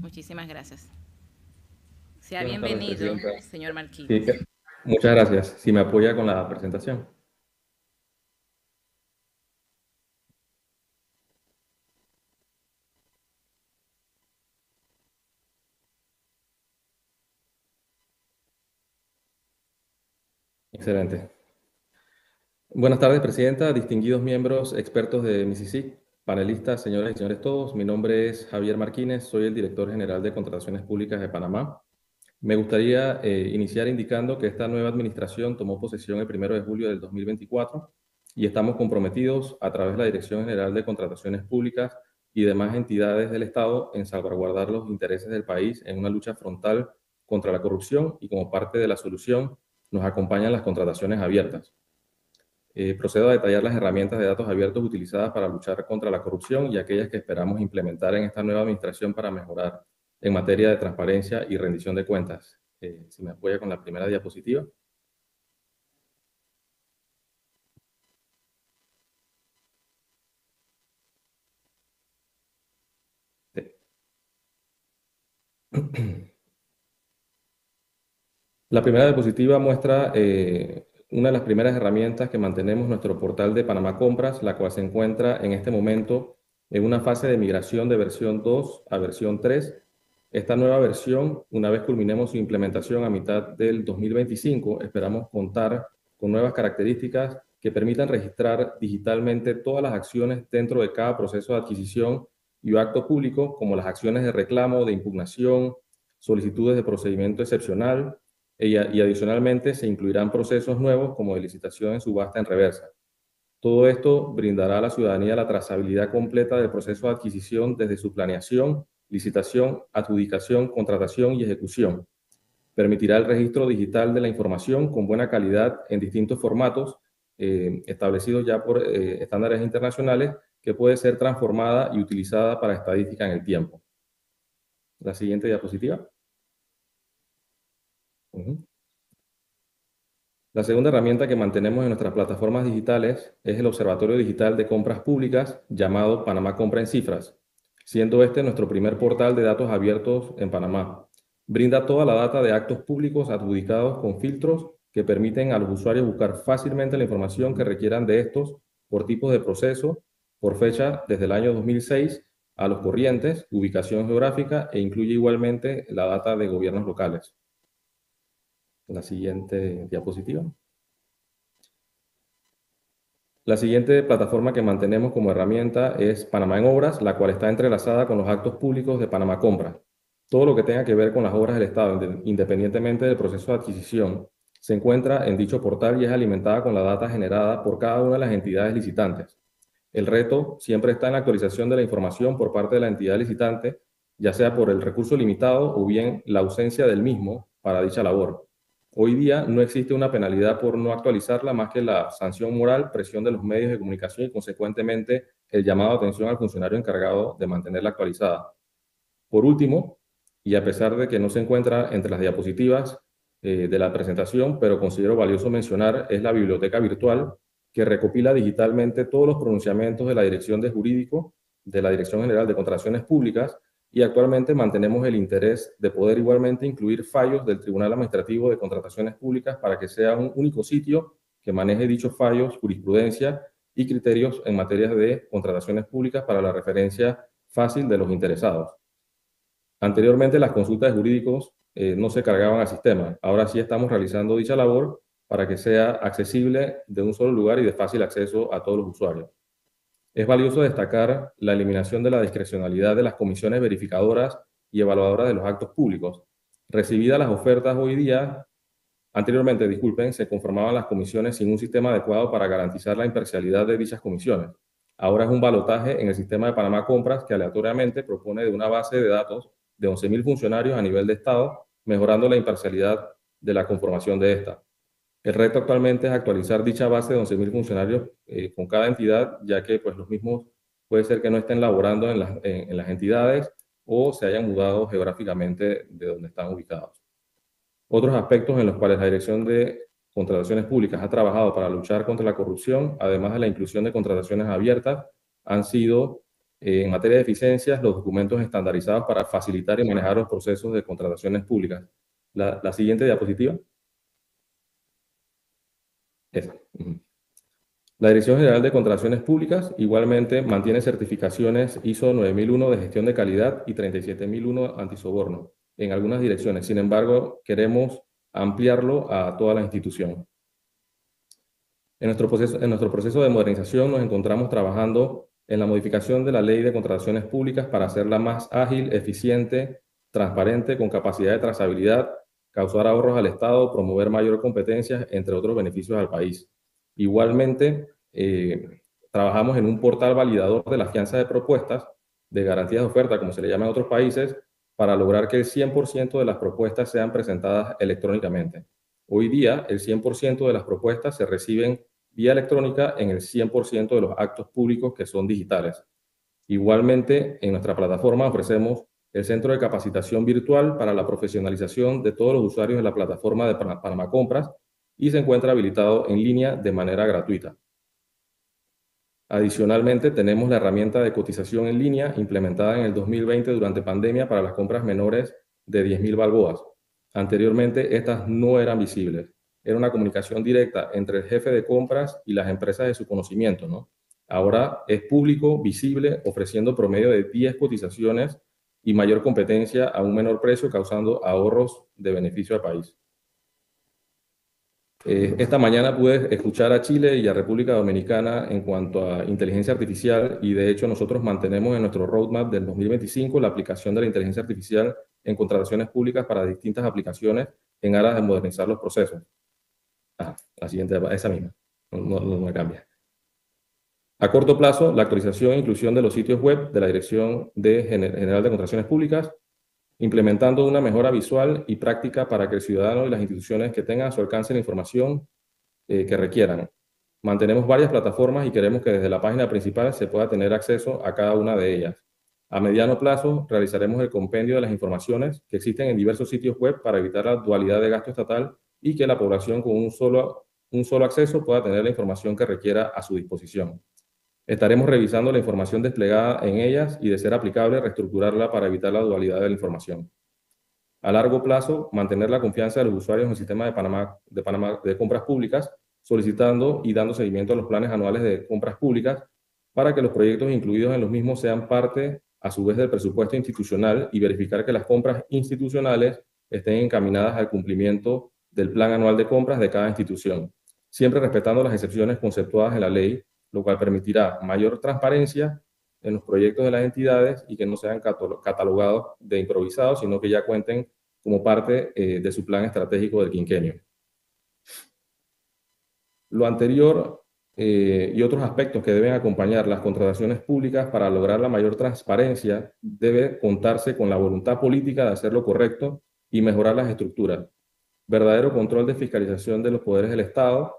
Muchísimas gracias. Sea bienvenido, señor Marquín. muchas gracias. Si me apoya con la presentación. Excelente. Buenas tardes, Presidenta, distinguidos miembros expertos de Mississippi. Panelistas, señoras y señores todos, mi nombre es Javier Marquínez, soy el director general de Contrataciones Públicas de Panamá. Me gustaría eh, iniciar indicando que esta nueva administración tomó posesión el 1 de julio del 2024 y estamos comprometidos a través de la Dirección General de Contrataciones Públicas y demás entidades del Estado en salvaguardar los intereses del país en una lucha frontal contra la corrupción y como parte de la solución nos acompañan las contrataciones abiertas. Eh, procedo a detallar las herramientas de datos abiertos utilizadas para luchar contra la corrupción y aquellas que esperamos implementar en esta nueva administración para mejorar en materia de transparencia y rendición de cuentas. Eh, si me apoya con la primera diapositiva. La primera diapositiva muestra eh, una de las primeras herramientas que mantenemos nuestro portal de Panamá Compras, la cual se encuentra en este momento en una fase de migración de versión 2 a versión 3. Esta nueva versión, una vez culminemos su implementación a mitad del 2025, esperamos contar con nuevas características que permitan registrar digitalmente todas las acciones dentro de cada proceso de adquisición y acto público, como las acciones de reclamo, de impugnación, solicitudes de procedimiento excepcional, y, adicionalmente se incluirán procesos nuevos como de licitación en subasta en reversa. Todo esto brindará a la ciudadanía la trazabilidad completa del proceso de adquisición desde su planeación, licitación, adjudicación, contratación y ejecución. Permitirá el registro digital de la información con buena calidad en distintos formatos eh, establecidos ya por eh, estándares internacionales que puede ser transformada y utilizada para estadística en el tiempo. La siguiente diapositiva. La segunda herramienta que mantenemos en nuestras plataformas digitales es el Observatorio Digital de Compras Públicas llamado Panamá Compra en Cifras, siendo este nuestro primer portal de datos abiertos en Panamá. Brinda toda la data de actos públicos adjudicados con filtros que permiten a los usuarios buscar fácilmente la información que requieran de estos por tipos de proceso, por fecha desde el año 2006 a los corrientes, ubicación geográfica e incluye igualmente la data de gobiernos locales. La siguiente diapositiva. La siguiente plataforma que mantenemos como herramienta es Panamá en Obras, la cual está entrelazada con los actos públicos de Panamá Compra. Todo lo que tenga que ver con las obras del Estado, independientemente del proceso de adquisición, se encuentra en dicho portal y es alimentada con la data generada por cada una de las entidades licitantes. El reto siempre está en la actualización de la información por parte de la entidad licitante, ya sea por el recurso limitado o bien la ausencia del mismo para dicha labor. Hoy día no existe una penalidad por no actualizarla más que la sanción moral, presión de los medios de comunicación y consecuentemente el llamado de atención al funcionario encargado de mantenerla actualizada. Por último, y a pesar de que no se encuentra entre las diapositivas eh, de la presentación, pero considero valioso mencionar, es la biblioteca virtual que recopila digitalmente todos los pronunciamientos de la Dirección de Jurídico de la Dirección General de Contrataciones Públicas y actualmente mantenemos el interés de poder igualmente incluir fallos del Tribunal Administrativo de Contrataciones Públicas para que sea un único sitio que maneje dichos fallos, jurisprudencia y criterios en materia de contrataciones públicas para la referencia fácil de los interesados. Anteriormente las consultas jurídicos eh, no se cargaban al sistema. Ahora sí estamos realizando dicha labor para que sea accesible de un solo lugar y de fácil acceso a todos los usuarios es valioso destacar la eliminación de la discrecionalidad de las comisiones verificadoras y evaluadoras de los actos públicos. Recibidas las ofertas hoy día, anteriormente, disculpen, se conformaban las comisiones sin un sistema adecuado para garantizar la imparcialidad de dichas comisiones. Ahora es un balotaje en el sistema de Panamá Compras que aleatoriamente propone de una base de datos de 11.000 funcionarios a nivel de Estado, mejorando la imparcialidad de la conformación de esta. El reto actualmente es actualizar dicha base de 11.000 funcionarios eh, con cada entidad, ya que pues, los mismos puede ser que no estén laborando en las, entidades o se hayan mudado geográficamente de donde están ubicados. Otros aspectos en los cuales la Dirección de Contrataciones Públicas ha trabajado para luchar contra la corrupción, además de la inclusión de contrataciones abiertas, han sido eh, en materia de eficiencias los documentos estandarizados para facilitar y manejar los procesos de contrataciones públicas. la siguiente diapositiva. La Dirección General de Contrataciones Públicas igualmente mantiene certificaciones ISO 9001 de gestión de calidad y 37001 antisoborno en algunas direcciones. Sin embargo, queremos ampliarlo a toda la institución. En nuestro, proceso, en nuestro proceso de modernización nos encontramos trabajando en la modificación de la ley de contrataciones públicas para hacerla más ágil, eficiente, transparente, con capacidad de trazabilidad causar ahorros al Estado, promover mayor competencia, entre otros beneficios al país. Igualmente, eh, trabajamos en un portal validador de la fianza de propuestas, de garantías de oferta, como se le llama en otros países, para lograr que el 100% de las propuestas sean presentadas electrónicamente. Hoy día, el 100% de las propuestas se reciben vía electrónica en el 100% de los actos públicos que son digitales. Igualmente, en nuestra plataforma ofrecemos el Centro de Capacitación Virtual para la Profesionalización de todos los usuarios de la plataforma de Panamá Compras y se encuentra habilitado en línea de manera gratuita. Adicionalmente, tenemos la herramienta de cotización en línea implementada en el 2020 durante pandemia para las compras menores de 10.000 balboas. Anteriormente, estas no eran visibles. Era una comunicación directa entre el jefe de compras y las empresas de su conocimiento. Ahora es público, visible, ofreciendo promedio de 10 cotizaciones y mayor competencia a un menor precio, causando ahorros de beneficio al país. Eh, esta mañana pude escuchar a Chile y a República Dominicana en cuanto a inteligencia artificial y de hecho nosotros mantenemos en nuestro roadmap del 2025 la aplicación de la inteligencia artificial en contrataciones públicas para distintas aplicaciones en aras de modernizar los procesos. Ah, la siguiente, esa misma, no, no, no cambia. A corto plazo, la actualización e inclusión de los sitios web de la Dirección General de Contrataciones Públicas, implementando una mejora visual y práctica para que el ciudadano y las instituciones que tengan a su alcance la información eh, que requieran. Mantenemos varias plataformas y queremos que desde la página principal se pueda tener acceso a cada una de ellas. A mediano plazo, realizaremos el compendio de las informaciones que existen en diversos sitios web para evitar la dualidad de gasto estatal y que la población con un solo, un solo acceso pueda tener la información que requiera a su disposición. Estaremos revisando la información desplegada en ellas y, de ser aplicable, reestructurarla para evitar la dualidad de la información. A largo plazo, mantener la confianza de los usuarios en el sistema de de, Panamá de compras públicas, solicitando y dando seguimiento a los planes anuales de compras públicas para que los proyectos incluidos en los mismos sean parte, a su vez, del presupuesto institucional y verificar que las compras institucionales estén encaminadas al cumplimiento del plan anual de compras de cada institución, siempre respetando las excepciones conceptuadas en la ley lo cual permitirá mayor transparencia en los proyectos de las entidades y que no sean catalogados de improvisados, sino que ya cuenten como parte eh, de su plan estratégico del quinquenio. Lo anterior eh, y otros aspectos que deben acompañar las contrataciones públicas para lograr la mayor transparencia debe contarse con la voluntad política de hacer lo correcto y mejorar las estructuras. Verdadero control de fiscalización de los poderes del Estado,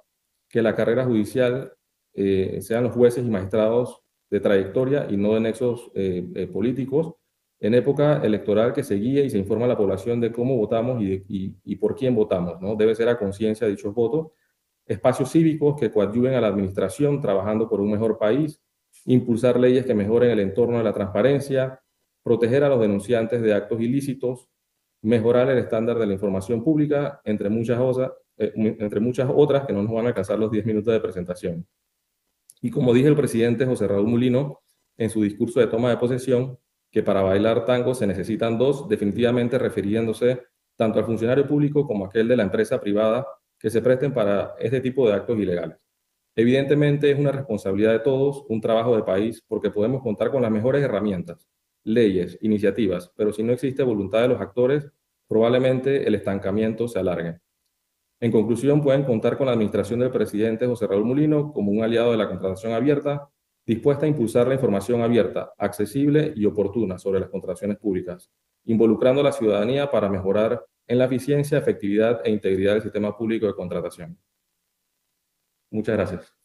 que la carrera judicial eh, sean los jueces y magistrados de trayectoria y no de nexos eh, eh, políticos. En época electoral que se guíe y se informa a la población de cómo votamos y, por quién votamos, ¿no? Debe ser a conciencia de dichos votos. Espacios cívicos que coadyuven a la administración trabajando por un mejor país, impulsar leyes que mejoren el entorno de la transparencia, proteger a los denunciantes de actos ilícitos, mejorar el estándar de la información pública, entre muchas, entre muchas otras que no nos van a alcanzar los 10 minutos de presentación. Y como dije el presidente José Raúl Mulino en su discurso de toma de posesión, que para bailar tango se necesitan dos, definitivamente refiriéndose tanto al funcionario público como a aquel de la empresa privada que se presten para este tipo de actos ilegales. Evidentemente es una responsabilidad de todos, un trabajo de país, porque podemos contar con las mejores herramientas, leyes, iniciativas, pero si no existe voluntad de los actores, probablemente el estancamiento se alargue. En conclusión, pueden contar con la administración del presidente José Raúl Mulino como un aliado de la contratación abierta, dispuesta a impulsar la información abierta, accesible y oportuna sobre las contrataciones públicas, involucrando a la ciudadanía para mejorar en la eficiencia, efectividad e integridad del sistema público de contratación. Muchas gracias.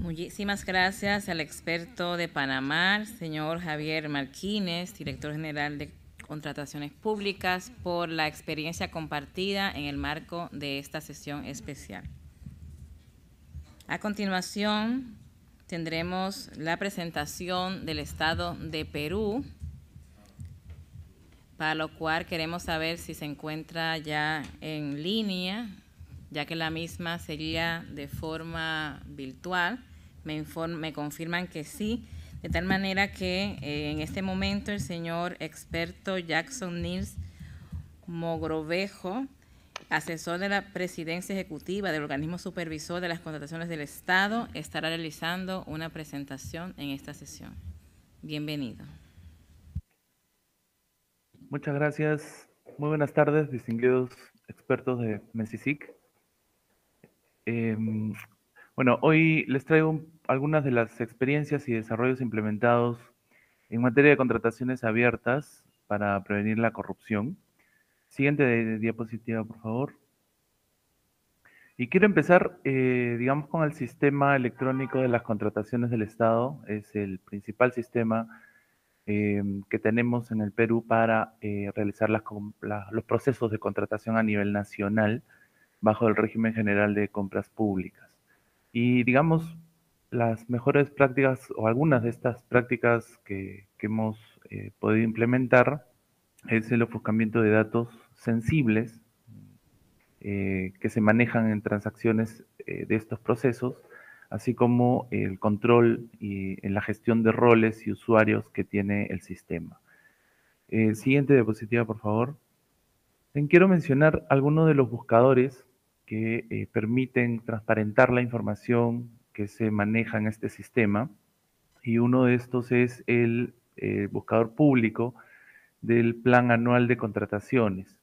Muchísimas gracias al experto de Panamá, señor Javier Marquines, director general de contrataciones públicas por la experiencia compartida en el marco de esta sesión especial. A continuación, tendremos la presentación del Estado de Perú, para lo cual queremos saber si se encuentra ya en línea, ya que la misma sería de forma virtual. Me, confirman que sí. De tal manera que eh, en este momento el señor experto Jackson Nils Mogrovejo, asesor de la presidencia ejecutiva del organismo supervisor de las contrataciones del Estado, estará realizando una presentación en esta sesión. Bienvenido. Muchas gracias. Muy buenas tardes, distinguidos expertos de MESICIC. Em, bueno, hoy les traigo algunas de las experiencias y desarrollos implementados en materia de contrataciones abiertas para prevenir la corrupción. Siguiente diapositiva, por favor. Y quiero empezar, eh, digamos, con el sistema electrónico de las contrataciones del Estado. Es el principal sistema eh, que tenemos en el Perú para eh, realizar los procesos de contratación a nivel nacional bajo el régimen general de compras públicas. Y digamos, las mejores prácticas o algunas de estas prácticas que, hemos eh, podido implementar es el ofuscamiento de datos sensibles eh, que se manejan en transacciones eh, de estos procesos, así como el control y en la gestión de roles y usuarios que tiene el sistema. siguiente diapositiva, por favor. Quiero mencionar algunos de los buscadores que eh, permiten transparentar la información que se maneja en este sistema. Y uno de estos es el eh, buscador público del Plan Anual de Contrataciones,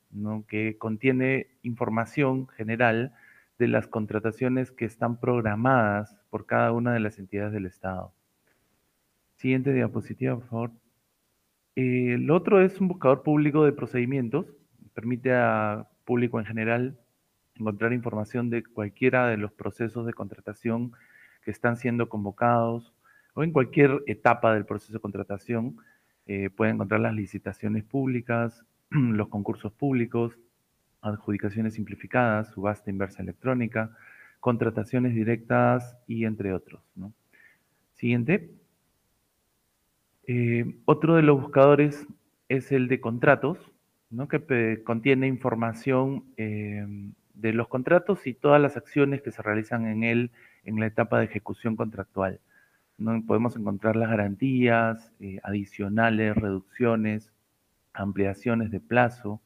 que contiene información general de las contrataciones que están programadas por cada una de las entidades del Estado. Siguiente diapositiva, por favor. el otro es un buscador público de procedimientos, permite a público en general encontrar información de cualquiera de los procesos de contratación que están siendo convocados o en cualquier etapa del proceso de contratación. Eh, pueden puede encontrar las licitaciones públicas, los concursos públicos, adjudicaciones simplificadas, subasta inversa electrónica, contrataciones directas y entre otros. ¿no? Siguiente. Eh, otro de los buscadores es el de contratos, ¿no? que contiene información em, de los contratos y todas las acciones que se realizan en él en la etapa de ejecución contractual. ¿no? Podemos encontrar las garantías eh, adicionales, reducciones, ampliaciones de plazo,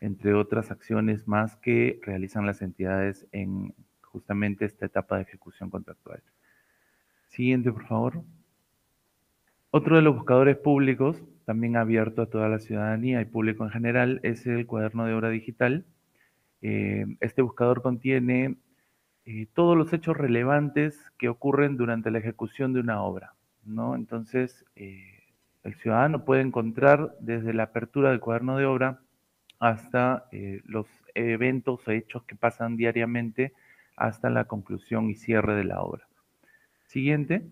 entre otras acciones más que realizan las entidades en justamente esta etapa de ejecución contractual. Siguiente, por favor. Otro de los buscadores públicos, también abierto a toda la ciudadanía y público en general, es el cuaderno de obra digital, eh, este buscador contiene eh, todos los hechos relevantes que ocurren durante la ejecución de una obra. Entonces, eh, el ciudadano puede encontrar desde la apertura del cuaderno de obra hasta los eventos o hechos que pasan diariamente hasta la conclusión y cierre de la obra. Siguiente.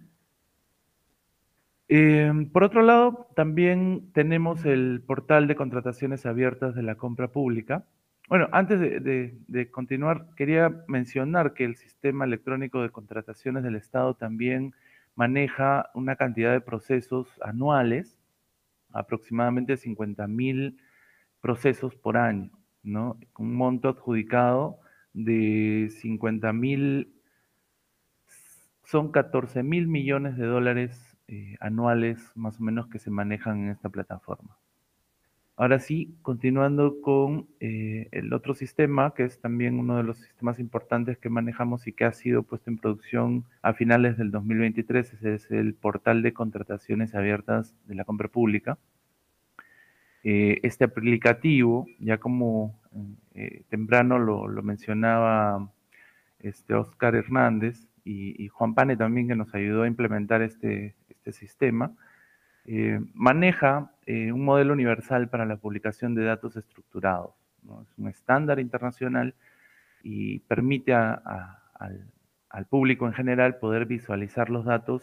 Em, por otro lado, también tenemos el portal de contrataciones abiertas de la compra pública, bueno, antes de, continuar, quería mencionar que el sistema electrónico de contrataciones del Estado también maneja una cantidad de procesos anuales, aproximadamente 50.000 procesos por año, ¿no? Un monto adjudicado de 50.000, son mil millones de dólares eh, anuales más o menos que se manejan en esta plataforma. Ahora sí, continuando con eh, el otro sistema, que es también uno de los sistemas importantes que manejamos y que ha sido puesto en producción a finales del 2023, es el portal de contrataciones abiertas de la compra pública. Eh, este aplicativo, ya como eh, temprano lo, mencionaba este Oscar Hernández y, Juan Pane también, que nos ayudó a implementar este, este sistema, eh, maneja eh, un modelo universal para la publicación de datos estructurados. Es un estándar internacional y permite al, público en general poder visualizar los datos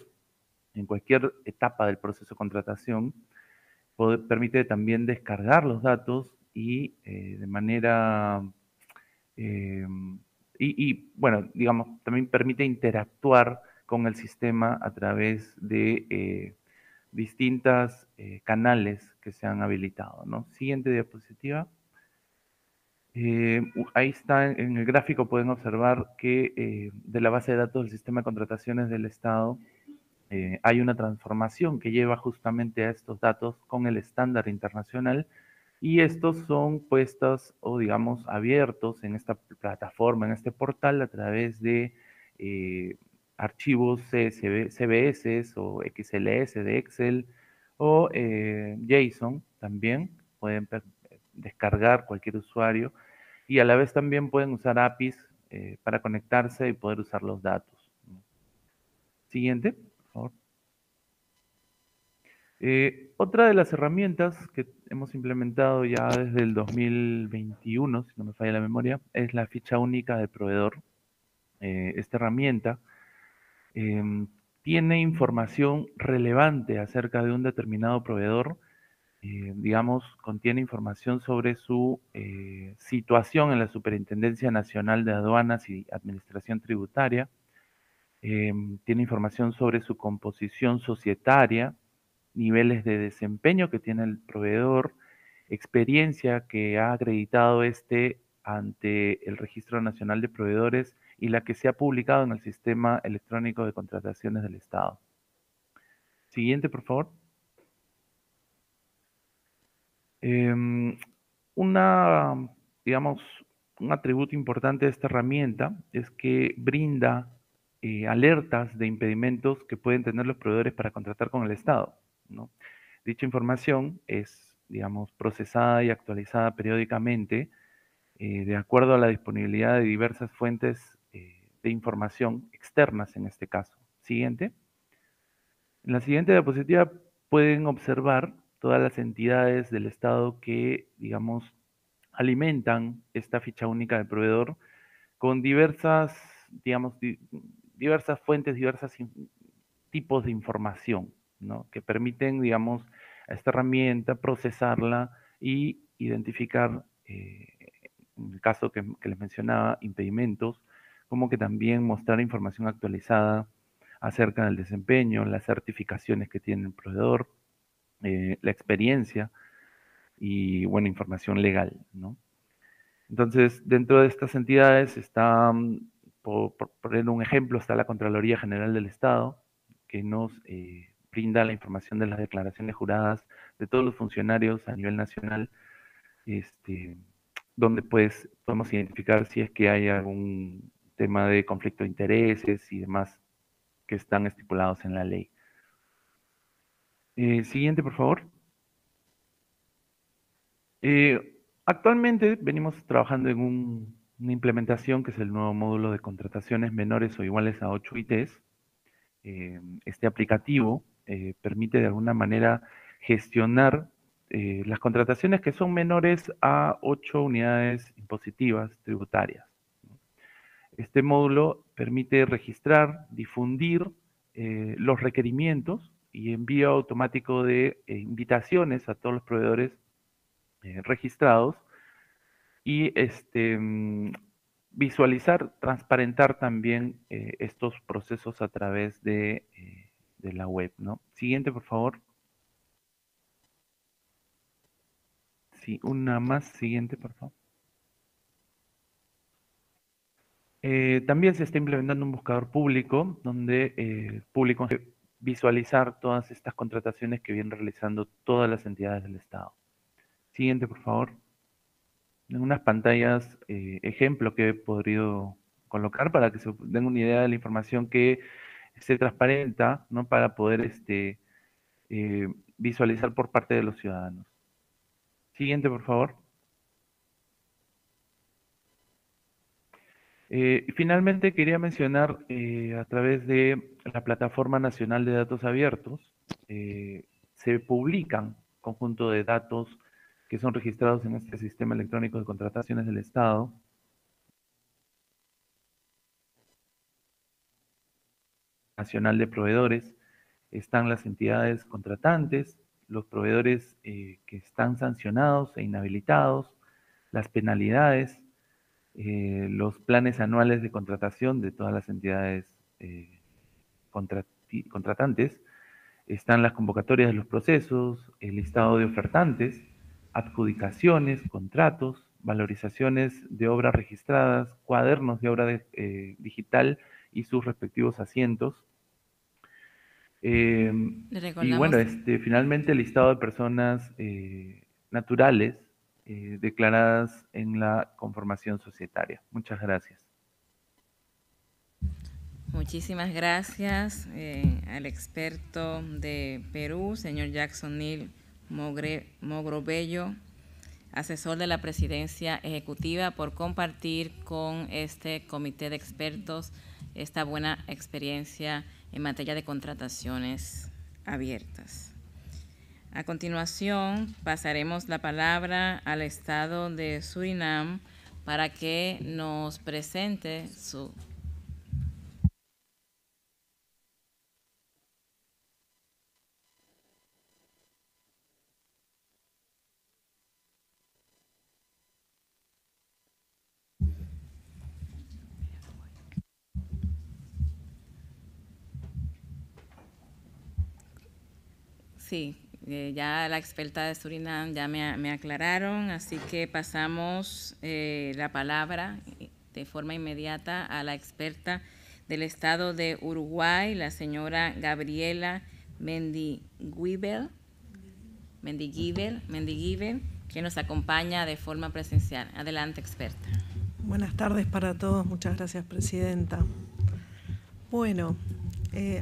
en cualquier etapa del proceso de contratación. permite también descargar los datos y eh, de manera, em, y, bueno, digamos, también permite interactuar con el sistema a través de distintas eh, canales que se han habilitado. Siguiente diapositiva. Eh, ahí está, en el gráfico pueden observar que eh, de la base de datos del sistema de contrataciones del Estado hay una transformación que lleva justamente a estos datos con el estándar internacional y estos son puestos o digamos abiertos en esta plataforma, en este portal a través de archivos CSV, CBS o XLS de Excel o eh, JSON también, pueden eh, descargar cualquier usuario y a la vez también pueden usar APIs eh, para conectarse y poder usar los datos. Siguiente, por favor. otra de las herramientas que hemos implementado ya desde el 2021, si no me falla la memoria, es la ficha única del proveedor. esta herramienta Em, tiene información relevante acerca de un determinado proveedor, eh, digamos, contiene información sobre su eh, situación en la Superintendencia Nacional de Aduanas y Administración Tributaria, em, tiene información sobre su composición societaria, niveles de desempeño que tiene el proveedor, experiencia que ha acreditado este ante el Registro Nacional de Proveedores y la que se ha publicado en el Sistema Electrónico de Contrataciones del Estado. Siguiente, por favor. Em, una, digamos, un atributo importante de esta herramienta es que brinda eh, alertas de impedimentos que pueden tener los proveedores para contratar con el Estado. Dicha información es, digamos, procesada y actualizada periódicamente eh, de acuerdo a la disponibilidad de diversas fuentes de información externas en este caso. Siguiente. En la siguiente diapositiva pueden observar todas las entidades del Estado que, digamos, alimentan esta ficha única del proveedor con diversas, digamos, diversas fuentes, diversos tipos de información, ¿no? Que permiten, digamos, a esta herramienta procesarla y identificar, eh, en el caso que les mencionaba, impedimentos, como que también mostrar información actualizada acerca del desempeño, las certificaciones que tiene el proveedor, eh, la experiencia y, bueno, información legal, ¿no? Entonces, dentro de estas entidades está, mm, por, poner un ejemplo, está la Contraloría General del Estado, que nos eh, brinda la información de las declaraciones juradas de todos los funcionarios a nivel nacional, este, donde pues podemos identificar si es que hay algún tema de conflicto de intereses y demás que están estipulados en la ley. Eh, siguiente, por favor. Eh, actualmente venimos trabajando en una implementación que es el nuevo módulo de contrataciones menores o iguales a 8 ITs. Eh, este aplicativo permite de alguna manera gestionar las contrataciones que son menores a 8 unidades impositivas tributarias. Este módulo permite registrar, difundir eh, los requerimientos y envío automático de eh, invitaciones a todos los proveedores eh, registrados y este, mm, visualizar, transparentar también estos procesos a través de, la web. ¿no? Siguiente, por favor. Sí, una más. Siguiente, por favor. Eh, también se está implementando un buscador público donde el eh, público visualizar todas estas contrataciones que vienen realizando todas las entidades del Estado. Siguiente, por favor. En unas pantallas, eh, ejemplo que he podido colocar para que se den una idea de la información que se transparenta ¿no? para poder este, visualizar por parte de los ciudadanos. Siguiente, por favor. Eh, finalmente quería mencionar eh, a través de la Plataforma Nacional de Datos Abiertos, eh, se publican conjunto de datos que son registrados en este sistema electrónico de contrataciones del Estado. Nacional de Proveedores, están las entidades contratantes, los proveedores que están sancionados e inhabilitados, las penalidades, eh, los planes anuales de contratación de todas las entidades eh, contratantes, están las convocatorias de los procesos, el listado de ofertantes, adjudicaciones, contratos, valorizaciones de obras registradas, cuadernos de obra eh, digital y sus respectivos asientos. y bueno, este, finalmente el listado de personas naturales eh, declaradas en la conformación societaria. Muchas gracias. Muchísimas gracias eh, al experto de Perú, señor Jackson Neil Mogrobello, asesor de la presidencia ejecutiva, por compartir con este comité de expertos esta buena experiencia en materia de contrataciones abiertas. A continuación, pasaremos la palabra al Estado de Surinam para que nos presente su Sí, eh, ya la experta de Surinam ya me, aclararon, así que pasamos eh, la palabra eh, de forma inmediata a la experta del estado de Uruguay, la señora Gabriela Mendigüibel, que nos acompaña de forma presencial. Adelante, experta. Buenas tardes para todos. Muchas gracias, Presidenta. Bueno,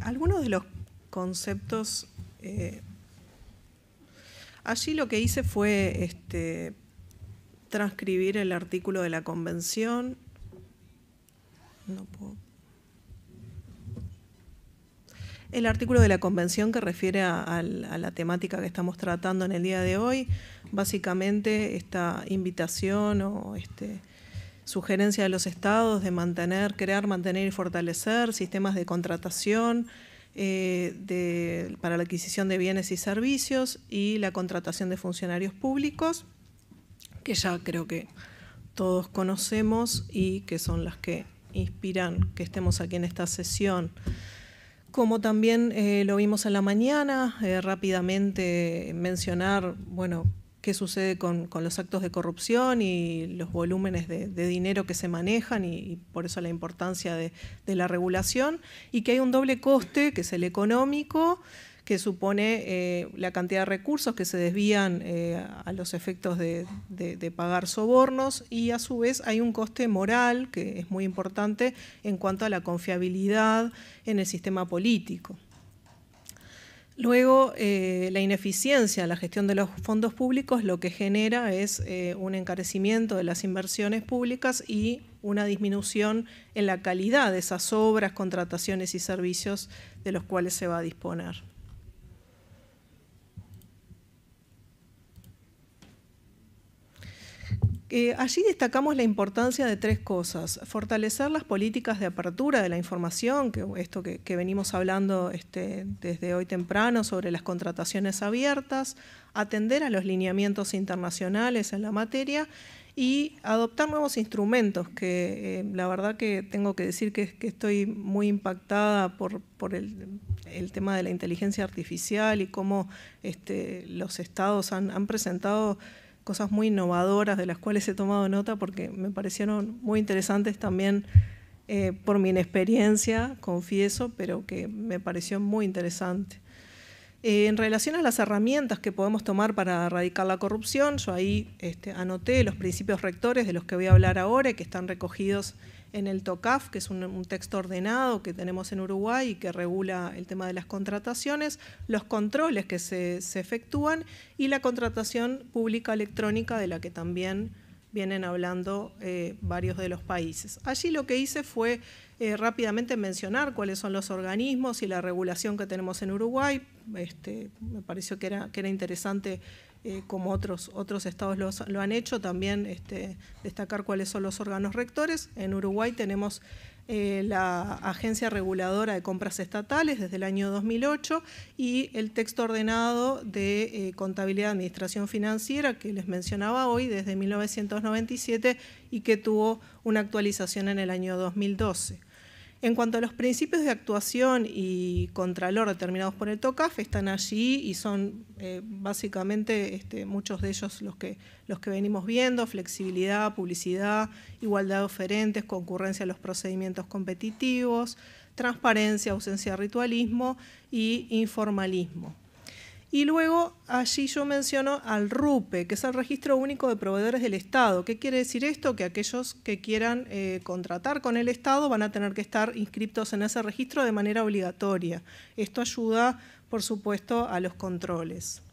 algunos de los conceptos eh, Allí lo que hice fue este, transcribir el artículo de la convención. El artículo de la convención que refiere a, la temática que estamos tratando en el día de hoy, básicamente esta invitación o este, sugerencia de los estados de mantener, crear, mantener y fortalecer sistemas de contratación, eh, para la adquisición de bienes y servicios y la contratación de funcionarios públicos, que ya creo que todos conocemos y que son las que inspiran que estemos aquí en esta sesión. Como también eh, lo vimos en la mañana, eh, rápidamente mencionar, bueno, qué sucede con, los actos de corrupción y los volúmenes de, dinero que se manejan y, por eso la importancia de, la regulación y que hay un doble coste que es el económico que supone eh, la cantidad de recursos que se desvían eh, a los efectos de, pagar sobornos y a su vez hay un coste moral que es muy importante en cuanto a la confiabilidad en el sistema político. Luego, eh, la ineficiencia en la gestión de los fondos públicos lo que genera es eh, un encarecimiento de las inversiones públicas y una disminución en la calidad de esas obras, contrataciones y servicios de los cuales se va a disponer. Eh, allí destacamos la importancia de tres cosas. Fortalecer las políticas de apertura de la información, que esto que, venimos hablando este, desde hoy temprano sobre las contrataciones abiertas, atender a los lineamientos internacionales en la materia y adoptar nuevos instrumentos, que eh, la verdad que tengo que decir que, estoy muy impactada por, el, tema de la inteligencia artificial y cómo este, los estados han presentado cosas muy innovadoras de las cuales he tomado nota porque me parecieron muy interesantes también eh, por mi inexperiencia, confieso, pero que me pareció muy interesante. Eh, en relación a las herramientas que podemos tomar para erradicar la corrupción, yo ahí este, anoté los principios rectores de los que voy a hablar ahora y que están recogidos en el TOCAF, que es un, texto ordenado que tenemos en Uruguay y que regula el tema de las contrataciones, los controles que se, efectúan y la contratación pública electrónica de la que también vienen hablando eh, varios de los países. Allí lo que hice fue eh, rápidamente mencionar cuáles son los organismos y la regulación que tenemos en Uruguay. Este, me pareció que era, que era interesante eh, como otros, otros estados lo, han hecho, también este, destacar cuáles son los órganos rectores. En Uruguay tenemos eh, la Agencia Reguladora de Compras Estatales desde el año 2008 y el texto ordenado de eh, Contabilidad de Administración Financiera que les mencionaba hoy desde 1997 y que tuvo una actualización en el año 2012. En cuanto a los principios de actuación y contralor determinados por el TOCAF, están allí y son eh, básicamente este, muchos de ellos los que, los que venimos viendo, flexibilidad, publicidad, igualdad de oferentes, concurrencia a los procedimientos competitivos, transparencia, ausencia de ritualismo y informalismo. Y luego allí yo menciono al RUPE, que es el Registro Único de Proveedores del Estado. ¿Qué quiere decir esto? Que aquellos que quieran eh, contratar con el Estado van a tener que estar inscritos en ese registro de manera obligatoria. Esto ayuda, por supuesto, a los controles.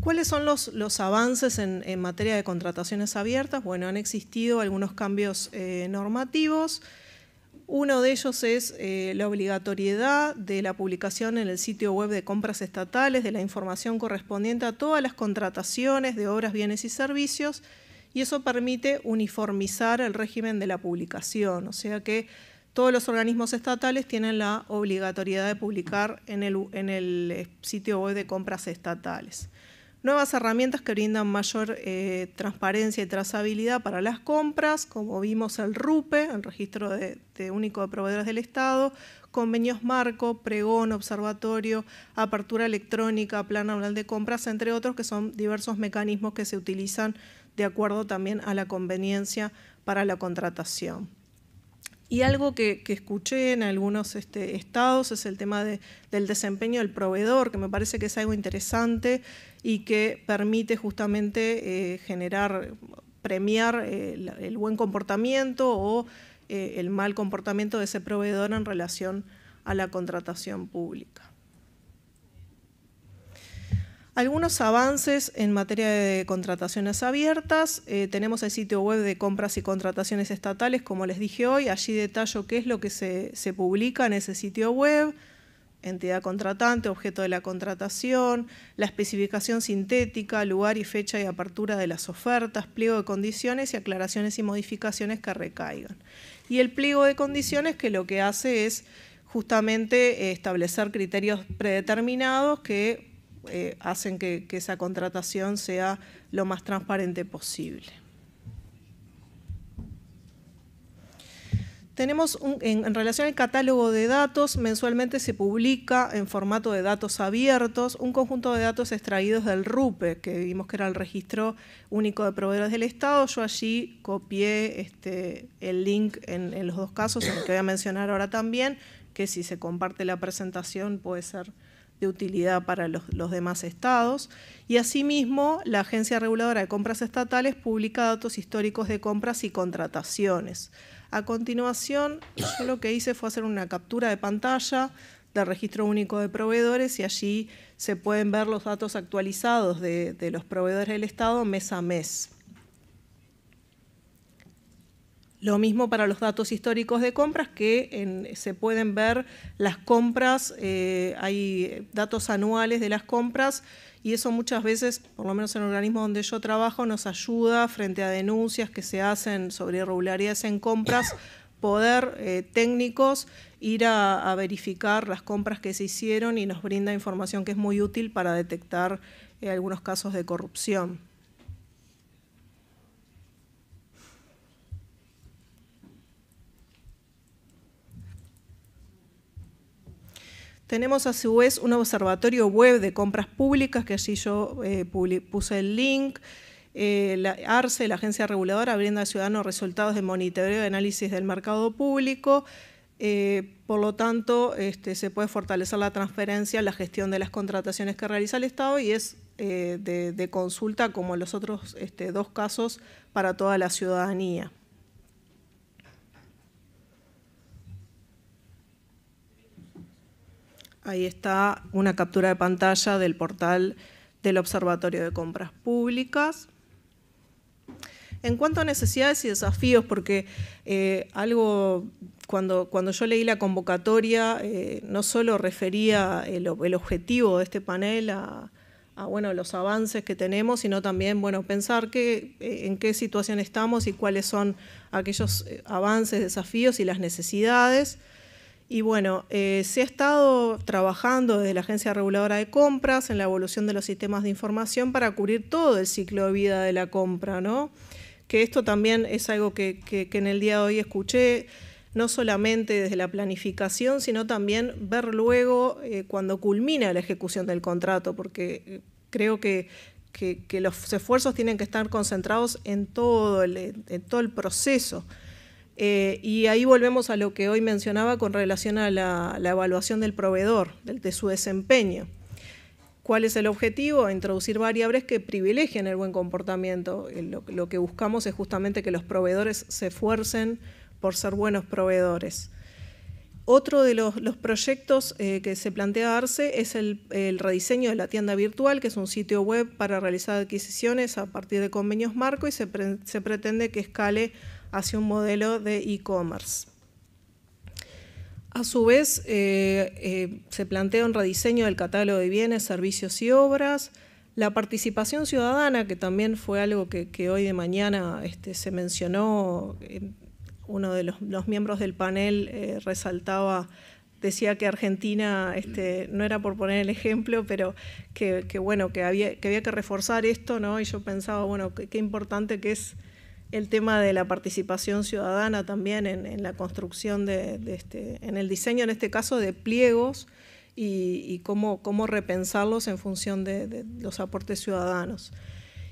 ¿Cuáles son los, avances en, materia de contrataciones abiertas? Bueno, han existido algunos cambios eh, normativos. Uno de ellos es eh, la obligatoriedad de la publicación en el sitio web de compras estatales de la información correspondiente a todas las contrataciones de obras, bienes y servicios, y eso permite uniformizar el régimen de la publicación, o sea que todos los organismos estatales tienen la obligatoriedad de publicar en el eh, sitio web de compras estatales. Nuevas herramientas que brindan mayor eh, transparencia y trazabilidad para las compras, como vimos el RUPE, el Registro de, Único de Proveedores del Estado, convenios marco, pregón, observatorio, apertura electrónica, plan anual de compras, entre otros, que son diversos mecanismos que se utilizan de acuerdo también a la conveniencia para la contratación. Y algo que, escuché en algunos este, estados es el tema del desempeño del proveedor, que me parece que es algo interesante y que permite justamente eh, generar, premiar eh, el, buen comportamiento o eh, el mal comportamiento de ese proveedor en relación a la contratación pública. Algunos avances en materia de contrataciones abiertas. tenemos el sitio web de compras y contrataciones estatales, como les dije hoy. Allí detallo qué es lo que se publica en ese sitio web entidad contratante, objeto de la contratación, la especificación sintética, lugar y fecha de apertura de las ofertas, pliego de condiciones y aclaraciones y modificaciones que recaigan. Y el pliego de condiciones que lo que hace es justamente eh, establecer criterios predeterminados que eh, hacen que esa contratación sea lo más transparente posible. Tenemos en, relación al catálogo de datos, mensualmente se publica en formato de datos abiertos un conjunto de datos extraídos del RUPE, que vimos que era el registro único de proveedores del Estado. Yo allí copié este, el link en, los dos casos, que voy a mencionar ahora también, que si se comparte la presentación puede ser de utilidad para los demás estados. Y asimismo, la Agencia Reguladora de Compras Estatales publica datos históricos de compras y contrataciones. A continuación, yo lo que hice fue hacer una captura de pantalla del registro único de proveedores y allí se pueden ver los datos actualizados de, los proveedores del Estado mes a mes. Lo mismo para los datos históricos de compras, que se pueden ver las compras, eh, hay datos anuales de las compras y eso muchas veces, por lo menos en el organismo donde yo trabajo, nos ayuda frente a denuncias que se hacen sobre irregularidades en compras, poder eh, técnicos ir a, verificar las compras que se hicieron y nos brinda información que es muy útil para detectar eh, algunos casos de corrupción. Tenemos a su vez un observatorio web de compras públicas, que allí yo eh, puse el link. Eh, la ARCE, la agencia reguladora, brinda al ciudadano resultados de monitoreo y análisis del mercado público. Eh, por lo tanto, este, se puede fortalecer la transferencia, la gestión de las contrataciones que realiza el Estado y es de, consulta, como los otros este, dos casos, para toda la ciudadanía. Ahí está una captura de pantalla del portal del Observatorio de Compras Públicas. En cuanto a necesidades y desafíos, porque eh, algo, cuando, yo leí la convocatoria, eh, no solo refería el, objetivo de este panel a, los avances que tenemos, sino también bueno, pensar eh, en qué situación estamos y cuáles son aquellos avances, desafíos y las necesidades. Y bueno, eh, se ha estado trabajando desde la Agencia Reguladora de Compras en la evolución de los sistemas de información para cubrir todo el ciclo de vida de la compra, ¿no? Que esto también es algo que, en el día de hoy escuché, no solamente desde la planificación, sino también ver luego eh, cuando culmina la ejecución del contrato, porque eh, creo que, los esfuerzos tienen que estar concentrados en todo el proceso eh, y ahí volvemos a lo que hoy mencionaba con relación a la, evaluación del proveedor, de su desempeño. ¿Cuál es el objetivo? Introducir variables que privilegien el buen comportamiento. Eh, lo, que buscamos es justamente que los proveedores se esfuercen por ser buenos proveedores. Otro de los, proyectos eh, que se plantea darse es el, rediseño de la tienda virtual, que es un sitio web para realizar adquisiciones a partir de convenios marco y se, se pretende que escale hacia un modelo de e-commerce. A su vez, eh, eh, se plantea un rediseño del catálogo de bienes, servicios y obras, la participación ciudadana, que también fue algo que, hoy de mañana este, se mencionó, eh, uno de los, miembros del panel resaltaba decía que Argentina, este, no era por poner el ejemplo, pero que, bueno, que había, que había, que reforzar esto, ¿no? Y yo pensaba, bueno, qué, importante que es el tema de la participación ciudadana también en, la construcción de, este, en el diseño en este caso de pliegos y, cómo, repensarlos en función de, los aportes ciudadanos.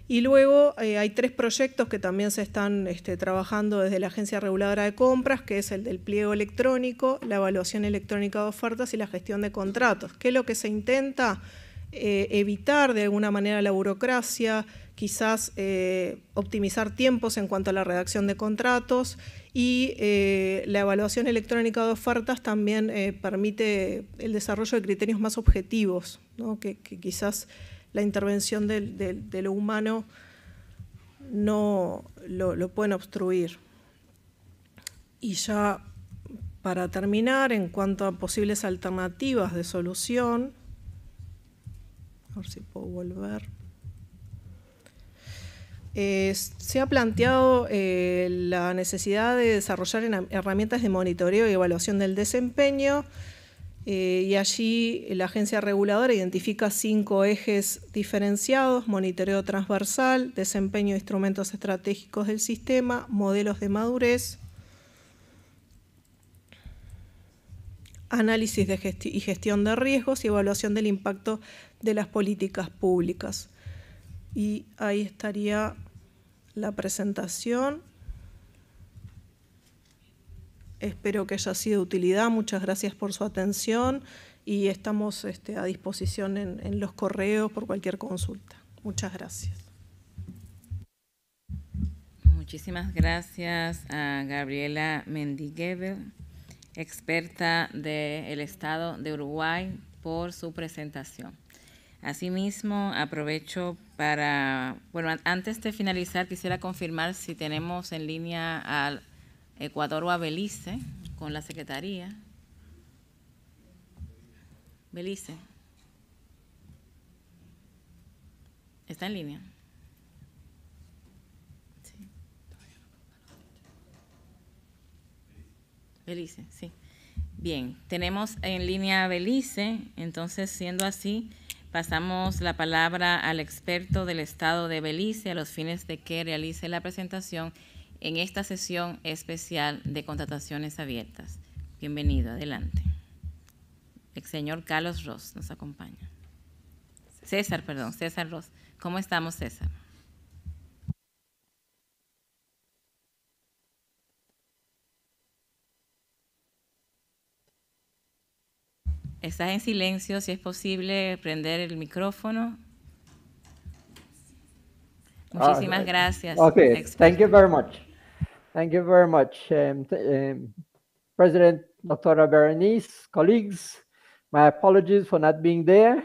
Y luego eh, hay tres proyectos que también se están este, trabajando desde la Agencia Reguladora de Compras, que es el del pliego electrónico, la evaluación electrónica de ofertas y la gestión de contratos. que es lo que se intenta? Eh, evitar de alguna manera la burocracia, quizás eh, optimizar tiempos en cuanto a la redacción de contratos y eh, la evaluación electrónica de ofertas también eh, permite el desarrollo de criterios más objetivos, que, quizás la intervención de, lo humano no lo, lo pueden obstruir. Y ya para terminar, en cuanto a posibles alternativas de solución, a ver si puedo volver. Eh, se ha planteado eh, la necesidad de desarrollar herramientas de monitoreo y evaluación del desempeño eh, y allí la agencia reguladora identifica cinco ejes diferenciados, monitoreo transversal, desempeño de instrumentos estratégicos del sistema, modelos de madurez, análisis de y gestión de riesgos y evaluación del impacto de las políticas públicas. Y ahí estaría la presentación. Espero que haya sido de utilidad. Muchas gracias por su atención y estamos este, a disposición en, los correos por cualquier consulta. Muchas gracias. Muchísimas gracias a Gabriela Mendigueve, experta del Estado de Uruguay, por su presentación. Asimismo, aprovecho para, bueno, antes de finalizar, quisiera confirmar si tenemos en línea al Ecuador o a Belice con la Secretaría. Belice. ¿Está en línea? Sí. Belice, sí. Bien, tenemos en línea a Belice, entonces siendo así, Pasamos la palabra al experto del Estado de Belice a los fines de que realice la presentación en esta sesión especial de contrataciones abiertas. Bienvenido, adelante. El señor Carlos Ross nos acompaña. César, perdón, César Ross. ¿Cómo estamos, César? Estás en silencio, si es posible prender el micrófono. Muchísimas ah, gracias. Okay, expert. thank you very much. Thank you very much, um, um, President Dr. Berenice, colleagues. My apologies for not being there.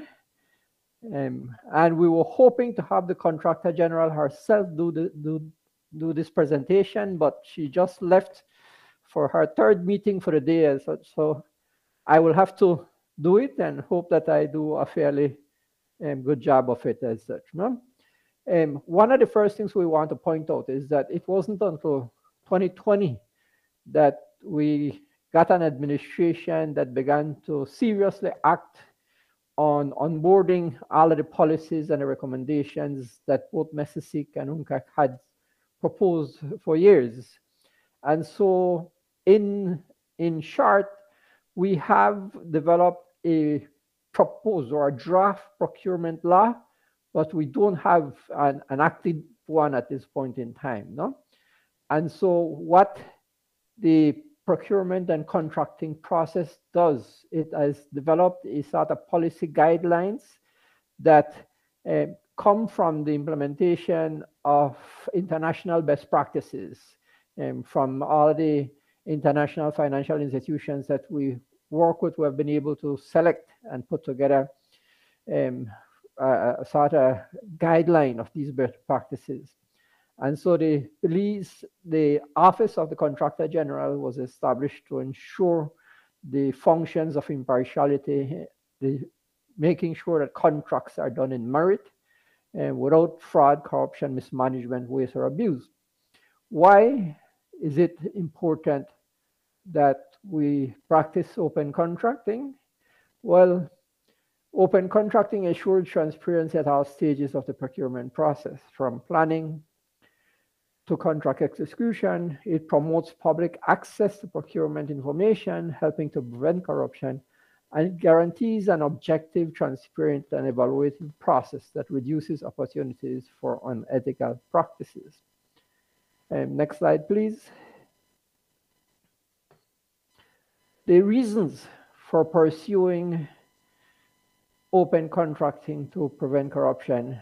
Um, and we were hoping to have the contractor general herself do, the, do, do this presentation, but she just left for her third meeting for the day. So, so I will have to do it and hope that I do a fairly um, good job of it as such. No? Um, one of the first things we want to point out is that it wasn't until 2020 that we got an administration that began to seriously act on onboarding all of the policies and the recommendations that both Messisic and UNCAC had proposed for years. And so in, in short, we have developed a proposed or a draft procurement law, but we don't have an, an active one at this point in time. No? And so what the procurement and contracting process does, it has developed a set of policy guidelines that uh, come from the implementation of international best practices um, from all the international financial institutions that we work with, we have been able to select and put together um, a, a, sort of guideline of these best practices. And so the police, the office of the contractor general was established to ensure the functions of impartiality, the making sure that contracts are done in merit and uh, without fraud, corruption, mismanagement, waste, or abuse. Why is it important that we practice open contracting? Well, open contracting ensures transparency at all stages of the procurement process, from planning to contract execution. It promotes public access to procurement information, helping to prevent corruption, and guarantees an objective, transparent, and evaluative process that reduces opportunities for unethical practices. Um, next slide, please. The reasons for pursuing open contracting to prevent corruption,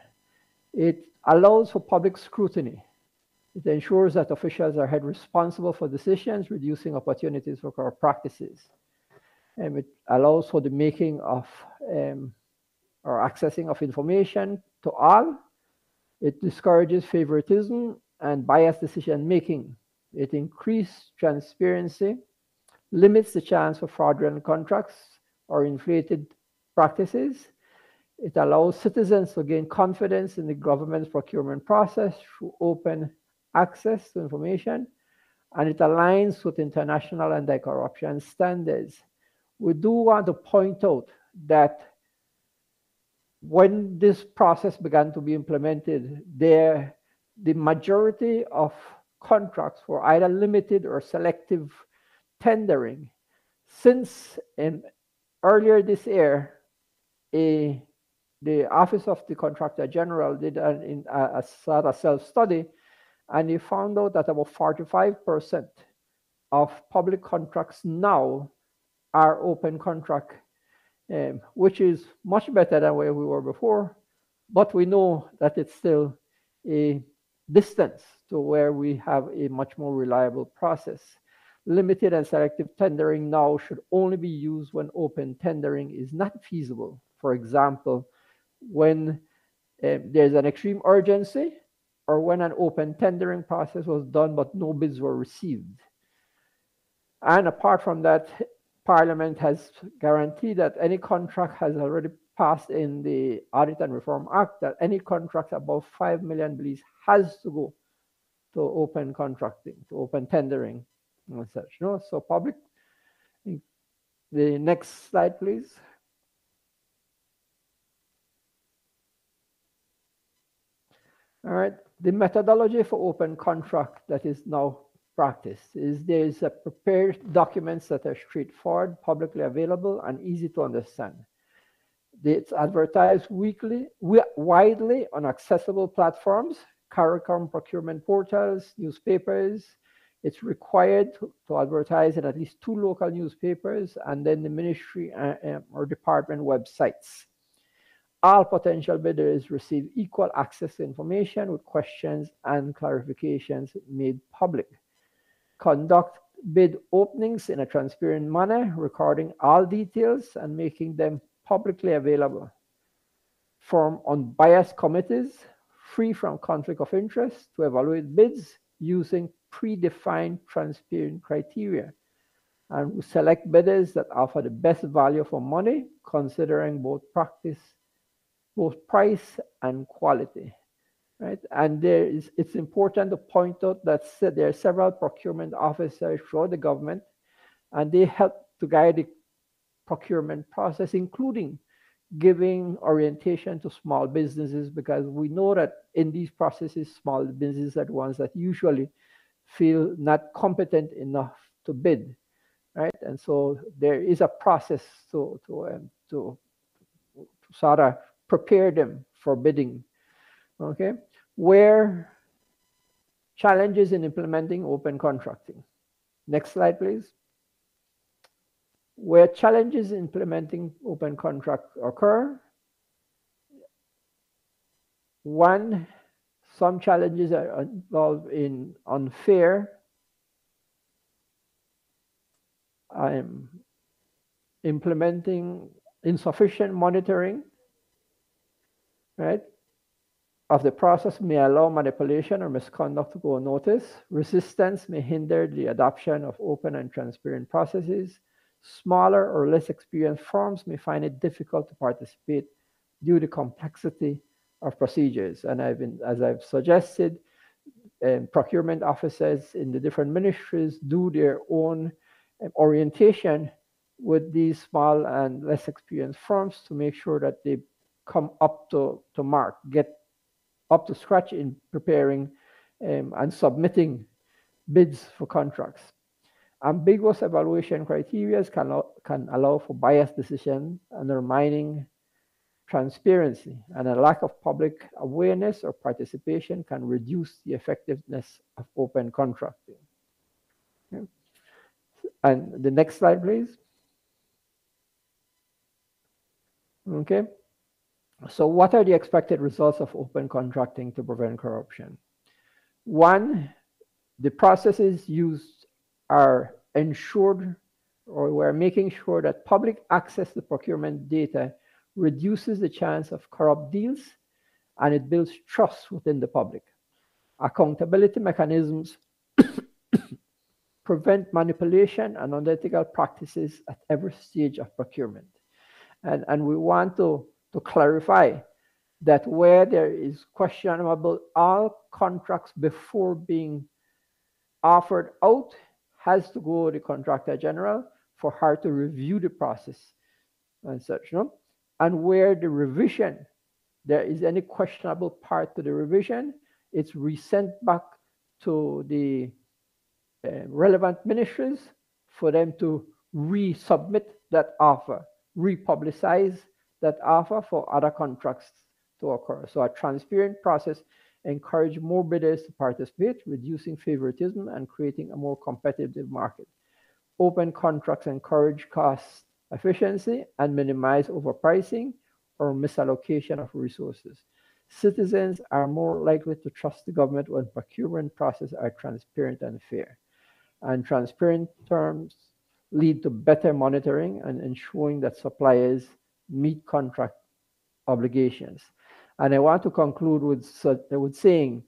it allows for public scrutiny. It ensures that officials are held responsible for decisions, reducing opportunities for corrupt practices. And it allows for the making of um, or accessing of information to all. It discourages favoritism and biased decision making. It increases transparency limits the chance for fraudulent contracts or inflated practices. It allows citizens to gain confidence in the government's procurement process through open access to information, and it aligns with international anti-corruption standards. We do want to point out that when this process began to be implemented, there the majority of contracts were either limited or selective tendering. Since in earlier this year, a, the Office of the Contractor General did in, a, a self-study, and he found out that about 45% of public contracts now are open contract, um, which is much better than where we were before, but we know that it's still a distance to where we have a much more reliable process. Limited and selective tendering now should only be used when open tendering is not feasible. For example, when um, there's an extreme urgency or when an open tendering process was done but no bids were received. And apart from that, Parliament has guaranteed that any contract has already passed in the Audit and Reform Act that any contract above 5 million Belize has to go to open contracting, to open tendering such. No, so public. The next slide, please. All right. The methodology for open contract that is now practiced is there is a prepared documents that are straightforward, publicly available, and easy to understand. It's advertised weekly, widely on accessible platforms, CARICOM procurement portals, newspapers, it's required to, to advertise in at least two local newspapers and then the ministry uh, uh, or department websites. All potential bidders receive equal access to information with questions and clarifications made public. Conduct bid openings in a transparent manner, recording all details and making them publicly available. Form unbiased committees free from conflict of interest to evaluate bids using predefined transparent criteria and we select bidders that offer the best value for money, considering both practice, both price and quality. Right, and there is it's important to point out that there are several procurement officers for the government, and they help to guide the procurement process, including giving orientation to small businesses, because we know that in these processes, small businesses are the ones that usually feel not competent enough to bid, right? And so there is a process to to um, to, to sort of prepare them for bidding. Okay, where challenges in implementing open contracting. Next slide, please. Where challenges implementing open contract occur, one some challenges are involved in unfair. I'm implementing insufficient monitoring, right? Of the process may allow manipulation or misconduct to go unnoticed. Resistance may hinder the adoption of open and transparent processes. Smaller or less experienced firms may find it difficult to participate due to complexity of procedures. And I've been, as I've suggested, um, procurement officers in the different ministries do their own um, orientation with these small and less experienced firms to make sure that they come up to, to mark, get up to scratch in preparing um, and submitting bids for contracts. Ambiguous evaluation criteria can, can allow for biased decision and undermining transparency and a lack of public awareness or participation can reduce the effectiveness of open contracting. Okay. And the next slide, please. Okay. So what are the expected results of open contracting to prevent corruption? One, the processes used are ensured or we're making sure that public access to procurement data reduces the chance of corrupt deals, and it builds trust within the public. Accountability mechanisms prevent manipulation and unethical practices at every stage of procurement. And, and we want to, to clarify that where there is questionable, all contracts before being offered out has to go to the contractor general for her to review the process and such. No? And where the revision, there is any questionable part to the revision, it's resent back to the uh, relevant ministries for them to resubmit that offer, republicize that offer for other contracts to occur. So a transparent process encourage more bidders to participate, reducing favoritism and creating a more competitive market. Open contracts encourage cost efficiency and minimize overpricing or misallocation of resources. Citizens are more likely to trust the government when procurement processes are transparent and fair. And transparent terms lead to better monitoring and ensuring that suppliers meet contract obligations. And I want to conclude with, with saying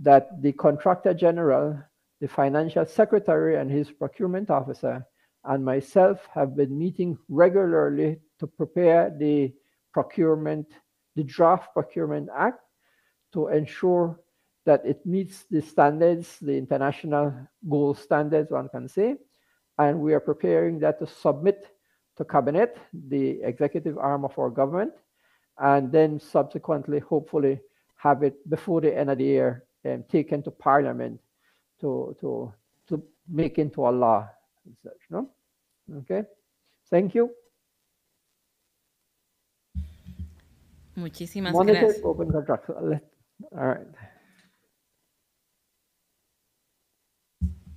that the contractor general, the financial secretary, and his procurement officer and myself have been meeting regularly to prepare the procurement, the draft procurement act to ensure that it meets the standards, the international gold standards, one can say. And we are preparing that to submit to cabinet, the executive arm of our government, and then subsequently, hopefully, have it before the end of the year um, taken to parliament to, to, to make into a law. no? Thank you. Muchísimas gracias.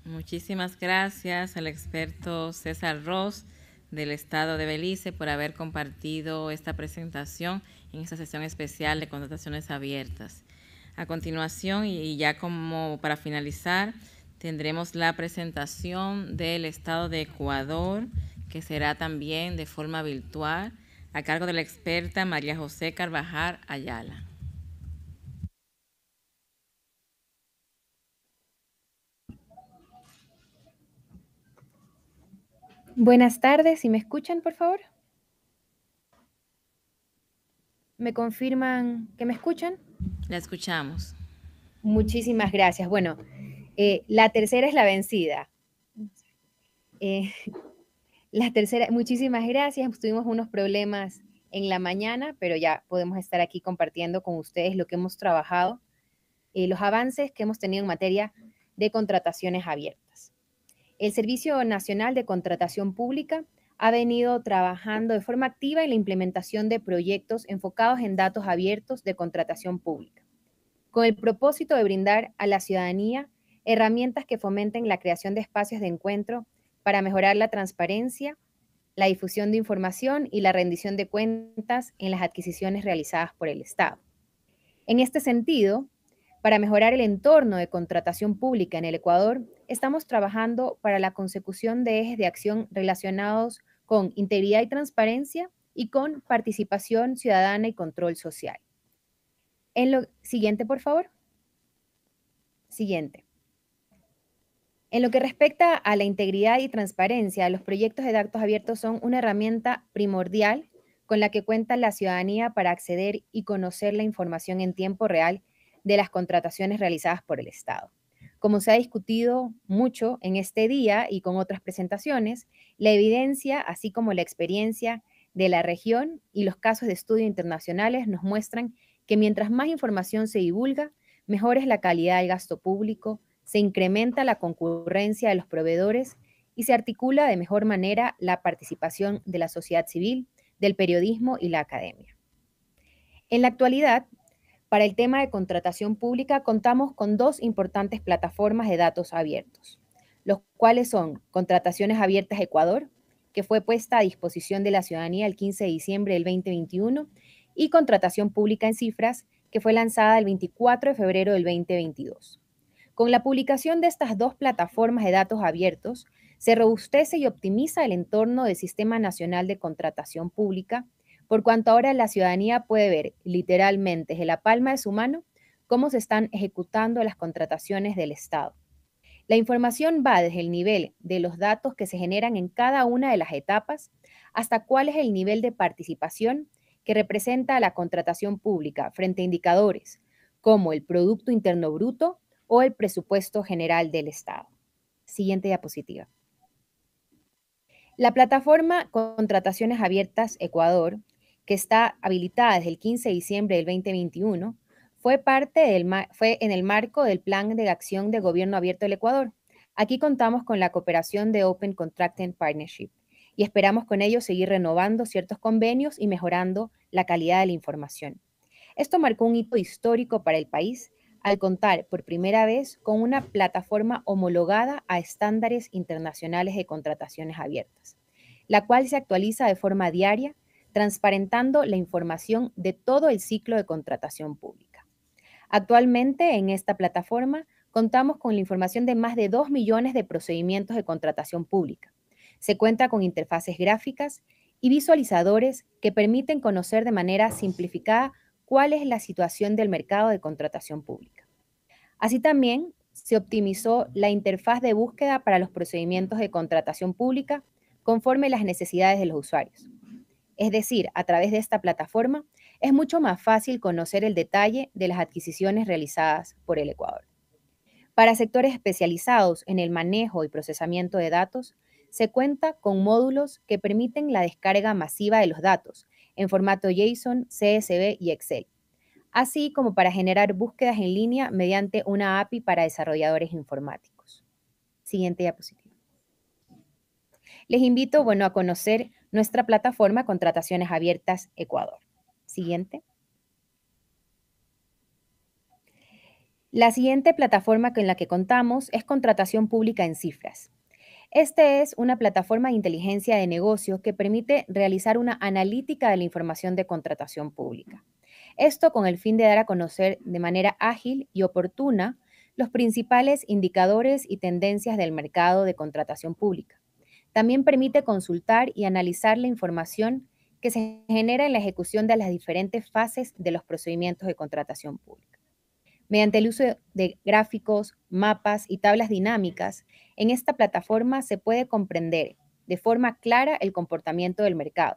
Muchísimas gracias al experto César Ross del Estado de Belice por haber compartido esta presentación en esta sesión especial de contrataciones abiertas. A continuación, y ya como para finalizar, Tendremos la presentación del Estado de Ecuador, que será también de forma virtual, a cargo de la experta María José Carvajal Ayala. Buenas tardes, si me escuchan, por favor? ¿Me confirman que me escuchan? La escuchamos. Muchísimas gracias. Bueno, eh, la tercera es la vencida. Eh, la tercera, muchísimas gracias. Tuvimos unos problemas en la mañana, pero ya podemos estar aquí compartiendo con ustedes lo que hemos trabajado, eh, los avances que hemos tenido en materia de contrataciones abiertas. El Servicio Nacional de Contratación Pública ha venido trabajando de forma activa en la implementación de proyectos enfocados en datos abiertos de contratación pública, con el propósito de brindar a la ciudadanía herramientas que fomenten la creación de espacios de encuentro para mejorar la transparencia, la difusión de información y la rendición de cuentas en las adquisiciones realizadas por el Estado. En este sentido, para mejorar el entorno de contratación pública en el Ecuador, estamos trabajando para la consecución de ejes de acción relacionados con integridad y transparencia y con participación ciudadana y control social. En lo siguiente, por favor. Siguiente. En lo que respecta a la integridad y transparencia, los proyectos de datos abiertos son una herramienta primordial con la que cuenta la ciudadanía para acceder y conocer la información en tiempo real de las contrataciones realizadas por el Estado. Como se ha discutido mucho en este día y con otras presentaciones, la evidencia, así como la experiencia de la región y los casos de estudio internacionales nos muestran que mientras más información se divulga, mejor es la calidad del gasto público, se incrementa la concurrencia de los proveedores y se articula de mejor manera la participación de la sociedad civil, del periodismo y la academia. En la actualidad, para el tema de contratación pública contamos con dos importantes plataformas de datos abiertos, los cuales son Contrataciones Abiertas Ecuador, que fue puesta a disposición de la ciudadanía el 15 de diciembre del 2021, y Contratación Pública en Cifras, que fue lanzada el 24 de febrero del 2022. Con la publicación de estas dos plataformas de datos abiertos, se robustece y optimiza el entorno del Sistema Nacional de Contratación Pública, por cuanto ahora la ciudadanía puede ver literalmente desde la palma de su mano cómo se están ejecutando las contrataciones del Estado. La información va desde el nivel de los datos que se generan en cada una de las etapas hasta cuál es el nivel de participación que representa la contratación pública frente a indicadores como el Producto Interno Bruto o el presupuesto general del Estado. Siguiente diapositiva. La plataforma Contrataciones Abiertas Ecuador, que está habilitada desde el 15 de diciembre del 2021, fue, parte fue en el marco del Plan de Acción de Gobierno Abierto del Ecuador. Aquí contamos con la cooperación de Open Contracting Partnership y esperamos con ello seguir renovando ciertos convenios y mejorando la calidad de la información. Esto marcó un hito histórico para el país al contar por primera vez con una plataforma homologada a estándares internacionales de contrataciones abiertas, la cual se actualiza de forma diaria, transparentando la información de todo el ciclo de contratación pública. Actualmente en esta plataforma contamos con la información de más de 2 millones de procedimientos de contratación pública. Se cuenta con interfaces gráficas y visualizadores que permiten conocer de manera simplificada cuál es la situación del mercado de contratación pública. Así también se optimizó la interfaz de búsqueda para los procedimientos de contratación pública conforme las necesidades de los usuarios. Es decir, a través de esta plataforma es mucho más fácil conocer el detalle de las adquisiciones realizadas por el Ecuador. Para sectores especializados en el manejo y procesamiento de datos, se cuenta con módulos que permiten la descarga masiva de los datos en formato JSON, CSV y Excel, así como para generar búsquedas en línea mediante una API para desarrolladores informáticos. Siguiente diapositiva. Les invito, bueno, a conocer nuestra plataforma Contrataciones Abiertas Ecuador. Siguiente. La siguiente plataforma con la que contamos es Contratación Pública en Cifras. Este es una plataforma de inteligencia de negocios que permite realizar una analítica de la información de contratación pública. Esto con el fin de dar a conocer de manera ágil y oportuna los principales indicadores y tendencias del mercado de contratación pública. También permite consultar y analizar la información que se genera en la ejecución de las diferentes fases de los procedimientos de contratación pública. Mediante el uso de gráficos, mapas y tablas dinámicas, en esta plataforma se puede comprender de forma clara el comportamiento del mercado,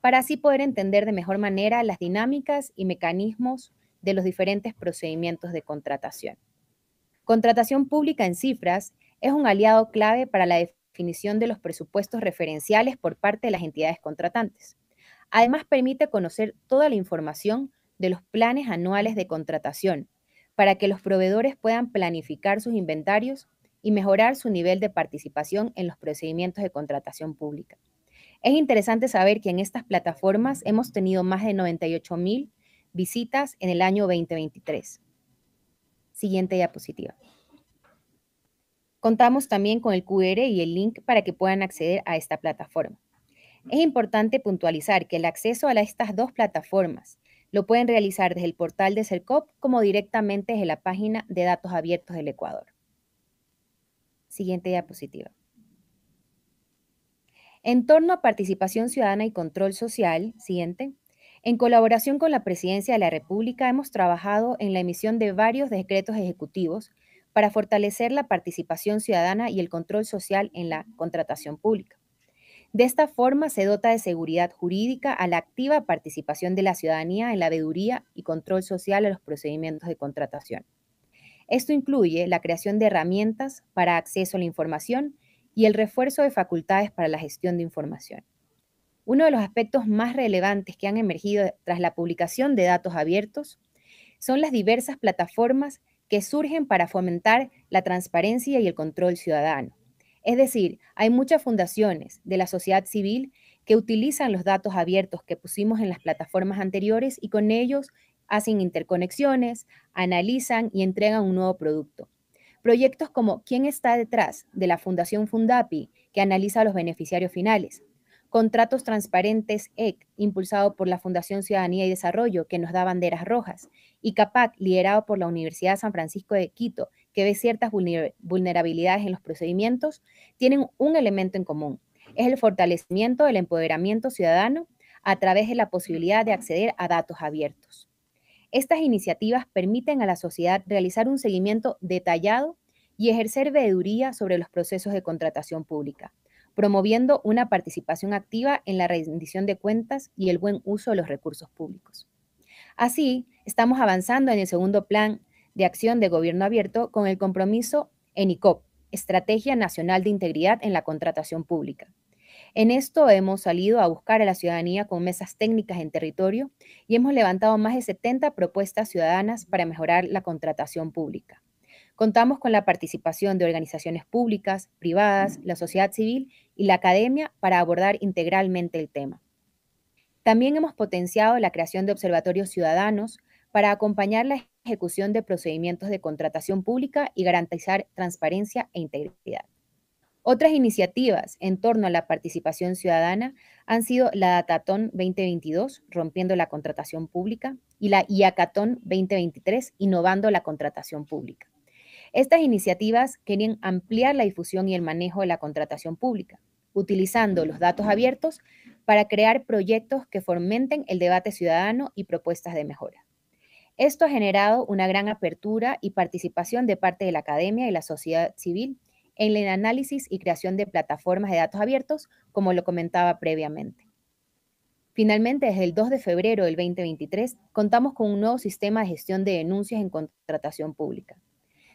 para así poder entender de mejor manera las dinámicas y mecanismos de los diferentes procedimientos de contratación. Contratación pública en cifras es un aliado clave para la definición de los presupuestos referenciales por parte de las entidades contratantes. Además, permite conocer toda la información de los planes anuales de contratación, para que los proveedores puedan planificar sus inventarios y mejorar su nivel de participación en los procedimientos de contratación pública. Es interesante saber que en estas plataformas hemos tenido más de 98 mil visitas en el año 2023. Siguiente diapositiva. Contamos también con el QR y el link para que puedan acceder a esta plataforma. Es importante puntualizar que el acceso a estas dos plataformas lo pueden realizar desde el portal de CERCOP como directamente desde la página de datos abiertos del Ecuador. Siguiente diapositiva. En torno a participación ciudadana y control social, siguiente, en colaboración con la Presidencia de la República hemos trabajado en la emisión de varios decretos ejecutivos para fortalecer la participación ciudadana y el control social en la contratación pública. De esta forma, se dota de seguridad jurídica a la activa participación de la ciudadanía en la veeduría y control social a los procedimientos de contratación. Esto incluye la creación de herramientas para acceso a la información y el refuerzo de facultades para la gestión de información. Uno de los aspectos más relevantes que han emergido tras la publicación de datos abiertos son las diversas plataformas que surgen para fomentar la transparencia y el control ciudadano. Es decir, hay muchas fundaciones de la sociedad civil que utilizan los datos abiertos que pusimos en las plataformas anteriores y con ellos hacen interconexiones, analizan y entregan un nuevo producto. Proyectos como ¿Quién está detrás? de la Fundación Fundapi, que analiza a los beneficiarios finales. Contratos Transparentes EC, impulsado por la Fundación Ciudadanía y Desarrollo, que nos da banderas rojas. Y CAPAC, liderado por la Universidad San Francisco de Quito, que ve ciertas vulnerabilidades en los procedimientos, tienen un elemento en común. Es el fortalecimiento del empoderamiento ciudadano a través de la posibilidad de acceder a datos abiertos. Estas iniciativas permiten a la sociedad realizar un seguimiento detallado y ejercer veeduría sobre los procesos de contratación pública, promoviendo una participación activa en la rendición de cuentas y el buen uso de los recursos públicos. Así, estamos avanzando en el segundo plan de acción de gobierno abierto con el compromiso ENICOP, Estrategia Nacional de Integridad en la Contratación Pública. En esto hemos salido a buscar a la ciudadanía con mesas técnicas en territorio y hemos levantado más de 70 propuestas ciudadanas para mejorar la contratación pública. Contamos con la participación de organizaciones públicas, privadas, la sociedad civil y la academia para abordar integralmente el tema. También hemos potenciado la creación de observatorios ciudadanos para acompañar la ejecución de procedimientos de contratación pública y garantizar transparencia e integridad. Otras iniciativas en torno a la participación ciudadana han sido la Datatón 2022, rompiendo la contratación pública, y la IACATON 2023, innovando la contratación pública. Estas iniciativas querían ampliar la difusión y el manejo de la contratación pública, utilizando los datos abiertos para crear proyectos que fomenten el debate ciudadano y propuestas de mejora. Esto ha generado una gran apertura y participación de parte de la academia y la sociedad civil en el análisis y creación de plataformas de datos abiertos, como lo comentaba previamente. Finalmente, desde el 2 de febrero del 2023, contamos con un nuevo sistema de gestión de denuncias en contratación pública.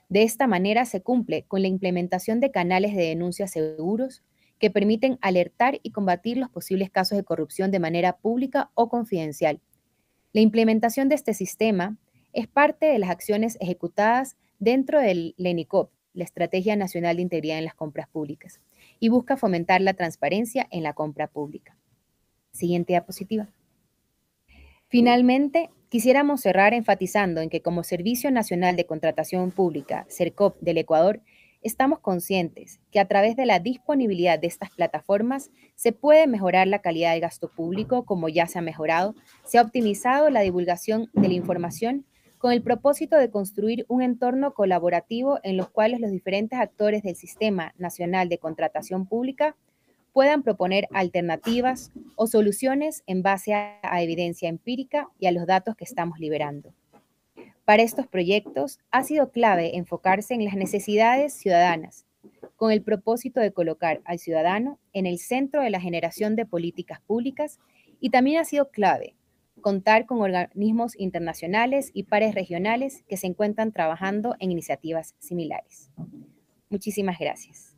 De esta manera se cumple con la implementación de canales de denuncias seguros que permiten alertar y combatir los posibles casos de corrupción de manera pública o confidencial, la implementación de este sistema es parte de las acciones ejecutadas dentro del LENICOP, la Estrategia Nacional de Integridad en las Compras Públicas, y busca fomentar la transparencia en la compra pública. Siguiente diapositiva. Finalmente, quisiéramos cerrar enfatizando en que como Servicio Nacional de Contratación Pública, CERCOP del Ecuador, Estamos conscientes que a través de la disponibilidad de estas plataformas se puede mejorar la calidad del gasto público, como ya se ha mejorado, se ha optimizado la divulgación de la información con el propósito de construir un entorno colaborativo en los cuales los diferentes actores del Sistema Nacional de Contratación Pública puedan proponer alternativas o soluciones en base a, evidencia empírica y a los datos que estamos liberando. Para estos proyectos ha sido clave enfocarse en las necesidades ciudadanas, con el propósito de colocar al ciudadano en el centro de la generación de políticas públicas y también ha sido clave contar con organismos internacionales y pares regionales que se encuentran trabajando en iniciativas similares. Muchísimas gracias.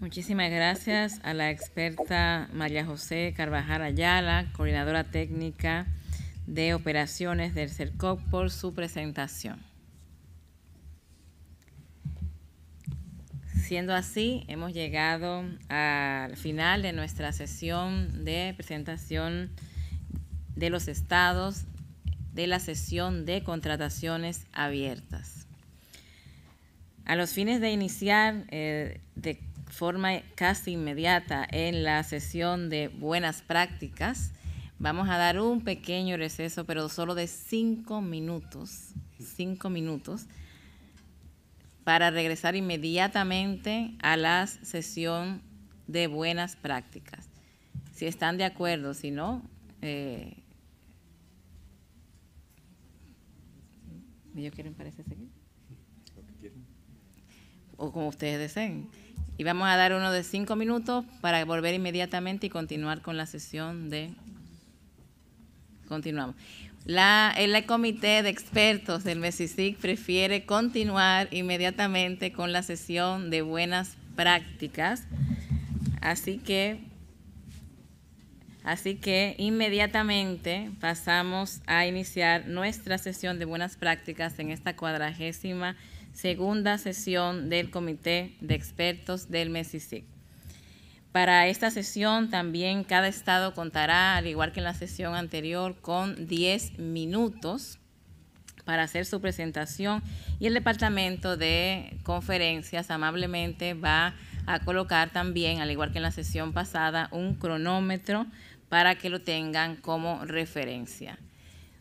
Muchísimas gracias a la experta María José Carvajal Ayala, coordinadora técnica de Operaciones del CERCOP por su presentación. Siendo así, hemos llegado al final de nuestra sesión de presentación de los estados de la sesión de contrataciones abiertas. A los fines de iniciar eh, de forma casi inmediata en la sesión de buenas prácticas, Vamos a dar un pequeño receso, pero solo de cinco minutos. Cinco minutos para regresar inmediatamente a la sesión de buenas prácticas. Si están de acuerdo, si no, eh, ellos quieren parece seguir. O como ustedes deseen. Y vamos a dar uno de cinco minutos para volver inmediatamente y continuar con la sesión de continuamos. el comité de expertos del MESICIC prefiere continuar inmediatamente con la sesión de buenas prácticas. Así que, así que inmediatamente pasamos a iniciar nuestra sesión de buenas prácticas en esta cuadragésima segunda sesión del Comité de Expertos del MESICIC. Para esta sesión también cada estado contará, al igual que en la sesión anterior, con 10 minutos para hacer su presentación y el departamento de conferencias amablemente va a colocar también, al igual que en la sesión pasada, un cronómetro para que lo tengan como referencia.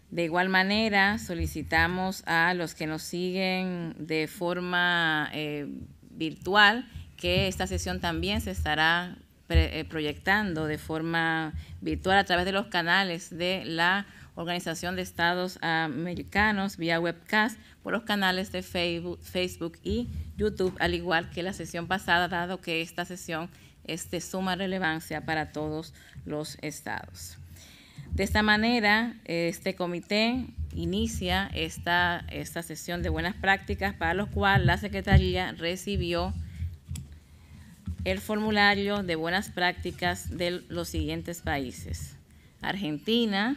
De igual manera, solicitamos a los que nos siguen de forma eh, virtual que esta sesión también se estará eh, proyectando de forma virtual a través de los canales de la Organización de Estados Americanos vía webcast por los canales de Facebook, y YouTube, al igual que la sesión pasada, dado que esta sesión es de suma relevancia para todos los estados. De esta manera, este comité inicia esta, esta sesión de buenas prácticas para los cual la Secretaría recibió el formulario de buenas prácticas de los siguientes países. Argentina,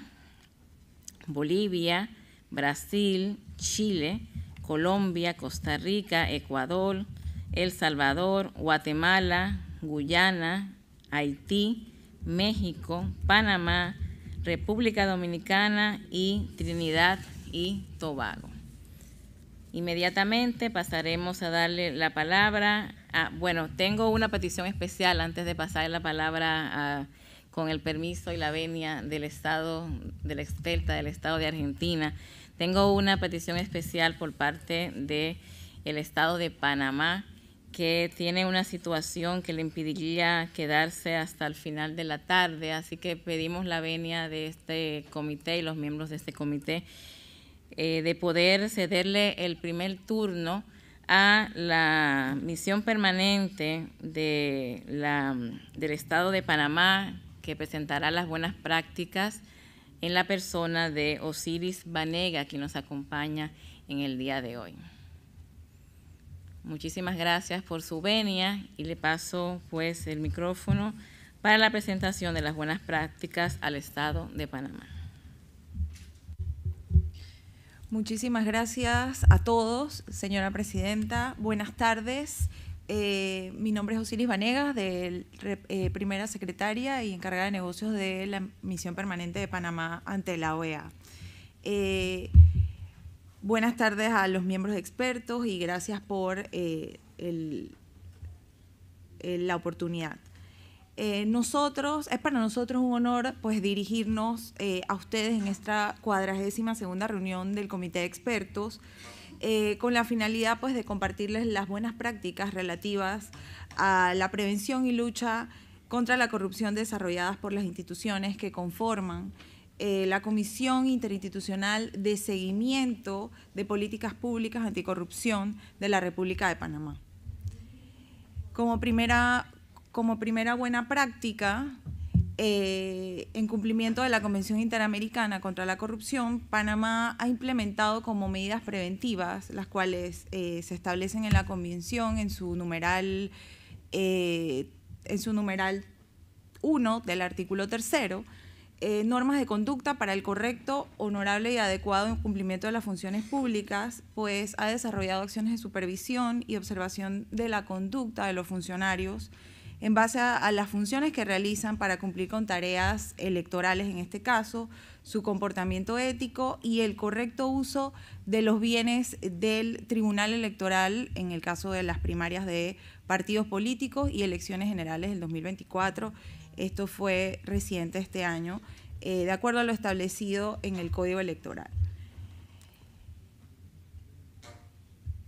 Bolivia, Brasil, Chile, Colombia, Costa Rica, Ecuador, El Salvador, Guatemala, Guyana, Haití, México, Panamá, República Dominicana y Trinidad y Tobago. Inmediatamente pasaremos a darle la palabra. A, bueno, tengo una petición especial antes de pasar la palabra con el permiso y la venia del Estado, de la experta del Estado de Argentina. Tengo una petición especial por parte del el Estado de Panamá que tiene una situación que le impediría quedarse hasta el final de la tarde, así que pedimos la venia de este comité y los miembros de este comité eh, de poder cederle el primer turno a la misión permanente de la, del Estado de Panamá, que presentará las buenas prácticas en la persona de Osiris Banega, que nos acompaña en el día de hoy. Muchísimas gracias por su venia y le paso pues el micrófono para la presentación de las buenas prácticas al Estado de Panamá. Muchísimas gracias a todos, señora presidenta. Buenas tardes. Eh, mi nombre es Osiris Vanegas, de eh, primera secretaria y encargada de negocios de la misión permanente de Panamá ante la OEA. Eh, buenas tardes a los miembros expertos y gracias por la oportunidad. Eh, nosotros, es para nosotros un honor pues dirigirnos eh, a ustedes en esta cuadragésima segunda reunión del Comité de Expertos eh, con la finalidad pues de compartirles las buenas prácticas relativas a la prevención y lucha contra la corrupción desarrolladas por las instituciones que conforman la Comisión Interinstitucional de Seguimiento de Políticas Públicas Anticorrupción de la República de Panamá. Como primera como primera buena práctica, eh, en cumplimiento de la Convención Interamericana contra la Corrupción, Panamá ha implementado como medidas preventivas, las cuales eh, se establecen en la Convención en su numeral, eh, en su numeral 1 del artículo 3 normas de conducta para el correcto, honorable y adecuado cumplimiento de las funciones públicas, pues ha desarrollado acciones de supervisión y observación de la conducta de los funcionarios, en base a, las funciones que realizan para cumplir con tareas electorales en este caso, su comportamiento ético y el correcto uso de los bienes del Tribunal Electoral en el caso de las primarias de partidos políticos y elecciones generales del 2024. Esto fue reciente este año, eh, de acuerdo a lo establecido en el Código Electoral.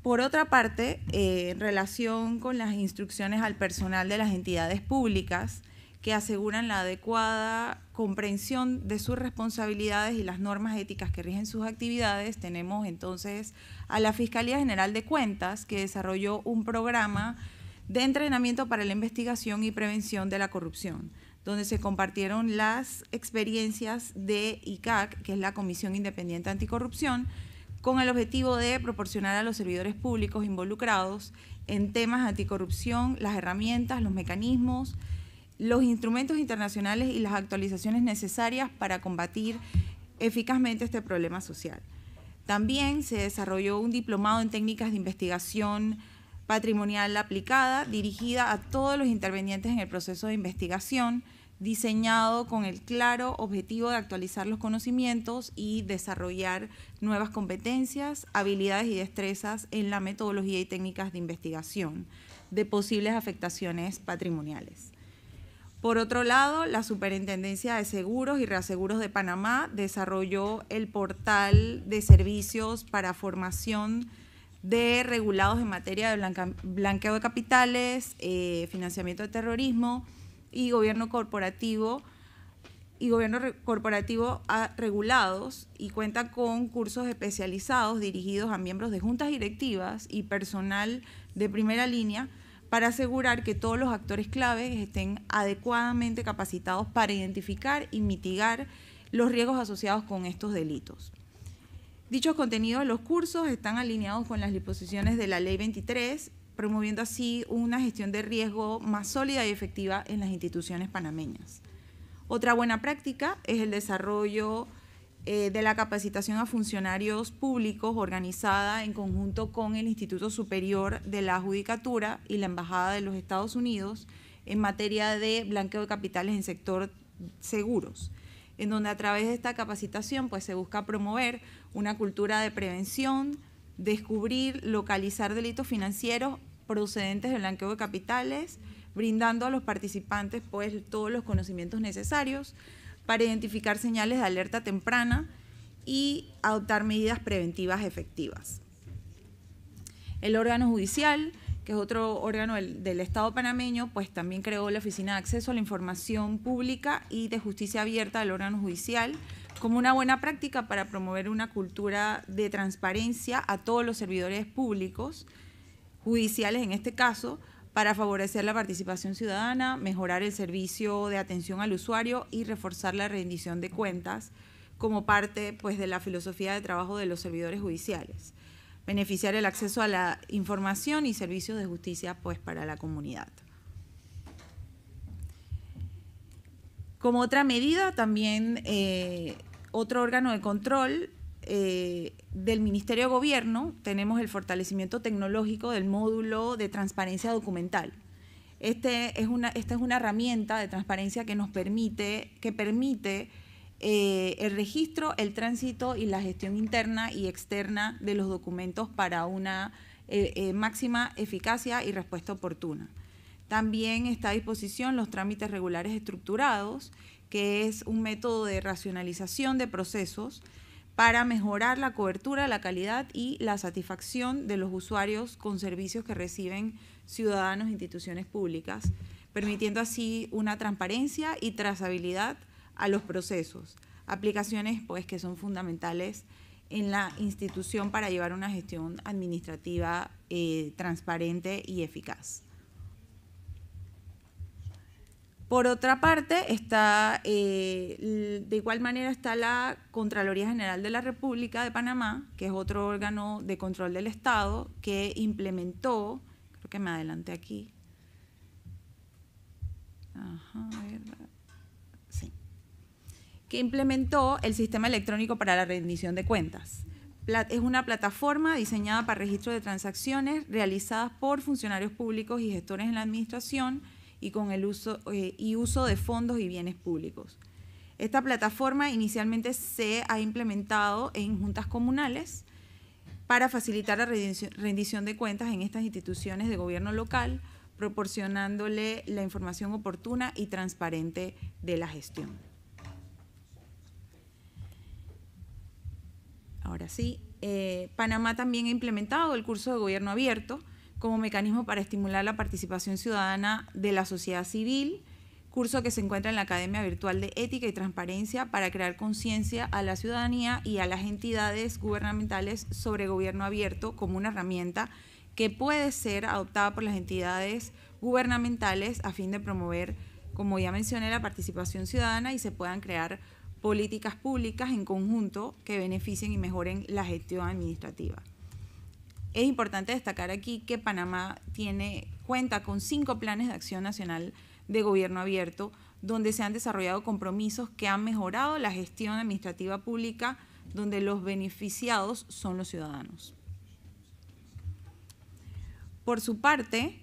Por otra parte, eh, en relación con las instrucciones al personal de las entidades públicas que aseguran la adecuada comprensión de sus responsabilidades y las normas éticas que rigen sus actividades, tenemos entonces a la Fiscalía General de Cuentas que desarrolló un programa de entrenamiento para la investigación y prevención de la corrupción, donde se compartieron las experiencias de ICAC, que es la Comisión Independiente Anticorrupción, con el objetivo de proporcionar a los servidores públicos involucrados en temas anticorrupción las herramientas, los mecanismos, los instrumentos internacionales y las actualizaciones necesarias para combatir eficazmente este problema social. También se desarrolló un diplomado en técnicas de investigación patrimonial aplicada dirigida a todos los intervinientes en el proceso de investigación diseñado con el claro objetivo de actualizar los conocimientos y desarrollar nuevas competencias, habilidades y destrezas en la metodología y técnicas de investigación de posibles afectaciones patrimoniales. Por otro lado, la Superintendencia de Seguros y Reaseguros de Panamá desarrolló el portal de servicios para formación de regulados en materia de blanqueo de capitales, eh, financiamiento de terrorismo, y gobierno corporativo y gobierno corporativo regulados y cuenta con cursos especializados dirigidos a miembros de juntas directivas y personal de primera línea para asegurar que todos los actores claves estén adecuadamente capacitados para identificar y mitigar los riesgos asociados con estos delitos. Dichos contenidos de los cursos están alineados con las disposiciones de la Ley 23 promoviendo así una gestión de riesgo más sólida y efectiva en las instituciones panameñas. Otra buena práctica es el desarrollo eh, de la capacitación a funcionarios públicos organizada en conjunto con el Instituto Superior de la Judicatura y la Embajada de los Estados Unidos en materia de blanqueo de capitales en sector seguros, en donde a través de esta capacitación pues, se busca promover una cultura de prevención, descubrir, localizar delitos financieros procedentes del blanqueo de capitales, brindando a los participantes pues todos los conocimientos necesarios para identificar señales de alerta temprana y adoptar medidas preventivas efectivas. El órgano judicial, que es otro órgano del, Estado panameño, pues también creó la Oficina de Acceso a la Información Pública y de Justicia Abierta del órgano judicial como una buena práctica para promover una cultura de transparencia a todos los servidores públicos judiciales en este caso para favorecer la participación ciudadana, mejorar el servicio de atención al usuario y reforzar la rendición de cuentas como parte pues, de la filosofía de trabajo de los servidores judiciales, beneficiar el acceso a la información y servicios de justicia pues, para la comunidad. Como otra medida, también eh, otro órgano de control eh, del Ministerio de Gobierno tenemos el fortalecimiento tecnológico del módulo de transparencia documental. Este esta es una herramienta de transparencia que nos permite, que permite eh, el registro, el tránsito y la gestión interna y externa de los documentos para una eh, máxima eficacia y respuesta oportuna. También está a disposición los trámites regulares estructurados, que es un método de racionalización de procesos para mejorar la cobertura, la calidad y la satisfacción de los usuarios con servicios que reciben ciudadanos e instituciones públicas, permitiendo así una transparencia y trazabilidad a los procesos, aplicaciones pues que son fundamentales en la institución para llevar una gestión administrativa eh, transparente y eficaz. Por otra parte, está, eh, de igual manera está la Contraloría General de la República de Panamá, que es otro órgano de control del Estado, que implementó, creo que me adelanté aquí. Que implementó el sistema electrónico para la rendición de cuentas. Es una plataforma diseñada para registro de transacciones realizadas por funcionarios públicos y gestores en la administración y, con el uso, eh, y uso de fondos y bienes públicos. Esta plataforma inicialmente se ha implementado en juntas comunales para facilitar la rendición de cuentas en estas instituciones de gobierno local, proporcionándole la información oportuna y transparente de la gestión. Ahora sí, eh, Panamá también ha implementado el curso de gobierno abierto, como mecanismo para estimular la participación ciudadana de la sociedad civil, curso que se encuentra en la Academia Virtual de Ética y Transparencia para crear conciencia a la ciudadanía y a las entidades gubernamentales sobre gobierno abierto como una herramienta que puede ser adoptada por las entidades gubernamentales a fin de promover, como ya mencioné, la participación ciudadana y se puedan crear políticas públicas en conjunto que beneficien y mejoren la gestión administrativa. Es importante destacar aquí que Panamá cuenta con cinco planes de acción nacional de gobierno abierto, donde se han desarrollado compromisos que han mejorado la gestión administrativa pública, donde los beneficiados son los ciudadanos. Por su parte,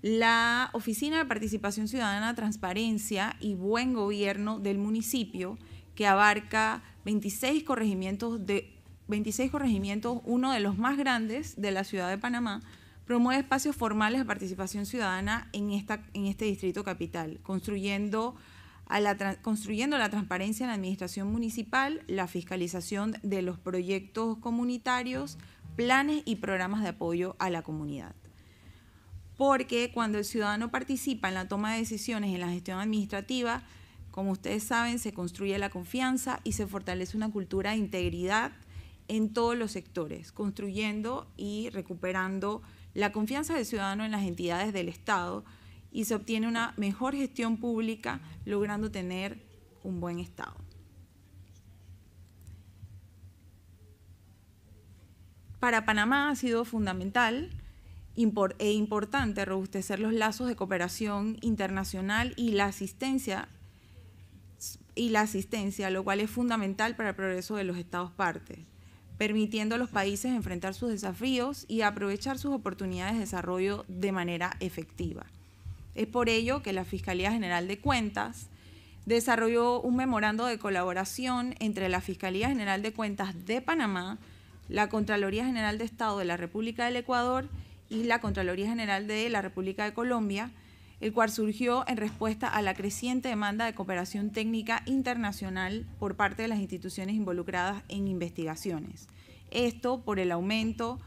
la Oficina de Participación Ciudadana, Transparencia y Buen Gobierno del municipio, que abarca 26 corregimientos de 26 corregimientos, uno de los más grandes de la ciudad de Panamá, promueve espacios formales de participación ciudadana en, este distrito capital, construyendo, construyendo la transparencia en la administración municipal, la fiscalización de los proyectos comunitarios, planes y programas de apoyo a la comunidad. Porque cuando el ciudadano participa en la toma de decisiones en la gestión administrativa, como ustedes saben, se construye la confianza y se fortalece una cultura de integridad en todos los sectores, construyendo y recuperando la confianza del ciudadano en las entidades del Estado y se obtiene una mejor gestión pública, logrando tener un buen Estado. Para Panamá ha sido fundamental e importante robustecer los lazos de cooperación internacional y la asistencia y la asistencia, lo cual es fundamental para el progreso de los Estados partes permitiendo a los países enfrentar sus desafíos y aprovechar sus oportunidades de desarrollo de manera efectiva. Es por ello que la Fiscalía General de Cuentas desarrolló un memorando de colaboración entre la Fiscalía General de Cuentas de Panamá, la Contraloría General de Estado de la República del Ecuador y la Contraloría General de la República de Colombia, el cual surgió en respuesta a la creciente demanda de cooperación técnica internacional por parte de las instituciones involucradas en investigaciones. Esto por el aumento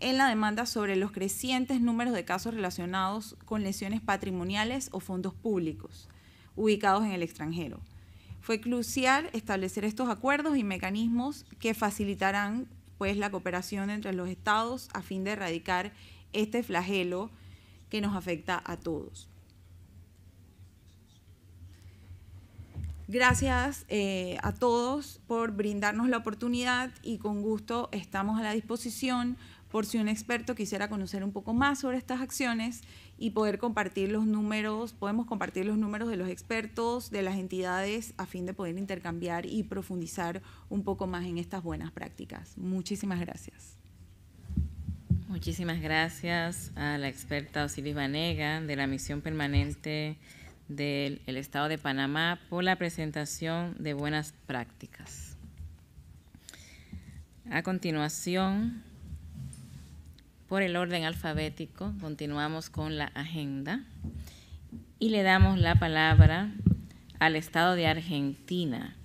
en la demanda sobre los crecientes números de casos relacionados con lesiones patrimoniales o fondos públicos ubicados en el extranjero. Fue crucial establecer estos acuerdos y mecanismos que facilitarán pues la cooperación entre los estados a fin de erradicar este flagelo que nos afecta a todos. Gracias eh, a todos por brindarnos la oportunidad y con gusto estamos a la disposición por si un experto quisiera conocer un poco más sobre estas acciones y poder compartir los números, podemos compartir los números de los expertos, de las entidades, a fin de poder intercambiar y profundizar un poco más en estas buenas prácticas. Muchísimas gracias. Muchísimas gracias a la experta Osiris Vanega de la Misión Permanente del Estado de Panamá por la presentación de buenas prácticas. A continuación, por el orden alfabético, continuamos con la agenda y le damos la palabra al Estado de Argentina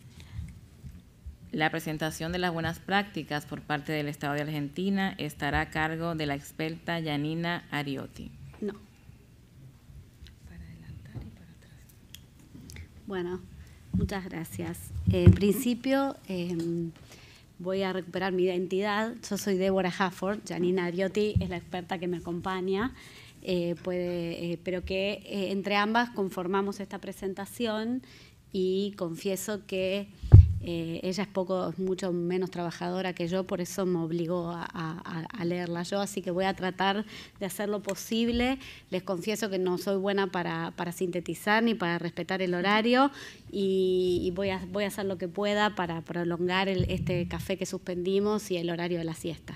la presentación de las buenas prácticas por parte del Estado de Argentina estará a cargo de la experta Yanina Ariotti. No. Para y para atrás. Bueno, muchas gracias. en principio, em, voy a recuperar mi identidad. Yo soy Débora Hafford, Janina Ariotti es la experta que me acompaña. Eh, puede, eh, pero que eh, entre ambas conformamos esta presentación y confieso que eh, ella es poco, mucho menos trabajadora que yo, por eso me obligó a, leerla yo, así que voy a tratar de hacer lo posible. Les confieso que no soy buena para, sintetizar ni para respetar el horario y, voy, a, hacer lo que pueda para prolongar este café que suspendimos y el horario de la siesta.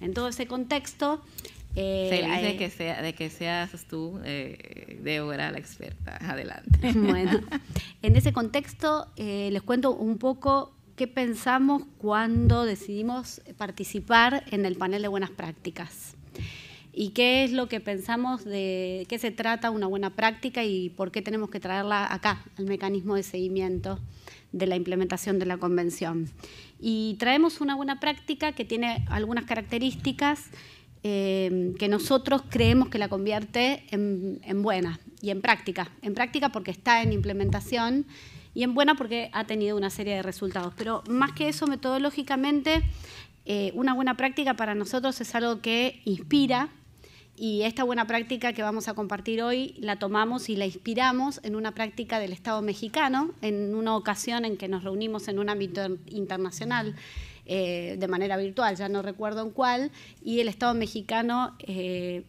En todo ese contexto, Feliz eh, de que, sea, de que seas tú, eh, Débora, la experta. Adelante. Bueno, en ese contexto eh, les cuento un poco qué pensamos cuando decidimos participar en el panel de buenas prácticas y qué es lo que pensamos de qué se trata una buena práctica y por qué tenemos que traerla acá, al mecanismo de seguimiento de la implementación de la convención. Y traemos una buena práctica que tiene algunas características Em, que nosotros creemos que la convierte en, buena y en práctica. En práctica porque está en implementación y en buena porque ha tenido una serie de resultados. Pero más que eso, metodológicamente, eh, una buena práctica para nosotros es algo que inspira y esta buena práctica que vamos a compartir hoy la tomamos y la inspiramos en una práctica del Estado mexicano, en una ocasión en que nos reunimos en un ámbito internacional eh, de manera virtual, ya no recuerdo en cuál, y el Estado mexicano eh,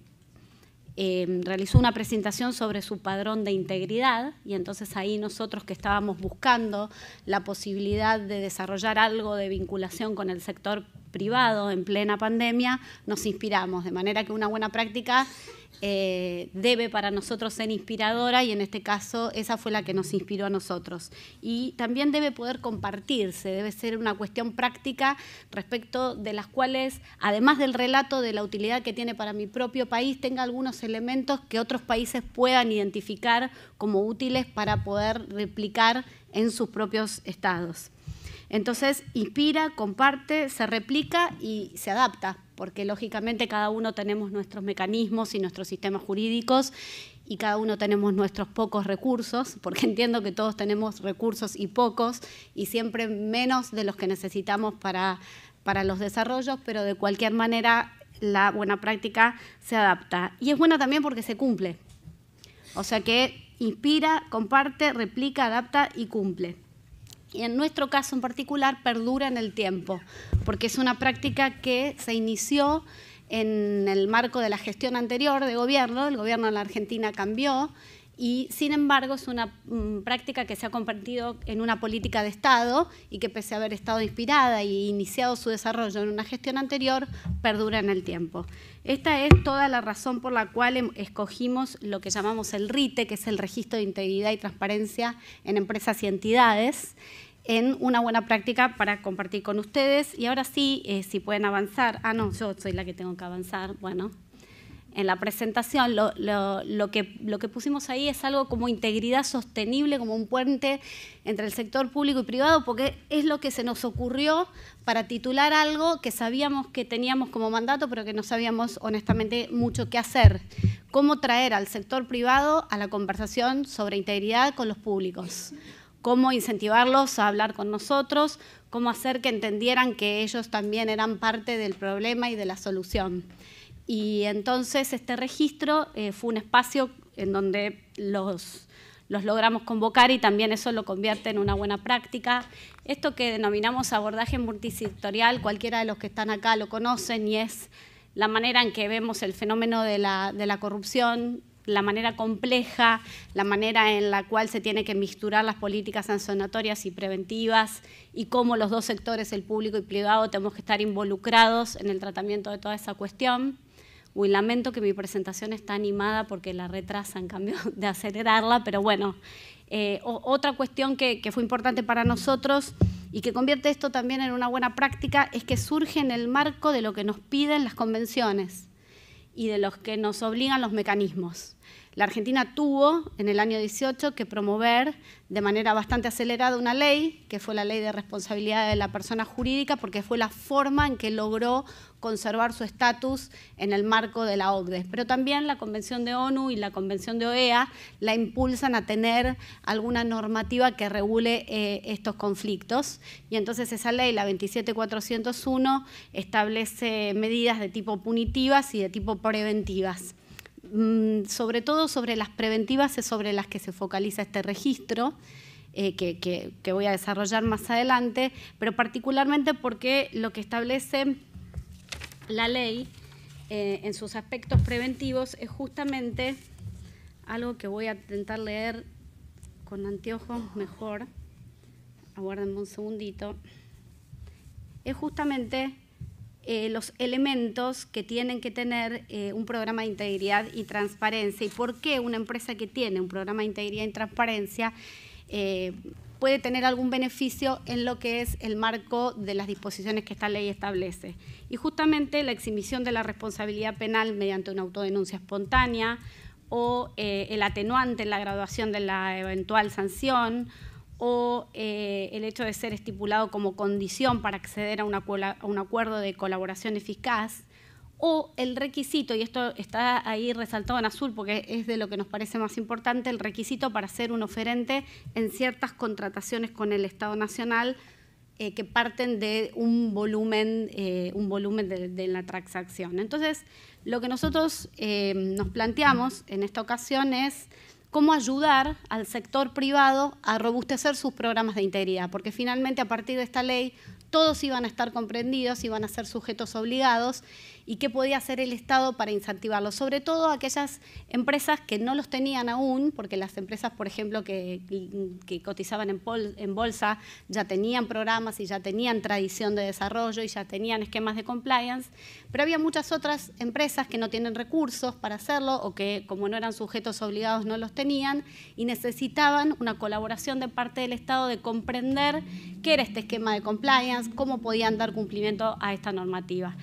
em, realizó una presentación sobre su padrón de integridad y entonces ahí nosotros que estábamos buscando la posibilidad de desarrollar algo de vinculación con el sector privado en plena pandemia, nos inspiramos. De manera que una buena práctica eh, debe para nosotros ser inspiradora y en este caso esa fue la que nos inspiró a nosotros. Y también debe poder compartirse, debe ser una cuestión práctica respecto de las cuales, además del relato de la utilidad que tiene para mi propio país, tenga algunos elementos que otros países puedan identificar como útiles para poder replicar en sus propios estados. Entonces, inspira, comparte, se replica y se adapta, porque lógicamente cada uno tenemos nuestros mecanismos y nuestros sistemas jurídicos y cada uno tenemos nuestros pocos recursos, porque entiendo que todos tenemos recursos y pocos y siempre menos de los que necesitamos para, los desarrollos, pero de cualquier manera la buena práctica se adapta. Y es buena también porque se cumple. O sea que inspira, comparte, replica, adapta y cumple y en nuestro caso en particular perdura en el tiempo, porque es una práctica que se inició en el marco de la gestión anterior de gobierno, el gobierno de la Argentina cambió, y sin embargo es una mm, práctica que se ha convertido en una política de Estado y que pese a haber estado inspirada e iniciado su desarrollo en una gestión anterior, perdura en el tiempo. Esta es toda la razón por la cual em, escogimos lo que llamamos el RITE, que es el Registro de Integridad y Transparencia en Empresas y Entidades, en una buena práctica para compartir con ustedes. Y ahora sí, eh, si pueden avanzar. Ah, no, yo soy la que tengo que avanzar. Bueno en la presentación, lo, que, que pusimos ahí es algo como integridad sostenible, como un puente entre el sector público y privado, porque es lo que se nos ocurrió para titular algo que sabíamos que teníamos como mandato, pero que no sabíamos honestamente mucho qué hacer. Cómo traer al sector privado a la conversación sobre integridad con los públicos cómo incentivarlos a hablar con nosotros, cómo hacer que entendieran que ellos también eran parte del problema y de la solución. Y entonces este registro eh, fue un espacio en donde los, logramos convocar y también eso lo convierte en una buena práctica. Esto que denominamos abordaje multisectorial, cualquiera de los que están acá lo conocen y es la manera en que vemos el fenómeno de la, de la corrupción, la manera compleja, la manera en la cual se tiene que misturar las políticas sancionatorias y preventivas y cómo los dos sectores, el público y privado, tenemos que estar involucrados en el tratamiento de toda esa cuestión lamento que mi presentación está animada porque la retrasa en cambio de acelerarla, pero bueno, eh, otra cuestión que, que, fue importante para nosotros y que convierte esto también en una buena práctica es que surge en el marco de lo que nos piden las convenciones y de los que nos obligan los mecanismos. La Argentina tuvo en el año 18 que promover de manera bastante acelerada una ley, que fue la ley de responsabilidad de la persona jurídica, porque fue la forma en que logró conservar su estatus en el marco de la OCDE. Pero también la Convención de ONU y la Convención de OEA la impulsan a tener alguna normativa que regule eh, estos conflictos. Y entonces esa ley, la 27401, establece medidas de tipo punitivas y de tipo preventivas. Mm, sobre todo sobre las preventivas es sobre las que se focaliza este registro, eh, que, voy a desarrollar más adelante, pero particularmente porque lo que establece la ley eh, en sus aspectos preventivos es justamente algo que voy a intentar leer con anteojos mejor, aguárdenme un segundito, es justamente eh, los elementos que tienen que tener eh, un programa de integridad y transparencia y por qué una empresa que tiene un programa de integridad y transparencia eh, puede tener algún beneficio en lo que es el marco de las disposiciones que esta ley establece. Y justamente la exhibición de la responsabilidad penal mediante una autodenuncia espontánea o el atenuante en la graduación de la eventual sanción o eh, el hecho de ser estipulado como condición para acceder a, un acuerdo de colaboración eficaz, o el requisito, y esto está ahí resaltado en azul porque es de lo que nos parece más importante, el requisito para ser un oferente en ciertas contrataciones con el Estado Nacional eh, que parten de un volumen, eh, un volumen de, la transacción. Entonces, lo que nosotros nos planteamos en esta ocasión es cómo ayudar al sector privado a robustecer sus programas de integridad, porque finalmente a partir de esta ley todos iban a estar comprendidos, iban a ser sujetos obligados y qué podía hacer el Estado para incentivarlo. sobre todo aquellas empresas que no los tenían aún, porque las empresas, por ejemplo, que, cotizaban en, en bolsa ya tenían programas y ya tenían tradición de desarrollo y ya tenían esquemas de compliance, pero había muchas otras empresas que no tienen recursos para hacerlo o que como no eran sujetos obligados no los tenían y necesitaban una colaboración de parte del Estado de comprender qué era este esquema de compliance, cómo podían dar cumplimiento a esta normativa.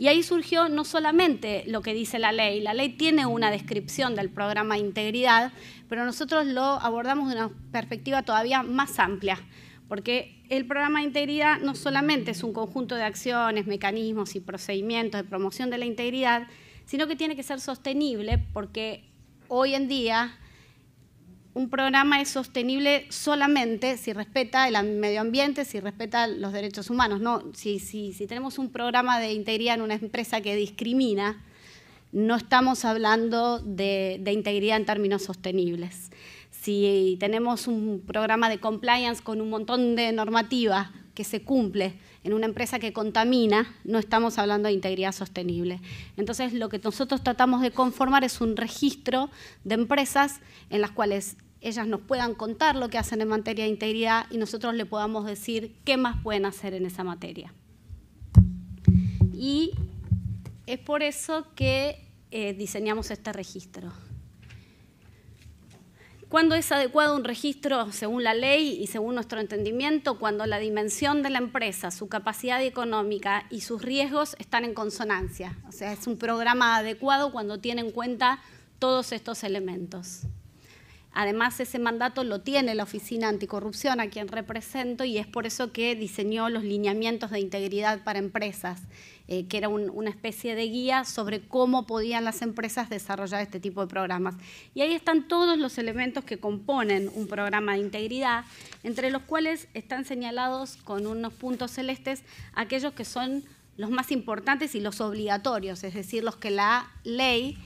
Y ahí surgió no solamente lo que dice la ley, la ley tiene una descripción del programa de integridad, pero nosotros lo abordamos de una perspectiva todavía más amplia, porque el programa de integridad no solamente es un conjunto de acciones, mecanismos y procedimientos de promoción de la integridad, sino que tiene que ser sostenible porque hoy en día un programa es sostenible solamente si respeta el medio ambiente, si respeta los derechos humanos. No, si, tenemos un programa de integridad en una empresa que discrimina, no estamos hablando de, integridad en términos sostenibles. Si tenemos un programa de compliance con un montón de normativa que se cumple, en una empresa que contamina, no estamos hablando de integridad sostenible. Entonces, lo que nosotros tratamos de conformar es un registro de empresas en las cuales ellas nos puedan contar lo que hacen en materia de integridad y nosotros le podamos decir qué más pueden hacer en esa materia. Y es por eso que eh, diseñamos este registro. ¿Cuándo es adecuado un registro según la ley y según nuestro entendimiento? Cuando la dimensión de la empresa, su capacidad económica y sus riesgos están en consonancia. O sea, es un programa adecuado cuando tiene en cuenta todos estos elementos. Además, ese mandato lo tiene la Oficina Anticorrupción, a quien represento, y es por eso que diseñó los lineamientos de integridad para empresas, eh, que era una especie de guía sobre cómo podían las empresas desarrollar este tipo de programas. Y ahí están todos los elementos que componen un programa de integridad, entre los cuales están señalados con unos puntos celestes aquellos que son los más importantes y los obligatorios, es decir, los que la ley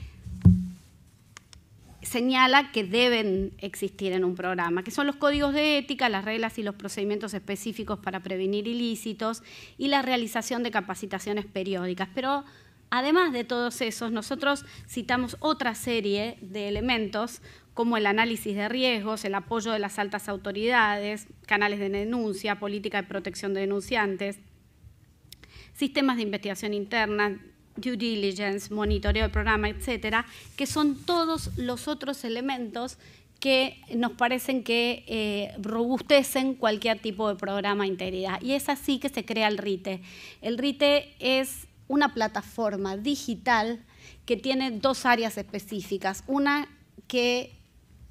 señala que deben existir en un programa, que son los códigos de ética, las reglas y los procedimientos específicos para prevenir ilícitos y la realización de capacitaciones periódicas. Pero además de todos esos, nosotros citamos otra serie de elementos como el análisis de riesgos, el apoyo de las altas autoridades, canales de denuncia, política de protección de denunciantes, sistemas de investigación interna, due diligence, monitoreo del programa, etcétera, que son todos los otros elementos que nos parecen que eh, robustecen cualquier tipo de programa de integridad. Y es así que se crea el RITE. El RITE es una plataforma digital que tiene dos áreas específicas. Una que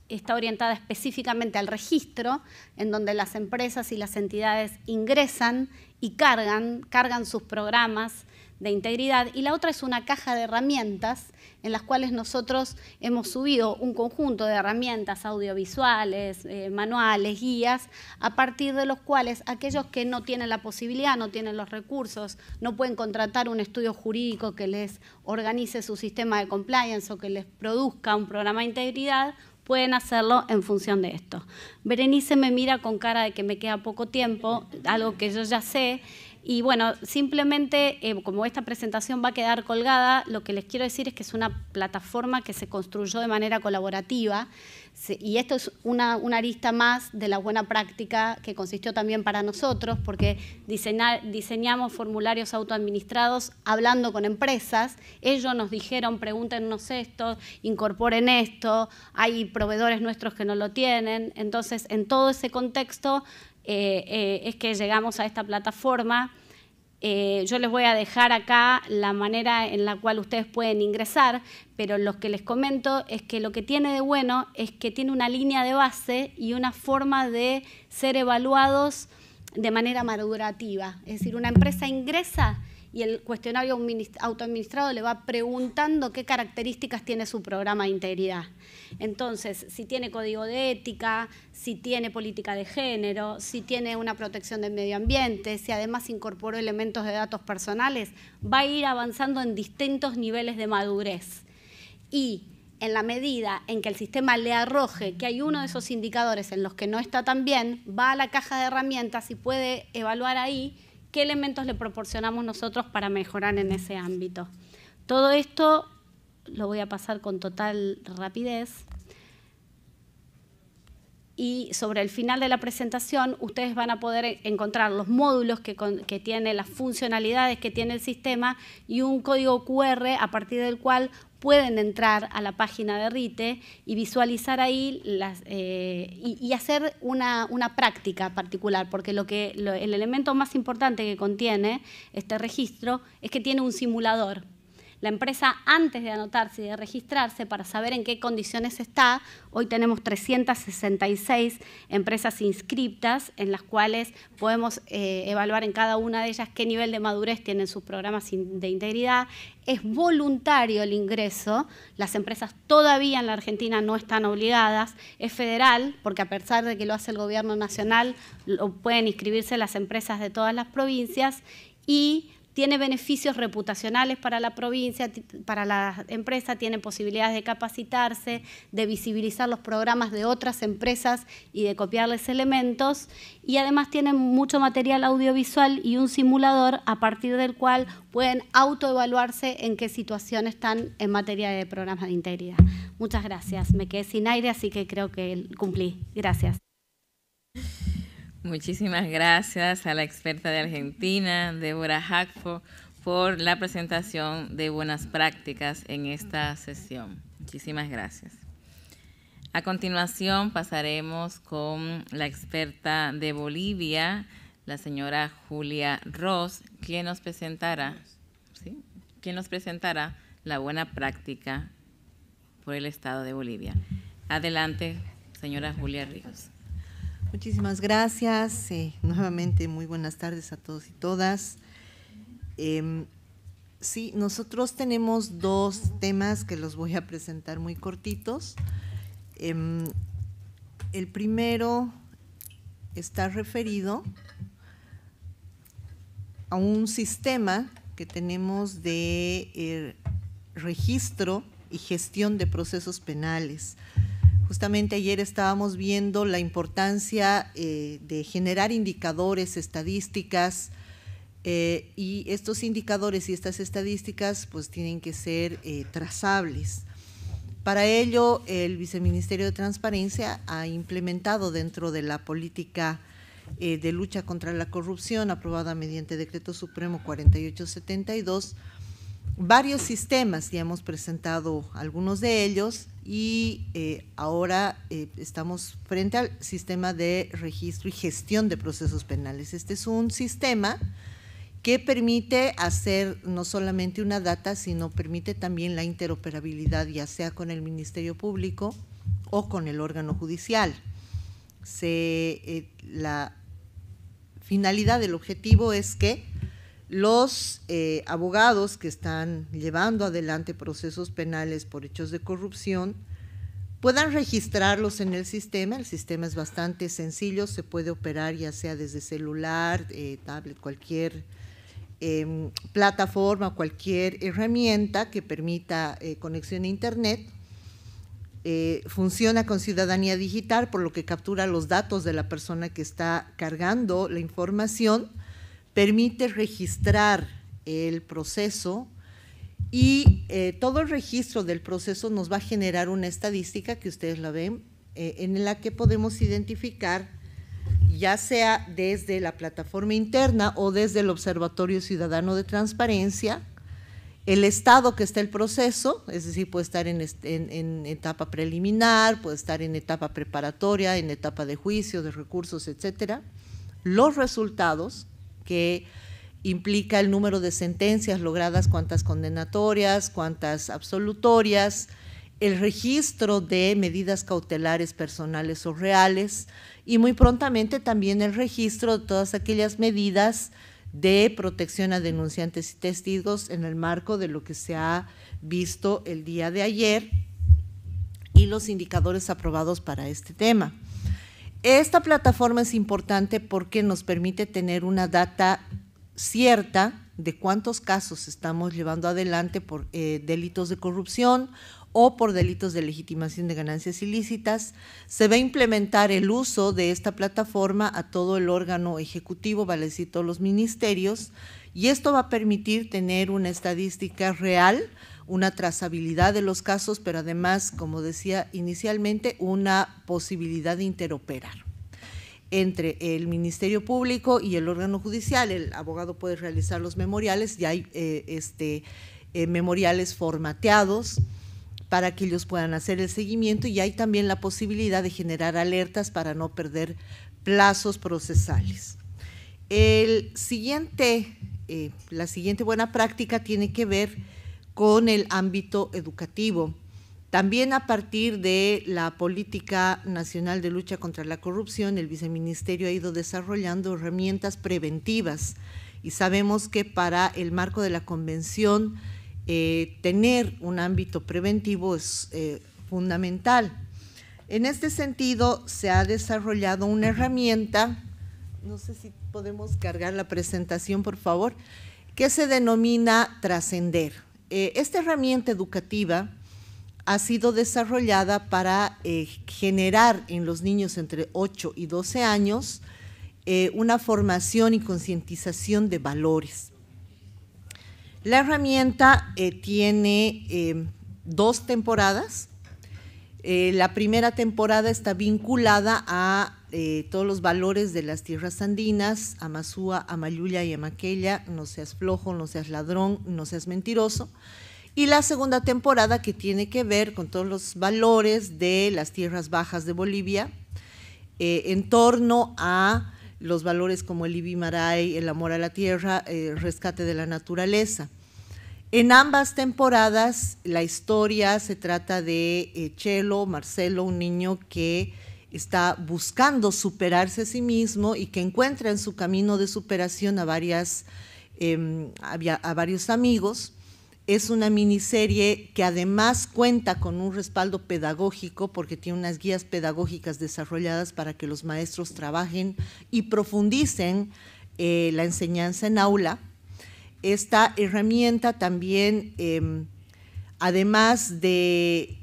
está orientada específicamente al registro, en donde las empresas y las entidades ingresan y cargan, cargan sus programas, de integridad y la otra es una caja de herramientas en las cuales nosotros hemos subido un conjunto de herramientas audiovisuales, eh, manuales, guías, a partir de los cuales aquellos que no tienen la posibilidad, no tienen los recursos, no pueden contratar un estudio jurídico que les organice su sistema de compliance o que les produzca un programa de integridad, pueden hacerlo en función de esto. Berenice me mira con cara de que me queda poco tiempo, algo que yo ya sé, y bueno, simplemente eh, como esta presentación va a quedar colgada, lo que les quiero decir es que es una plataforma que se construyó de manera colaborativa y esto es una, arista más de la buena práctica que consistió también para nosotros porque diseñamos formularios autoadministrados hablando con empresas. Ellos nos dijeron, pregúntenos esto, incorporen esto, hay proveedores nuestros que no lo tienen. Entonces, en todo ese contexto eh, eh, es que llegamos a esta plataforma. Eh, yo les voy a dejar acá la manera en la cual ustedes pueden ingresar, pero lo que les comento es que lo que tiene de bueno es que tiene una línea de base y una forma de ser evaluados de manera madurativa. Es decir, una empresa ingresa y el cuestionario autoadministrado le va preguntando qué características tiene su programa de integridad. Entonces, si tiene código de ética, si tiene política de género, si tiene una protección del medio ambiente, si además incorporó elementos de datos personales, va a ir avanzando en distintos niveles de madurez. Y en la medida en que el sistema le arroje que hay uno de esos indicadores en los que no está tan bien, va a la caja de herramientas y puede evaluar ahí qué elementos le proporcionamos nosotros para mejorar en ese ámbito. Todo esto lo voy a pasar con total rapidez. Y sobre el final de la presentación, ustedes van a poder encontrar los módulos que, tiene, las funcionalidades que tiene el sistema y un código QR a partir del cual pueden entrar a la página de RITE y visualizar ahí las, eh, y, hacer una, una, práctica particular, porque lo que, el elemento más importante que contiene este registro es que tiene un simulador la empresa antes de anotarse y de registrarse para saber en qué condiciones está. Hoy tenemos 366 empresas inscriptas en las cuales podemos eh, evaluar en cada una de ellas qué nivel de madurez tienen sus programas de integridad. Es voluntario el ingreso, las empresas todavía en la Argentina no están obligadas, es federal, porque a pesar de que lo hace el gobierno nacional, lo pueden inscribirse las empresas de todas las provincias y tiene beneficios reputacionales para la provincia, para la empresa, tiene posibilidades de capacitarse, de visibilizar los programas de otras empresas y de copiarles elementos y además tiene mucho material audiovisual y un simulador a partir del cual pueden autoevaluarse en qué situación están en materia de programas de integridad. Muchas gracias. Me quedé sin aire, así que creo que cumplí. Gracias. Muchísimas gracias a la experta de Argentina, Débora Hackford, por la presentación de buenas prácticas en esta sesión. Muchísimas gracias. A continuación pasaremos con la experta de Bolivia, la señora Julia Ross, quien nos presentará, nos presentará la buena práctica por el Estado de Bolivia. Adelante, señora Julia Ríos. Muchísimas gracias. Eh, nuevamente, muy buenas tardes a todos y todas. Em, sí, nosotros tenemos dos temas que los voy a presentar muy cortitos. Em, el primero está referido a un sistema que tenemos de eh, registro y gestión de procesos penales. Justamente ayer estábamos viendo la importancia eh, de generar indicadores, estadísticas, eh, y estos indicadores y estas estadísticas pues tienen que ser eh, trazables. Para ello, el Viceministerio de Transparencia ha implementado dentro de la política de lucha contra la corrupción aprobada mediante Decreto Supremo 4872 varios sistemas ya hemos presentado algunos de ellos y eh, ahora eh, estamos frente al sistema de registro y gestión de procesos penales. Este es un sistema que permite hacer no solamente una data, sino permite también la interoperabilidad, ya sea con el Ministerio Público o con el órgano judicial. Eh, la finalidad, del objetivo es que los eh, abogados que están llevando adelante procesos penales por hechos de corrupción puedan registrarlos en el sistema. El sistema es bastante sencillo, se puede operar ya sea desde celular, eh, tablet, cualquier em, plataforma, cualquier herramienta que permita eh, conexión a Internet. funciona con ciudadanía digital, por lo que captura los datos de la persona que está cargando la información permite registrar el proceso y eh, todo el registro del proceso nos va a generar una estadística que ustedes la ven, eh, en la que podemos identificar, ya sea desde la plataforma interna o desde el Observatorio Ciudadano de Transparencia, el estado que está el proceso, es decir, puede estar en, en etapa preliminar, puede estar en etapa preparatoria, en etapa de juicio, de recursos, etcétera, los resultados, que implica el número de sentencias logradas, cuántas condenatorias, cuántas absolutorias, el registro de medidas cautelares personales o reales y muy prontamente también el registro de todas aquellas medidas de protección a denunciantes y testigos en el marco de lo que se ha visto el día de ayer y los indicadores aprobados para este tema. Esta plataforma es importante porque nos permite tener una data cierta de cuántos casos estamos llevando adelante por eh, delitos de corrupción o por delitos de legitimación de ganancias ilícitas. Se va a implementar el uso de esta plataforma a todo el órgano ejecutivo, vale decir, todos los ministerios, y esto va a permitir tener una estadística real una trazabilidad de los casos, pero además, como decía inicialmente, una posibilidad de interoperar entre el Ministerio Público y el órgano judicial. El abogado puede realizar los memoriales, ya hay eh, este, eh, memoriales formateados para que ellos puedan hacer el seguimiento y hay también la posibilidad de generar alertas para no perder plazos procesales. El siguiente, eh, la siguiente buena práctica tiene que ver con el ámbito educativo. También a partir de la Política Nacional de Lucha contra la Corrupción, el viceministerio ha ido desarrollando herramientas preventivas y sabemos que para el marco de la convención eh, tener un ámbito preventivo es eh, fundamental. En este sentido, se ha desarrollado una herramienta, no sé si podemos cargar la presentación, por favor, que se denomina trascender. Eh, esta herramienta educativa ha sido desarrollada para eh, generar en los niños entre 8 y 12 años eh, una formación y concientización de valores. La herramienta tiene dos temporadas. la primera temporada está vinculada a eh, todos los valores de las tierras andinas, Amazúa, Amayulla y Amaquella, no seas flojo, no seas ladrón, no seas mentiroso. Y la segunda temporada que tiene que ver con todos los valores de las tierras bajas de Bolivia eh, en torno a los valores como el Ibimaray, el amor a la tierra, el eh, rescate de la naturaleza. En ambas temporadas la historia se trata de Chelo, Marcelo, un niño que está buscando superarse a sí mismo y que encuentra en su camino de superación a, varias, em, varios amigos. Es una miniserie que además cuenta con un respaldo pedagógico porque tiene unas guías pedagógicas desarrolladas para que los maestros trabajen y profundicen eh, la enseñanza en aula. Esta herramienta también, em, además de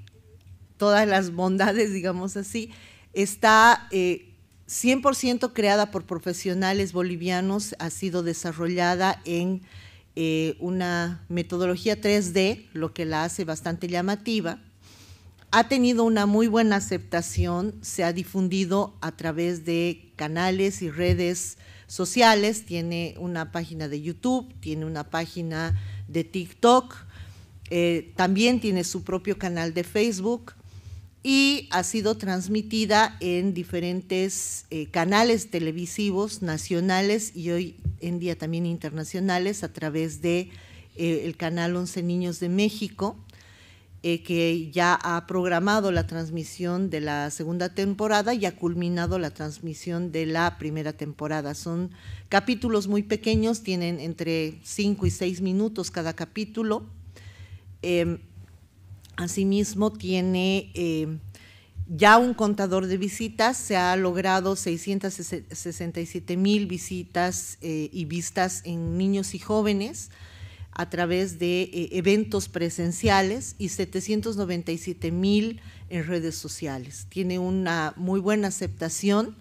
todas las bondades, digamos así, está 100% eh, creada por profesionales bolivianos, ha sido desarrollada en eh, una metodología 3D, lo que la hace bastante llamativa. Ha tenido una muy buena aceptación, se ha difundido a través de canales y redes sociales, tiene una página de YouTube, tiene una página de TikTok, eh, también tiene su propio canal de Facebook y ha sido transmitida en diferentes eh, canales televisivos nacionales y hoy en día también internacionales a través de eh, el canal 11 Niños de México, eh, que ya ha programado la transmisión de la segunda temporada y ha culminado la transmisión de la primera temporada. Son capítulos muy pequeños, tienen entre 5 y 6 minutos cada capítulo. Em, Asimismo, tiene eh, ya un contador de visitas, se ha logrado 667 mil visitas eh, y vistas en niños y jóvenes a través de eh, eventos presenciales y 797 mil en redes sociales. Tiene una muy buena aceptación.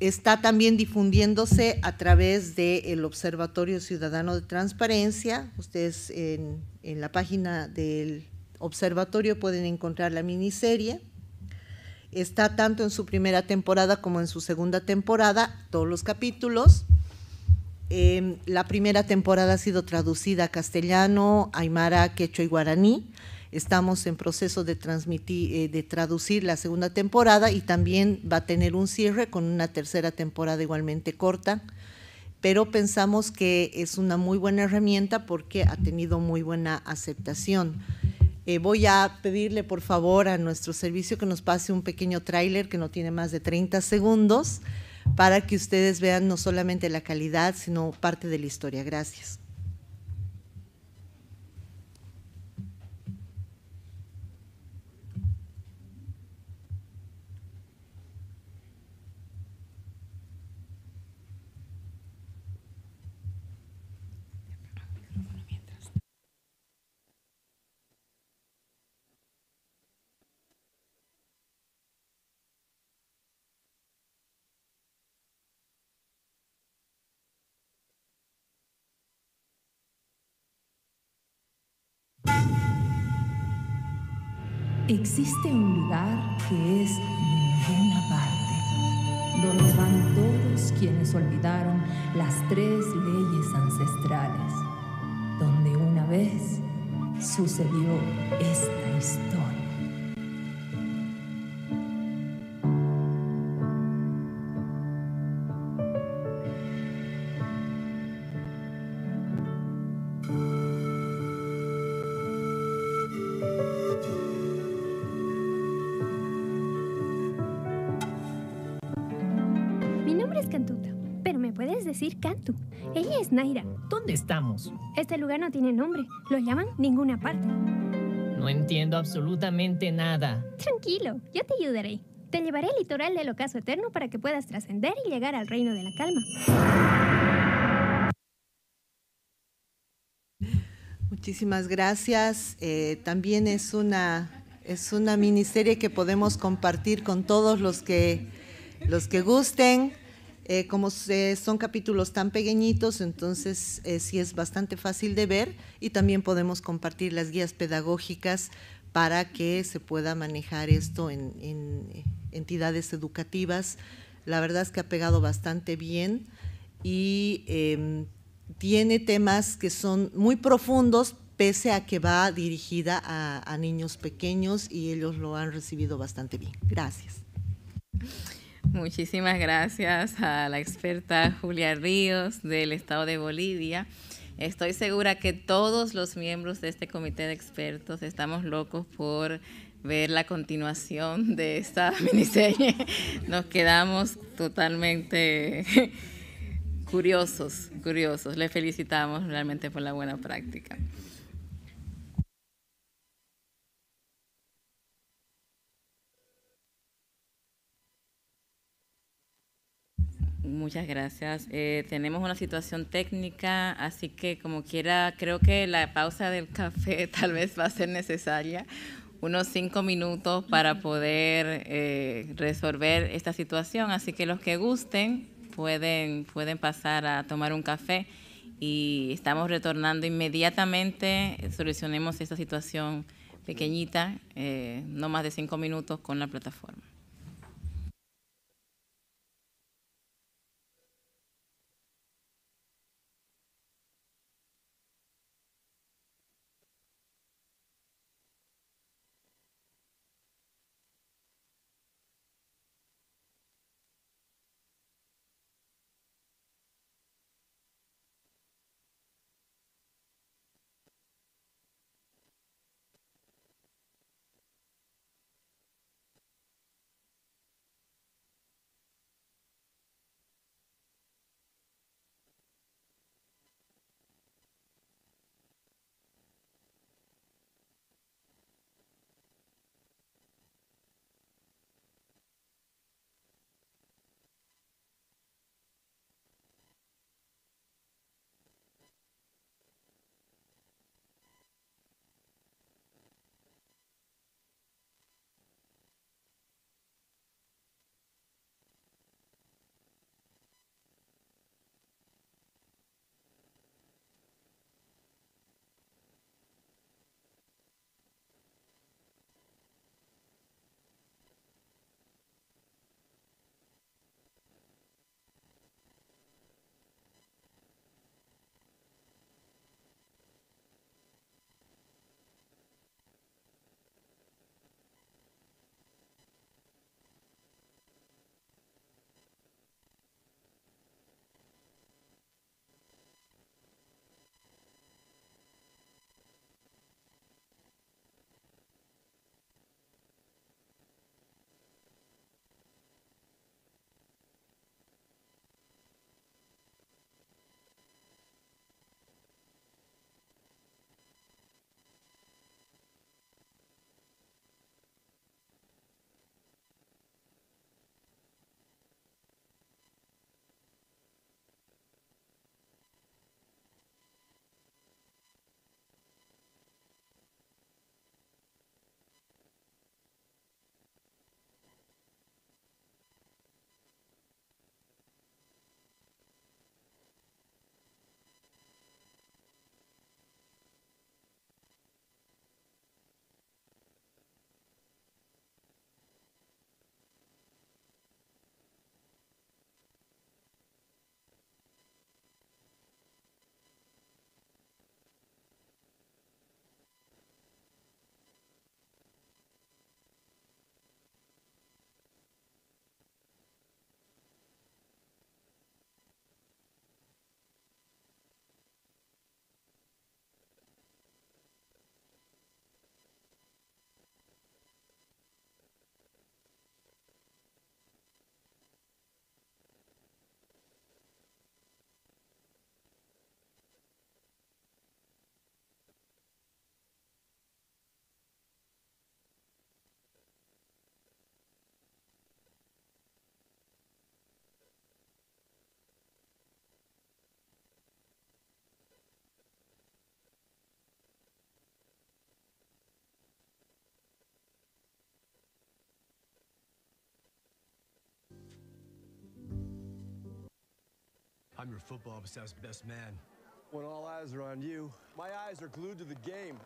Está también difundiéndose a través del Observatorio Ciudadano de Transparencia. Ustedes en la página del observatorio pueden encontrar la miniserie. Está tanto en su primera temporada como en su segunda temporada, todos los capítulos. Em, la primera temporada ha sido traducida a castellano, aymara, quechua y guaraní. Estamos en proceso de, transmitir, eh, de traducir la segunda temporada y también va a tener un cierre con una tercera temporada igualmente corta, pero pensamos que es una muy buena herramienta porque ha tenido muy buena aceptación. Eh, voy a pedirle por favor a nuestro servicio que nos pase un pequeño tráiler que no tiene más de 30 segundos para que ustedes vean no solamente la calidad, sino parte de la historia. Gracias. Existe un lugar que es ninguna parte, donde van todos quienes olvidaron las tres leyes ancestrales, donde una vez sucedió esta historia. Ella es Naira. ¿Dónde estamos? Este lugar no tiene nombre. Lo llaman ninguna parte. No entiendo absolutamente nada. Tranquilo, yo te ayudaré. Te llevaré al litoral del ocaso eterno para que puedas trascender y llegar al reino de la calma. Muchísimas gracias. Eh, también es una, es una miniserie que podemos compartir con todos los que, los que gusten. Eh, como son capítulos tan pequeñitos, entonces eh, sí es bastante fácil de ver y también podemos compartir las guías pedagógicas para que se pueda manejar esto en, entidades educativas. La verdad es que ha pegado bastante bien y em, tiene temas que son muy profundos, pese a que va dirigida a niños pequeños y ellos lo han recibido bastante bien. Gracias. Muchísimas gracias a la experta Julia Ríos del Estado de Bolivia. Estoy segura que todos los miembros de este comité de expertos estamos locos por ver la continuación de esta miniserie. Nos quedamos totalmente curiosos, curiosos. Le felicitamos realmente por la buena práctica. Muchas gracias. Eh, tenemos una situación técnica, así que como quiera, creo que la pausa del café tal vez va a ser necesaria, unos cinco minutos para poder eh, resolver esta situación. Así que los que gusten pueden, pueden pasar a tomar un café y estamos retornando inmediatamente, solucionemos esta situación pequeñita, eh, no más de cinco minutos con la plataforma. not in your football besides best man. When all eyes are on you, my eyes are glued to the game.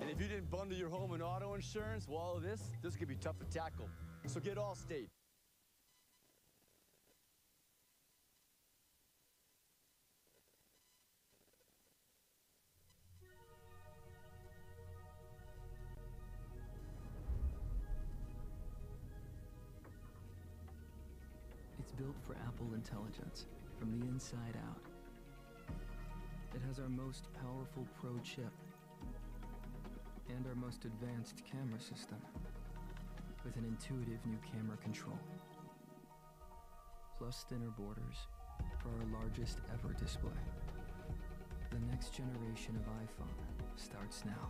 And if you didn't bundle your home and auto insurance, well, all of this, this could be tough to tackle. So get Allstate. inside out. It has our most powerful pro chip and our most advanced camera system with an intuitive new camera control. Plus thinner borders for our largest ever display. The next generation of iPhone starts now.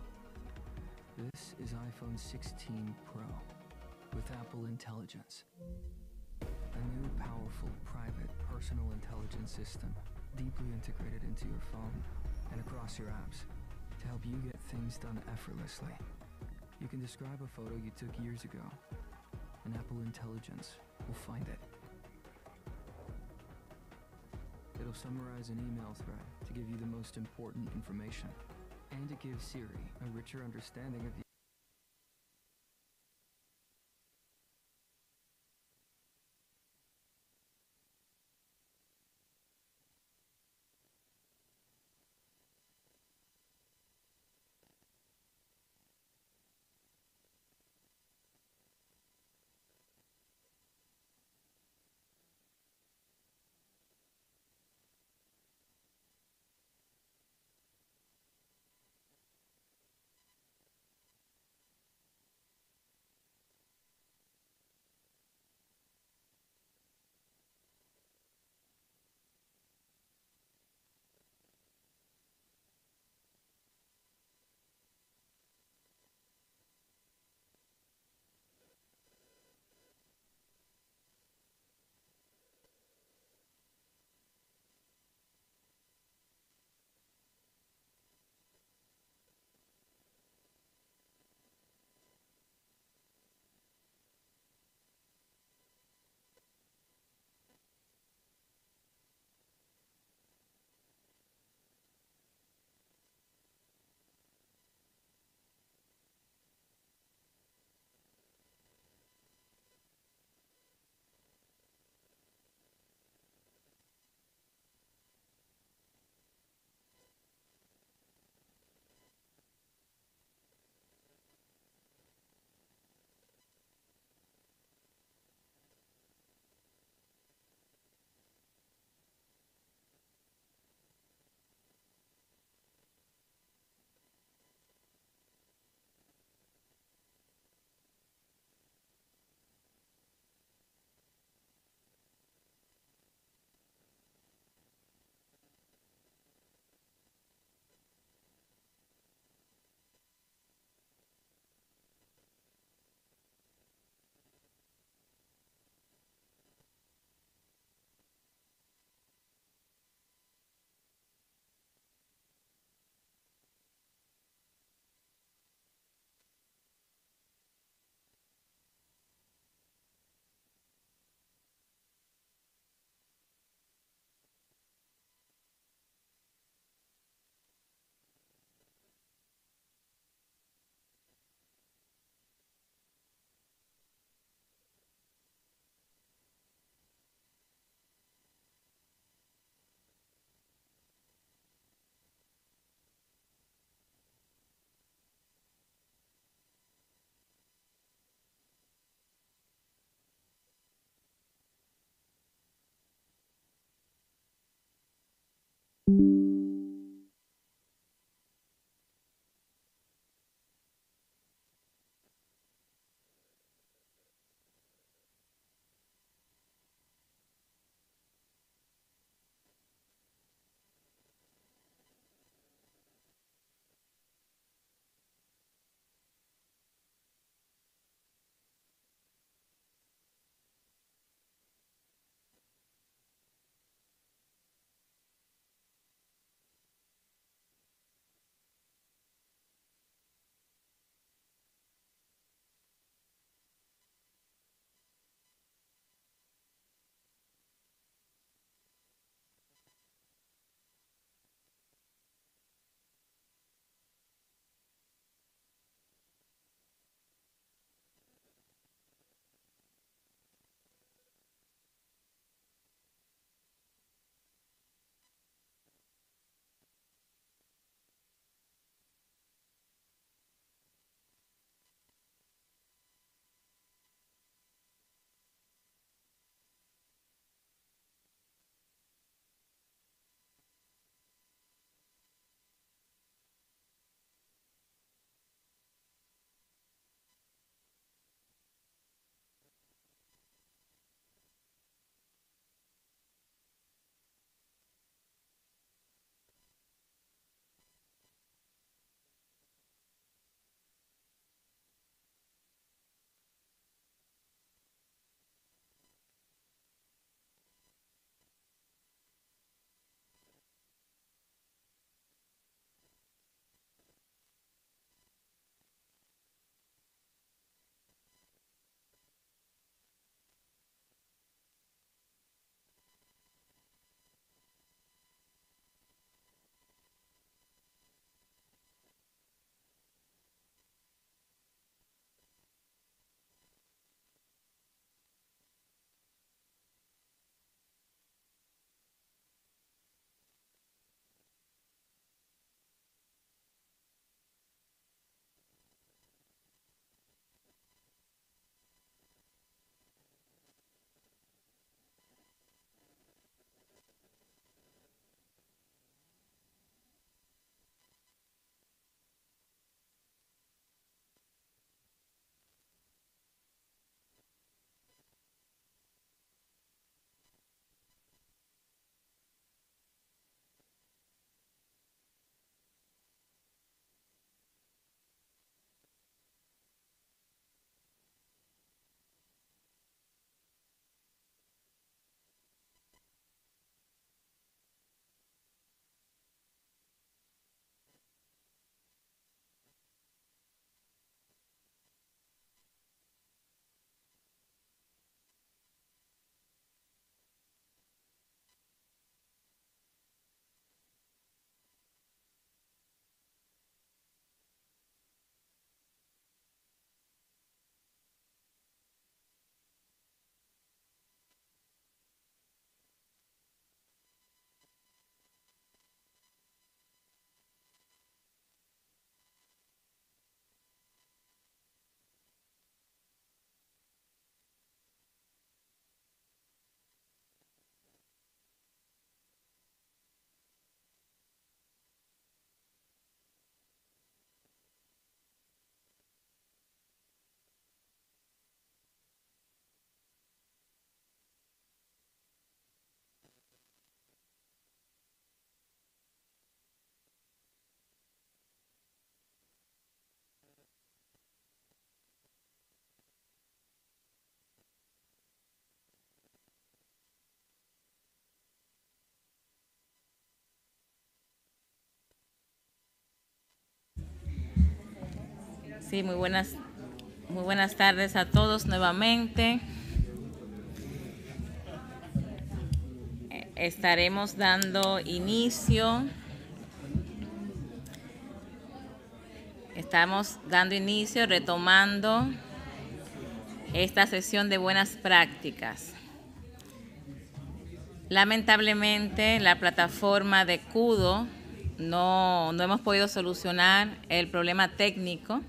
This is iPhone 16 Pro with Apple Intelligence. A new powerful private personal intelligence system deeply integrated into your phone and across your apps to help you get things done effortlessly. You can describe a photo you took years ago, and Apple Intelligence will find it. It'll summarize an email thread to give you the most important information, and it gives Siri a richer understanding of you. thank you Sí, muy buenas, muy buenas tardes a todos nuevamente. Eh, estaremos dando inicio. Estamos dando inicio, retomando esta sesión de buenas prácticas. Lamentablemente, la plataforma de CUDO no, no hemos podido solucionar el problema técnico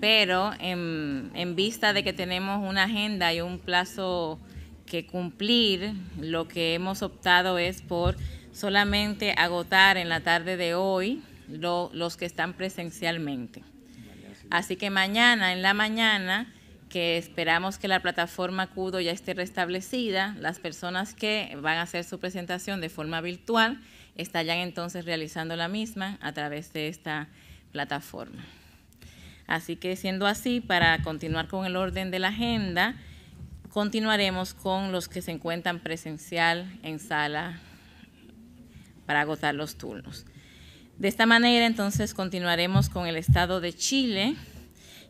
pero en, vista de que tenemos una agenda y un plazo que cumplir, lo que hemos optado es por solamente agotar en la tarde de hoy los que están presencialmente. Así que mañana, en la mañana, que esperamos que la plataforma CUDO ya esté restablecida, las personas que van a hacer su presentación de forma virtual estarán entonces realizando la misma a través de esta plataforma. Así que siendo así, para continuar con el orden de la agenda, continuaremos con los que se encuentran presencial en sala para agotar los turnos. De esta manera, entonces, continuaremos con el Estado de Chile.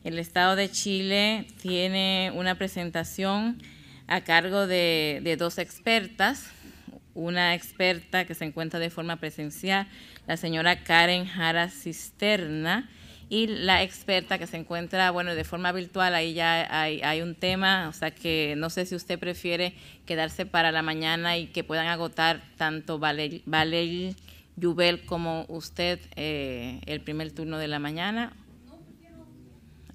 El Estado de Chile tiene una presentación a cargo de, dos expertas, una experta que se encuentra de forma presencial, la señora Karen Jara Cisterna, y la experta que se encuentra, bueno, de forma virtual, ahí ya hay, un tema, o sea que no sé si usted prefiere quedarse para la mañana y que puedan agotar tanto Valer, jubel como usted eh, el primer turno de la mañana.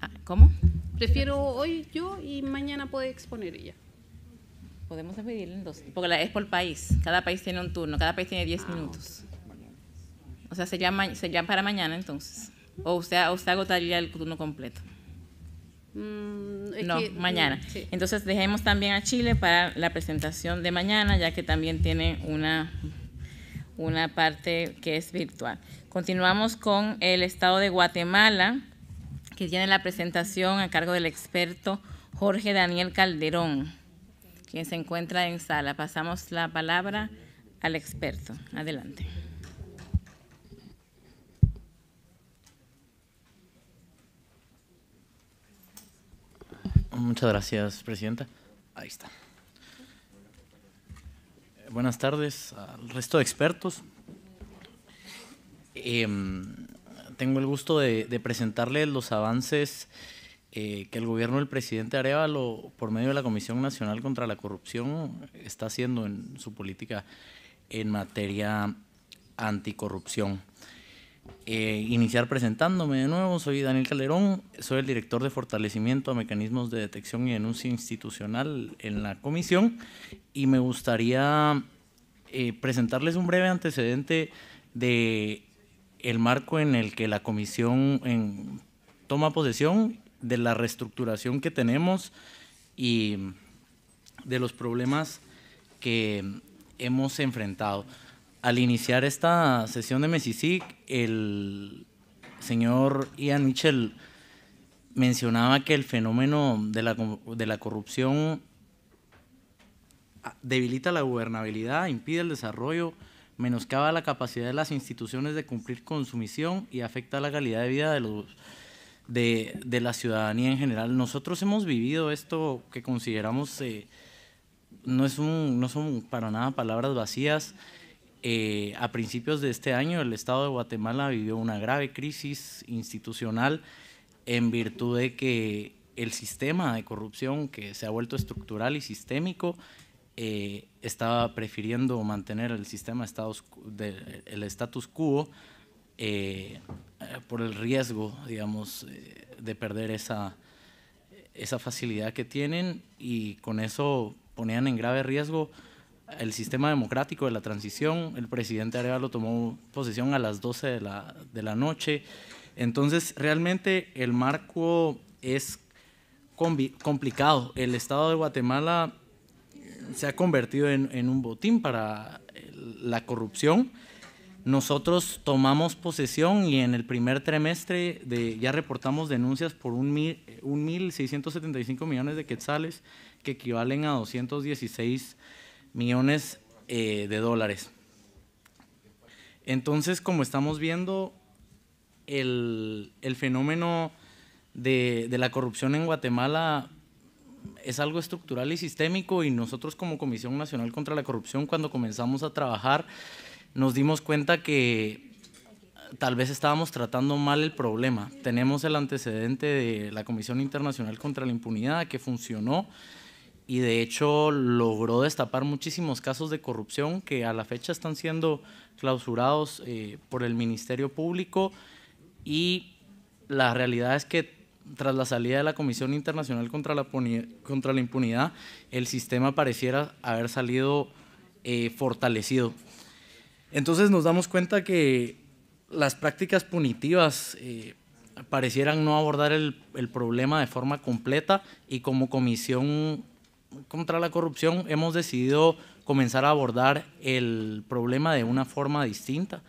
Ah, ¿Cómo? Prefiero hoy yo y mañana puede exponer ella. Podemos dividirlo en dos, porque es por país, cada país tiene un turno, cada país tiene 10 minutos. O sea, se llama para mañana entonces o usted, agotaría el turno completo. Mm, no, mm, mañana. Entonces dejemos también a Chile para la presentación de mañana, ya que también tiene una, una parte que es virtual. Continuamos con el estado de Guatemala, que tiene la presentación a cargo del experto Jorge Daniel Calderón, quien se encuentra en sala. Pasamos la palabra al experto. Adelante. Muchas gracias, Presidenta. Ahí está. Eh, buenas tardes al resto de expertos. Em, tengo el gusto de, presentarle presentarles los avances eh, que el gobierno del presidente Arevalo, por medio de la Comisión Nacional contra la Corrupción, está haciendo en su política en materia anticorrupción. Eh, iniciar presentándome de nuevo, soy Daniel Calderón, soy el director de fortalecimiento a mecanismos de detección y denuncia institucional en la comisión y me gustaría eh, presentarles un breve antecedente de el marco en el que la comisión toma posesión de la reestructuración que tenemos y de los problemas que hemos enfrentado al iniciar esta sesión de MESICIC, el señor Ian Mitchell mencionaba que el fenómeno de la, corrupción ah, debilita la gobernabilidad, impide el desarrollo, menoscaba la capacidad de las instituciones de cumplir con su misión y afecta la calidad de vida de, los, de, la ciudadanía en general. Nosotros hemos vivido esto que consideramos, eh, no, es no son para nada palabras vacías, eh, a principios de este año, el Estado de Guatemala vivió una grave crisis institucional en virtud de que el sistema de corrupción que se ha vuelto estructural y sistémico eh, estaba prefiriendo mantener el sistema estados el status quo eh, por el riesgo, digamos, de perder esa, esa facilidad que tienen y con eso ponían en grave riesgo el sistema democrático de la transición. El presidente Arevalo tomó posesión a las 12 de la, noche. Entonces, realmente el marco es complicado. El Estado de Guatemala se ha convertido en, un botín para la corrupción. Nosotros tomamos posesión y en el primer trimestre de, ya reportamos denuncias por 1.675 millones de quetzales, que equivalen a 216 millones eh, de dólares. Entonces, como estamos viendo, el, fenómeno de, de, la corrupción en Guatemala es algo estructural y sistémico y nosotros como Comisión Nacional contra la Corrupción, cuando comenzamos a trabajar, nos dimos cuenta que tal vez estábamos tratando mal el problema. Tenemos el antecedente de la Comisión Internacional contra la Impunidad que funcionó y de hecho logró destapar muchísimos casos de corrupción que a la fecha están siendo clausurados eh, por el Ministerio Público y la realidad es que tras la salida de la Comisión Internacional contra la, contra la Impunidad, el sistema pareciera haber salido eh, fortalecido. Entonces nos damos cuenta que las prácticas punitivas eh, parecieran no abordar el, el problema de forma completa y como comisión contra la corrupción hemos decidido comenzar a abordar el problema de una forma distinta.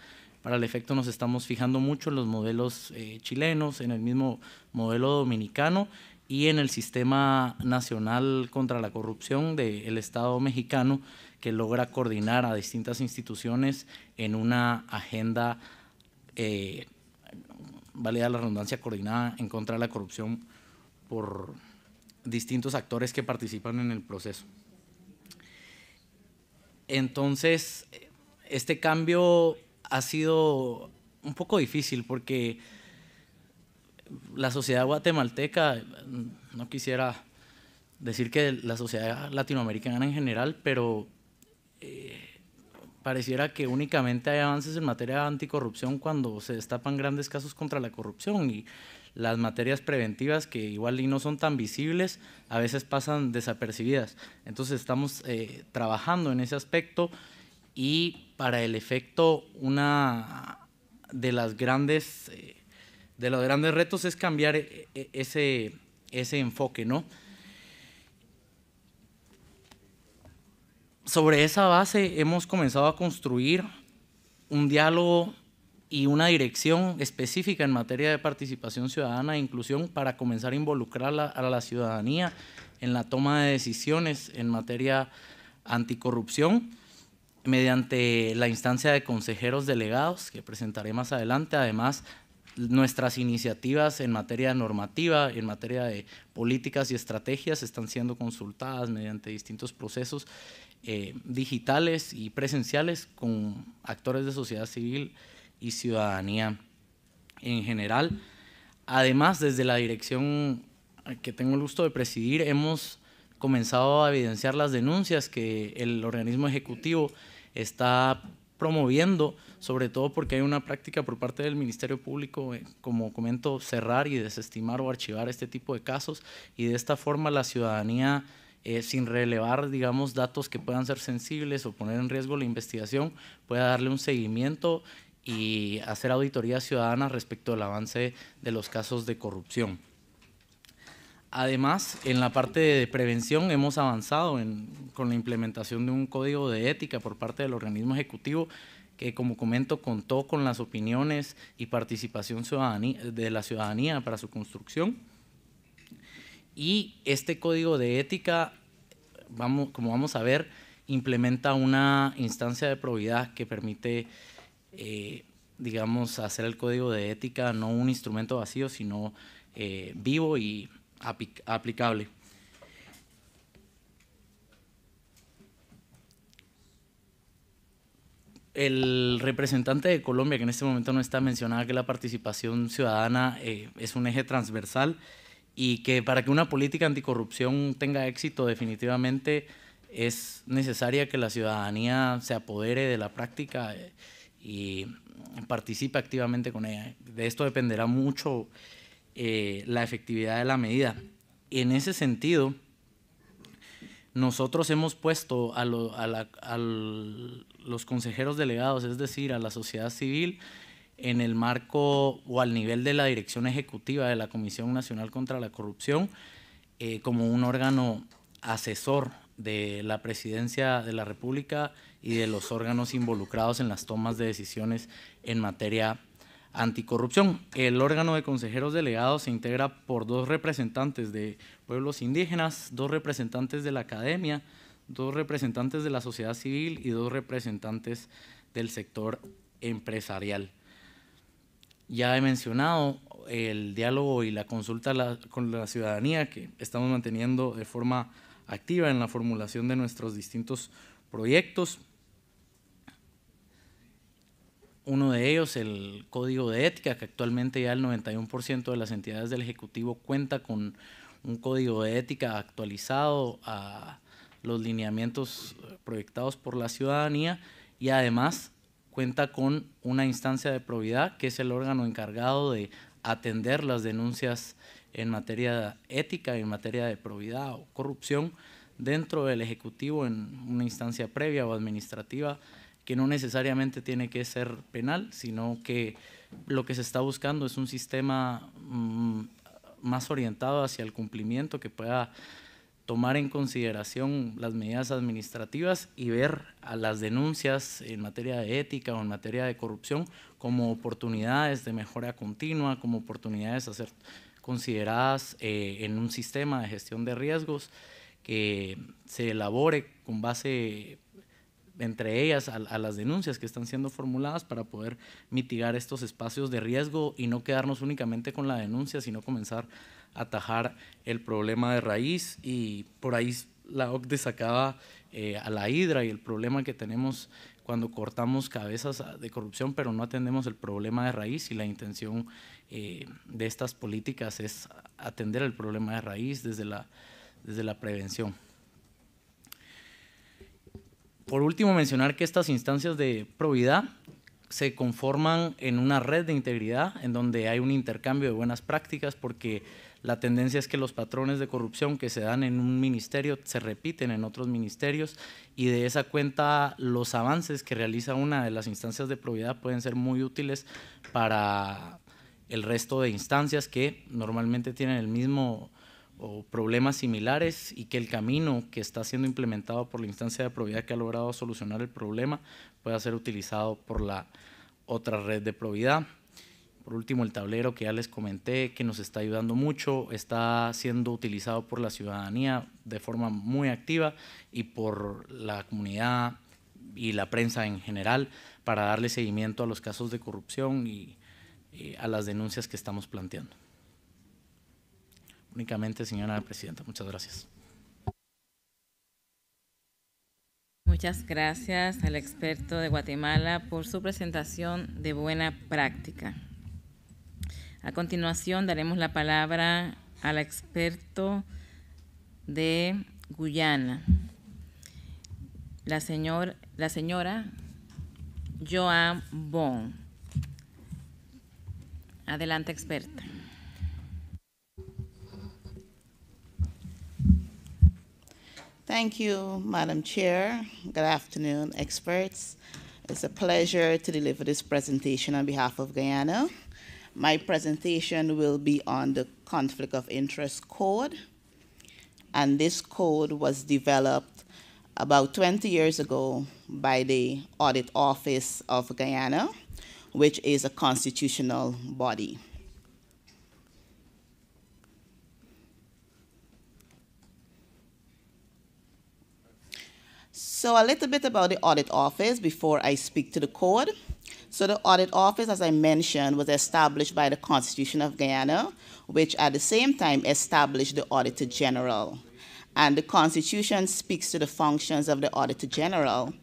Para el efecto nos estamos fijando mucho en los modelos eh, chilenos, en el mismo modelo dominicano y en el sistema nacional contra la corrupción del Estado mexicano que logra coordinar a distintas instituciones en una agenda, eh, valida la redundancia, coordinada en contra de la corrupción por, distintos actores que participan en el proceso. Entonces, este cambio ha sido un poco difícil porque la sociedad guatemalteca, no quisiera decir que la sociedad latinoamericana en general, pero eh, pareciera que únicamente hay avances en materia de anticorrupción cuando se destapan grandes casos contra la corrupción y las materias preventivas que igual y no son tan visibles a veces pasan desapercibidas. Entonces estamos eh, trabajando en ese aspecto y para el efecto una de las grandes eh, de los grandes retos es cambiar eh, ese, ese enfoque, ¿no? sobre esa base hemos comenzado a construir un diálogo y una dirección específica en materia de participación ciudadana e inclusión para comenzar a involucrar a la ciudadanía en la toma de decisiones en materia anticorrupción mediante la instancia de consejeros delegados que presentaré más adelante, además nuestras iniciativas en materia normativa, en materia de políticas y estrategias están siendo consultadas mediante distintos procesos eh, digitales y presenciales con actores de sociedad civil y ciudadanía en general. Además, desde la dirección que tengo el gusto de presidir, hemos comenzado a evidenciar las denuncias que el organismo ejecutivo está promoviendo, sobre todo porque hay una práctica por parte del Ministerio Público, eh, como comento, cerrar y desestimar o archivar este tipo de casos y de esta forma la ciudadanía eh, sin relevar, digamos, datos que puedan ser sensibles o poner en riesgo la investigación, pueda darle un seguimiento y hacer auditoría ciudadana respecto al avance de los casos de corrupción. Además, en la parte de prevención hemos avanzado con la implementación de un código de ética por parte del organismo ejecutivo que, como comento, contó con las opiniones y participación de la ciudadanía para su construcción. Y este código de ética como vamos a ver, implementa una instancia de probidad que permite, eh, digamos, hacer el código de ética no un instrumento vacío, sino eh, vivo y aplicable. el representante de Colombia, que en este momento no está mencionada, que la participación ciudadana eh, es un eje transversal y que para que una política anticorrupción tenga éxito definitivamente es necesaria que la ciudadanía se apodere de la práctica eh, y participe activamente con ella. De esto dependerá mucho eh, la efectividad de la medida. En ese sentido, nosotros hemos puesto a los consejeros delegados, es decir, a la sociedad civil, en el marco o al nivel de la Dirección Ejecutiva de la Comisión Nacional contra la Corrupción eh, como un órgano asesor de la Presidencia de la República y de los órganos involucrados en las tomas de decisiones en materia anticorrupción. El órgano de consejeros delegados se integra por dos representantes de pueblos indígenas, dos representantes de la academia, dos representantes de la sociedad civil y dos representantes del sector empresarial. Ya he mencionado el diálogo y la consulta con la ciudadanía que estamos manteniendo de forma activa en la formulación de nuestros distintos proyectos. Uno de ellos, el código de ética, que actualmente ya el 91% de las entidades del Ejecutivo cuenta con un código de ética actualizado a los lineamientos proyectados por la ciudadanía y además cuenta con una instancia de probidad, que es el órgano encargado de atender las denuncias en materia ética, en materia de probidad o corrupción, dentro del Ejecutivo en una instancia previa o administrativa que no necesariamente tiene que ser penal, sino que lo que se está buscando es un sistema mm, más orientado hacia el cumplimiento que pueda tomar en consideración las medidas administrativas y ver a las denuncias en materia de ética o en materia de corrupción como oportunidades de mejora continua, como oportunidades a ser consideradas eh, en un sistema de gestión de riesgos que se elabore con base entre ellas a, las denuncias que están siendo formuladas para poder mitigar estos espacios de riesgo y no quedarnos únicamente con la denuncia, sino comenzar a atajar el problema de raíz. Y por ahí la OCDE sacaba eh, a la hidra y el problema que tenemos cuando cortamos cabezas ah, de corrupción, pero no atendemos el problema de raíz y la intención eh, de estas políticas es atender el problema de raíz desde la prevención. Por último, mencionar que estas instancias de probidad se conforman en una red de integridad en donde hay un intercambio de buenas prácticas porque la tendencia es que los patrones de corrupción que se dan en un ministerio se repiten en otros ministerios y de esa cuenta los avances que realiza una de las instancias de probidad pueden ser muy útiles para el resto de instancias que normalmente tienen el mismo o problemas similares y que el camino que está siendo implementado por la instancia de probidad que ha logrado solucionar el problema pueda ser utilizado por la otra red de probidad. Por último, el tablero que ya les comenté, que nos está ayudando mucho, está siendo utilizado por la ciudadanía de forma muy activa y por la comunidad y la prensa en general para darle seguimiento a los casos de corrupción y, y eh, a las denuncias que estamos planteando. Únicamente, señora presidenta, muchas gracias. Muchas gracias al experto de Guatemala por su presentación de buena práctica. A continuación daremos la palabra al experto de Guyana, la, señora Joan Bon. Adelante, experta. Thank you, Madam Chair. Good afternoon, experts. It's a pleasure to deliver this presentation on behalf of Guyana. My presentation will be on the Conflict of Interest Code. And this code was developed about 20 years ago by the Audit Office of Guyana, which is a constitutional body. So a little bit about the audit office before I speak to the code. So the audit office, as I mentioned, was established by the Constitution of Guyana, which at the same time established the Auditor General. And the Constitution speaks to the functions of the Auditor General.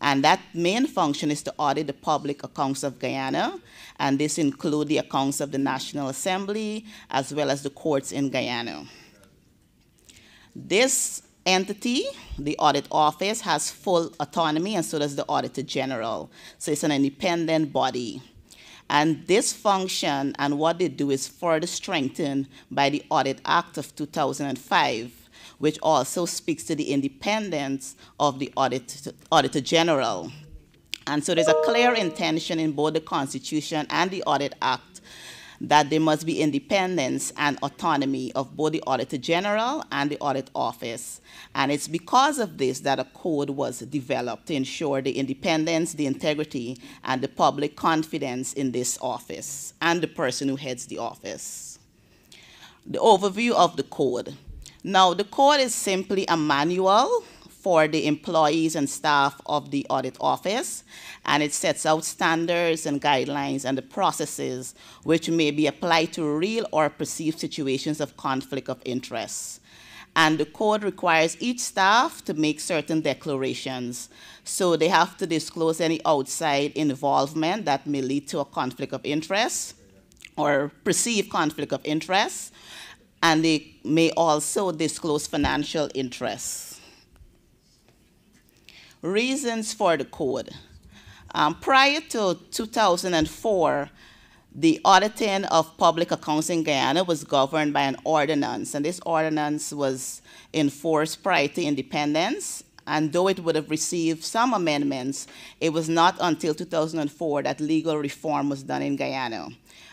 And that main function is to audit the public accounts of Guyana, and this include the accounts of the National Assembly as well as the courts in Guyana. This entity, the audit office, has full autonomy, and so does the auditor general. So it's an independent body. And this function and what they do is further strengthened by the Audit Act of 2005, which also speaks to the independence of the audit, Auditor General. And so there's a clear intention in both the Constitution and the Audit Act that there must be independence and autonomy of both the Auditor General and the Audit Office. And it's because of this that a code was developed to ensure the independence, the integrity, and the public confidence in this office and the person who heads the office. The overview of the code. Now, the code is simply a manual for the employees and staff of the audit office, and it sets out standards and guidelines and the processes which may be applied to real or perceived situations of conflict of interest. And the code requires each staff to make certain declarations. So they have to disclose any outside involvement that may lead to a conflict of interest or perceived conflict of interest. And they may also disclose financial interests. Reasons for the code. Um, prior to 2004, the auditing of public accounts in Guyana was governed by an ordinance, and this ordinance was enforced prior to independence. And though it would have received some amendments, it was not until 2004 that legal reform was done in Guyana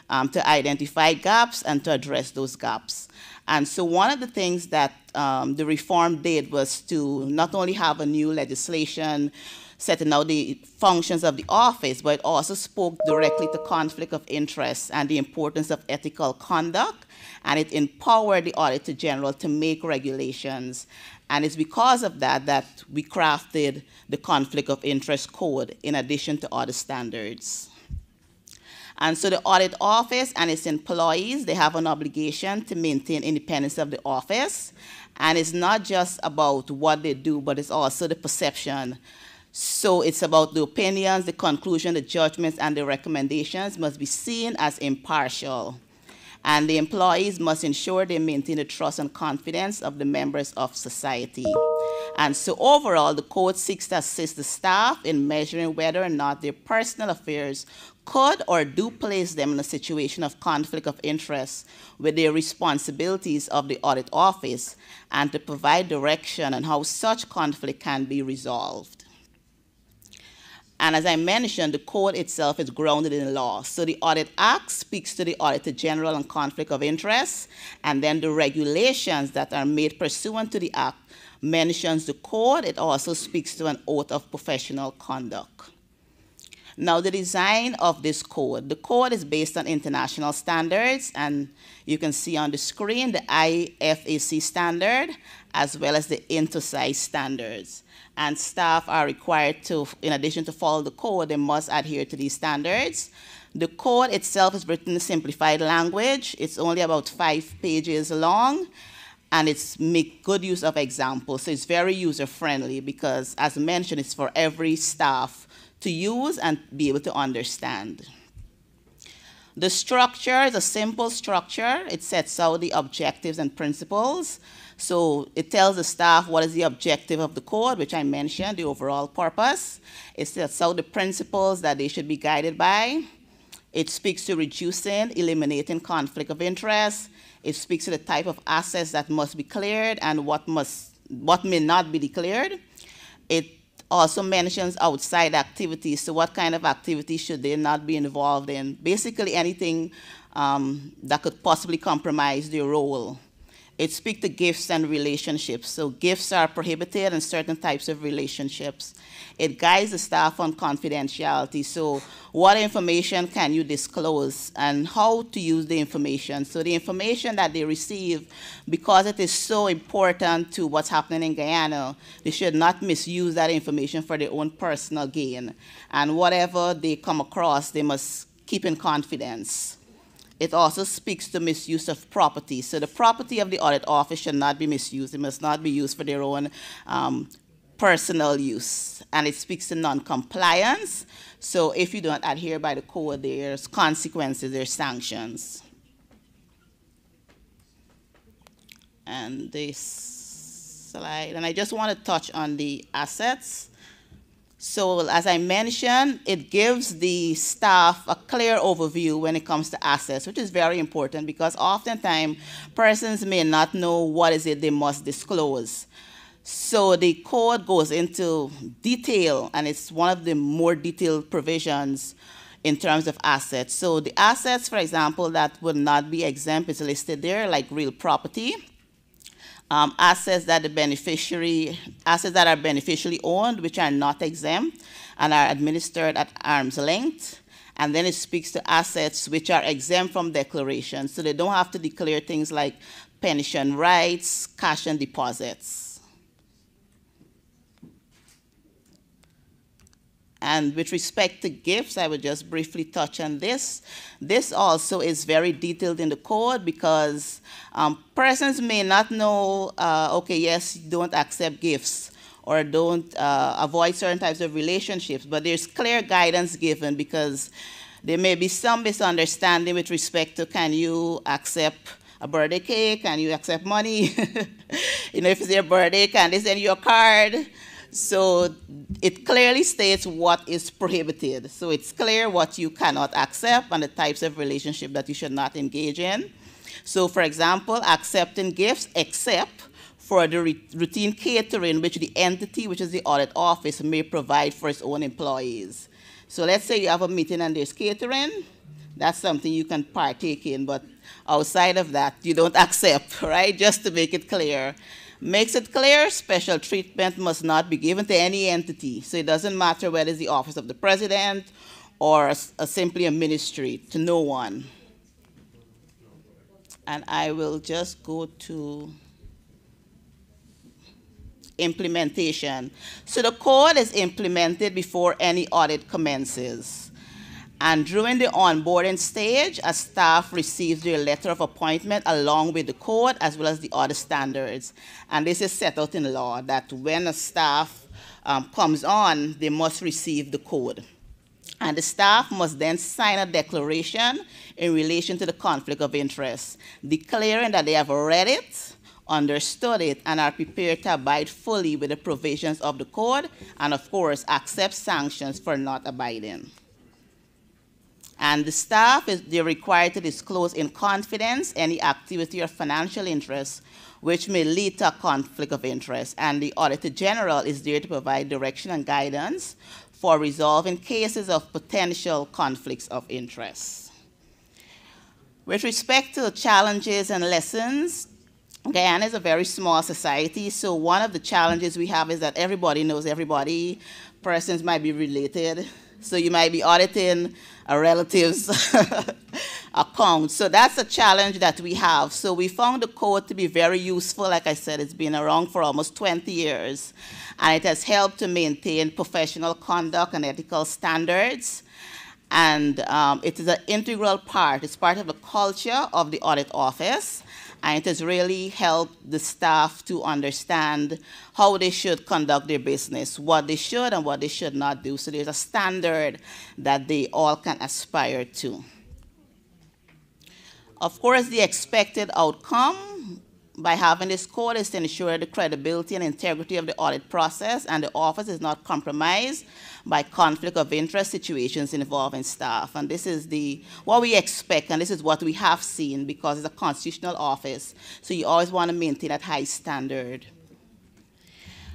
um, to identify gaps and to address those gaps. And so one of the things that um, the reform did was to not only have a new legislation setting out the functions of the office, but it also spoke directly to conflict of interest and the importance of ethical conduct, and it empowered the Auditor General to make regulations. And it's because of that that we crafted the Conflict of Interest Code in addition to other standards. And so the audit office and its employees, they have an obligation to maintain independence of the office. And it's not just about what they do, but it's also the perception. So it's about the opinions, the conclusion, the judgments, and the recommendations must be seen as impartial and the employees must ensure they maintain the trust and confidence of the members of society. And so overall, the code seeks to assist the staff in measuring whether or not their personal affairs could or do place them in a situation of conflict of interest with their responsibilities of the audit office and to provide direction on how such conflict can be resolved. And as I mentioned, the code itself is grounded in law. So the Audit Act speaks to the Auditor General on conflict of interest, and then the regulations that are made pursuant to the Act mentions the code. It also speaks to an oath of professional conduct. Now, the design of this code. The code is based on international standards, and you can see on the screen the IFAC standard as well as the INTOSAI standards and staff are required to, in addition to follow the code, they must adhere to these standards. The code itself is written in simplified language. It's only about five pages long, and it's make good use of examples. So it's very user-friendly because, as mentioned, it's for every staff to use and be able to understand. The structure is a simple structure. It sets out the objectives and principles. So it tells the staff what is the objective of the code, which I mentioned, the overall purpose. It sets out the principles that they should be guided by. It speaks to reducing, eliminating conflict of interest. It speaks to the type of assets that must be cleared and what must, what may not be declared. It also mentions outside activities. So what kind of activities should they not be involved in? Basically anything um, that could possibly compromise their role. It speaks to gifts and relationships. So gifts are prohibited in certain types of relationships. It guides the staff on confidentiality. So what information can you disclose and how to use the information? So the information that they receive, because it is so important to what's happening in Guyana, they should not misuse that information for their own personal gain. And whatever they come across, they must keep in confidence. It also speaks to misuse of property. So the property of the audit office should not be misused. It must not be used for their own um, personal use. And it speaks to non-compliance. So if you don't adhere by the code, there's consequences, there's sanctions. And this slide, and I just want to touch on the assets. So as I mentioned, it gives the staff a clear overview when it comes to assets, which is very important because oftentimes persons may not know what is it they must disclose. So the code goes into detail and it's one of the more detailed provisions in terms of assets. So the assets, for example, that would not be exempt is listed there, like real property, um, assets that the beneficiary, assets that are beneficially owned, which are not exempt and are administered at arm's length. And then it speaks to assets which are exempt from declaration. So they don't have to declare things like pension rights, cash and deposits. And with respect to gifts, I would just briefly touch on this. This also is very detailed in the code because um, persons may not know, uh, okay, yes, don't accept gifts or don't uh, avoid certain types of relationships, but there's clear guidance given because there may be some misunderstanding with respect to can you accept a birthday cake, can you accept money? you know, if it's your birthday, can they send you a card? So it clearly states what is prohibited. So it's clear what you cannot accept and the types of relationship that you should not engage in. So for example, accepting gifts except for the routine catering which the entity, which is the audit office, may provide for its own employees. So let's say you have a meeting and there's catering. That's something you can partake in, but outside of that, you don't accept, right? Just to make it clear Makes it clear special treatment must not be given to any entity. So it doesn't matter whether it's the office of the president or a, a simply a ministry, to no one. And I will just go to implementation. So the code is implemented before any audit commences. And during the onboarding stage, a staff receives their letter of appointment along with the code as well as the other standards. And this is set out in law that when a staff um, comes on, they must receive the code. And the staff must then sign a declaration in relation to the conflict of interest, declaring that they have read it, understood it, and are prepared to abide fully with the provisions of the code, and of course, accept sanctions for not abiding. And the staff, is, they're required to disclose in confidence any activity or financial interest which may lead to a conflict of interest. And the Auditor General is there to provide direction and guidance for resolving cases of potential conflicts of interest. With respect to challenges and lessons, Guyana is a very small society, so one of the challenges we have is that everybody knows everybody. Persons might be related. So you might be auditing a relative's account. So that's a challenge that we have. So we found the code to be very useful. Like I said, it's been around for almost 20 years, and it has helped to maintain professional conduct and ethical standards. And um, it is an integral part. It's part of the culture of the audit office and it has really helped the staff to understand how they should conduct their business, what they should and what they should not do. So there's a standard that they all can aspire to. Of course, the expected outcome by having this code is to ensure the credibility and integrity of the audit process and the office is not compromised by conflict of interest situations involving staff. And this is the what we expect and this is what we have seen because it's a constitutional office. So you always want to maintain that high standard.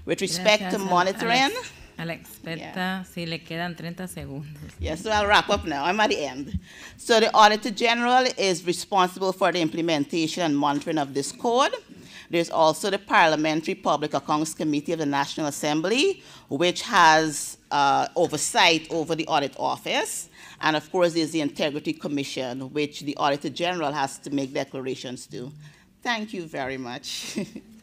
With respect to monitoring, a la experta yeah. sí le quedan 30 segundos. Yes, so I'll wrap up now. I'm at the end. So the Auditor General is responsible for the implementation and monitoring of this code. There's also the Parliamentary Public Accounts Committee of the National Assembly, which has uh, oversight over the audit office. And of course, there's the Integrity Commission, which the Auditor General has to make declarations to. Thank you very much.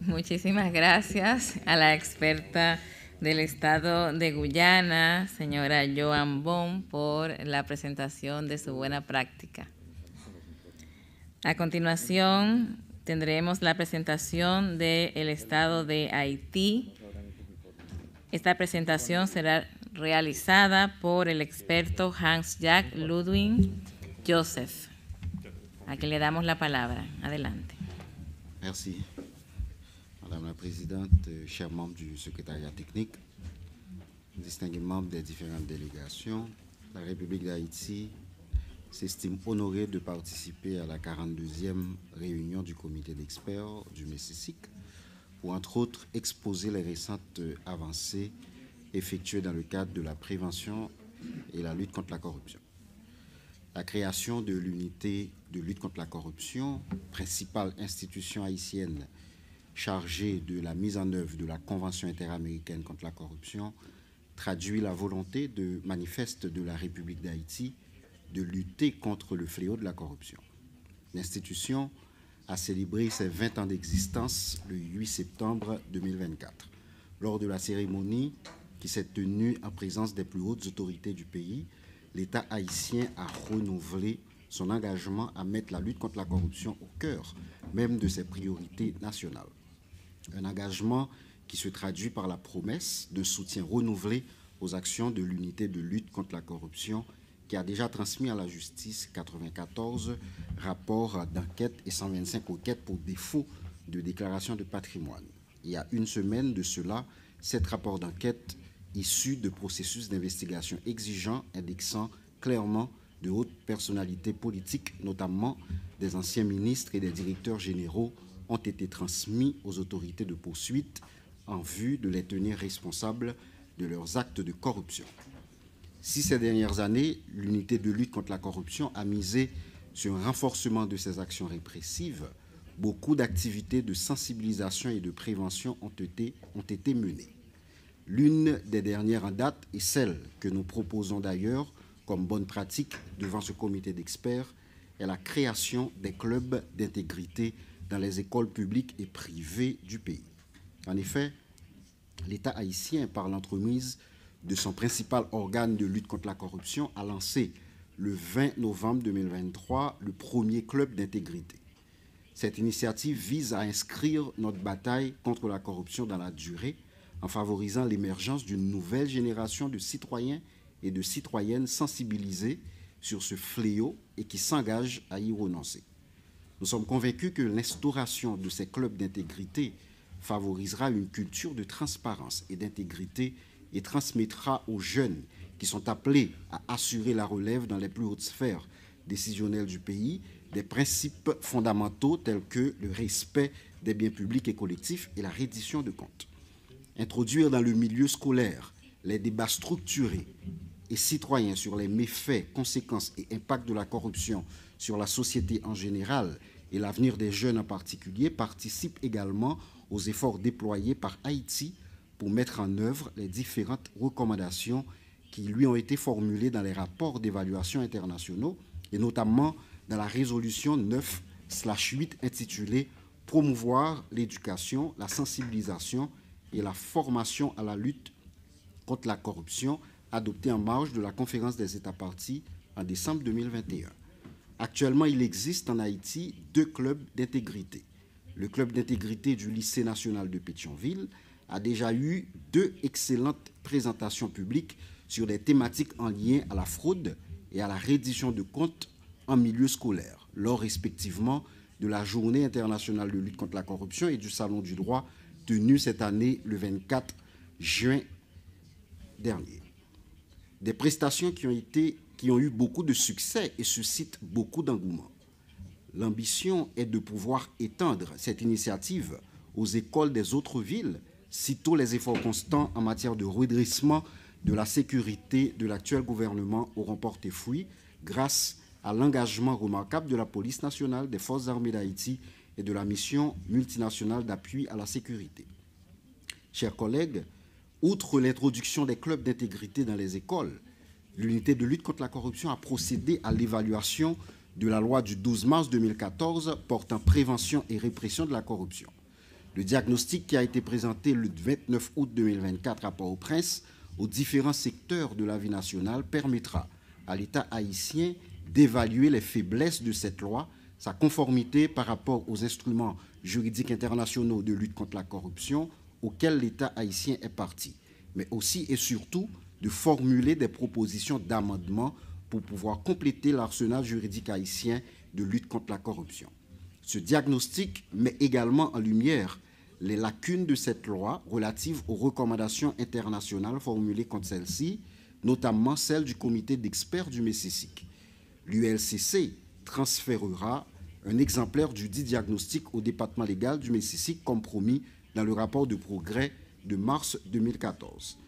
Muchísimas gracias a la experta del estado de Guyana, señora Joan Bon, por la presentación de su buena práctica. A continuación, tendremos la presentación del estado de Haití. Esta presentación será realizada por el experto Hans-Jacques Ludwig Joseph. A quien le damos la palabra. Adelante. Gracias. Madame la Présidente, euh, chers membres du secrétariat technique, distingués membres des différentes délégations, la République d'Haïti s'estime honorée de participer à la 42e réunion du comité d'experts du Messissique pour, entre autres, exposer les récentes avancées effectuées dans le cadre de la prévention et la lutte contre la corruption. La création de l'unité de lutte contre la corruption, principale institution haïtienne chargé de la mise en œuvre de la Convention interaméricaine contre la corruption, traduit la volonté de manifeste de la République d'Haïti de lutter contre le fléau de la corruption. L'institution a célébré ses 20 ans d'existence le 8 septembre 2024. Lors de la cérémonie qui s'est tenue en présence des plus hautes autorités du pays, l'État haïtien a renouvelé son engagement à mettre la lutte contre la corruption au cœur même de ses priorités nationales. Un engagement qui se traduit par la promesse d'un soutien renouvelé aux actions de l'unité de lutte contre la corruption qui a déjà transmis à la justice 94 rapports d'enquête et 125 enquêtes pour défaut de déclaration de patrimoine. Il y a une semaine de cela, sept rapports d'enquête issus de processus d'investigation exigeant, indexant clairement de hautes personnalités politiques, notamment des anciens ministres et des directeurs généraux ont été transmis aux autorités de poursuite en vue de les tenir responsables de leurs actes de corruption. Si ces dernières années, l'unité de lutte contre la corruption a misé sur un renforcement de ses actions répressives, beaucoup d'activités de sensibilisation et de prévention ont été, ont été menées. L'une des dernières en date et celle que nous proposons d'ailleurs comme bonne pratique devant ce comité d'experts est la création des clubs d'intégrité dans les écoles publiques et privées du pays. En effet, l'État haïtien, par l'entremise de son principal organe de lutte contre la corruption, a lancé le 20 novembre 2023 le premier club d'intégrité. Cette initiative vise à inscrire notre bataille contre la corruption dans la durée en favorisant l'émergence d'une nouvelle génération de citoyens et de citoyennes sensibilisés sur ce fléau et qui s'engagent à y renoncer. Nous sommes convaincus que l'instauration de ces clubs d'intégrité favorisera une culture de transparence et d'intégrité et transmettra aux jeunes qui sont appelés à assurer la relève dans les plus hautes sphères décisionnelles du pays des principes fondamentaux tels que le respect des biens publics et collectifs et la reddition de comptes. Introduire dans le milieu scolaire les débats structurés et citoyens sur les méfaits, conséquences et impacts de la corruption sur la société en général et l'avenir des jeunes en particulier participe également aux efforts déployés par Haïti pour mettre en œuvre les différentes recommandations qui lui ont été formulées dans les rapports d'évaluation internationaux et notamment dans la résolution 9/8 intitulée Promouvoir l'éducation, la sensibilisation et la formation à la lutte contre la corruption adoptée en marge de la conférence des États partis en décembre 2021. Actuellement, il existe en Haïti deux clubs d'intégrité. Le club d'intégrité du lycée national de Pétionville a déjà eu deux excellentes présentations publiques sur des thématiques en lien à la fraude et à la reddition de comptes en milieu scolaire, lors respectivement de la Journée internationale de lutte contre la corruption et du Salon du droit tenu cette année le 24 juin dernier. Des prestations qui ont été qui ont eu beaucoup de succès et suscitent beaucoup d'engouement. L'ambition est de pouvoir étendre cette initiative aux écoles des autres villes, sitôt les efforts constants en matière de redressement de la sécurité de l'actuel gouvernement auront porté fruit grâce à l'engagement remarquable de la police nationale, des forces armées d'Haïti et de la mission multinationale d'appui à la sécurité. Chers collègues, outre l'introduction des clubs d'intégrité dans les écoles, l'unité de lutte contre la corruption a procédé à l'évaluation de la loi du 12 mars 2014 portant prévention et répression de la corruption. Le diagnostic qui a été présenté le 29 août 2024 à Port-au-Prince aux différents secteurs de la vie nationale permettra à l'État haïtien d'évaluer les faiblesses de cette loi, sa conformité par rapport aux instruments juridiques internationaux de lutte contre la corruption auxquels l'État haïtien est parti, mais aussi et surtout de formuler des propositions d'amendement pour pouvoir compléter l'arsenal juridique haïtien de lutte contre la corruption. Ce diagnostic met également en lumière les lacunes de cette loi relative aux recommandations internationales formulées contre celle-ci, notamment celles du comité d'experts du Messissique. L'ULCC transférera un exemplaire du dit diagnostic au département légal du Messissique, compromis dans le rapport de progrès de mars 2014.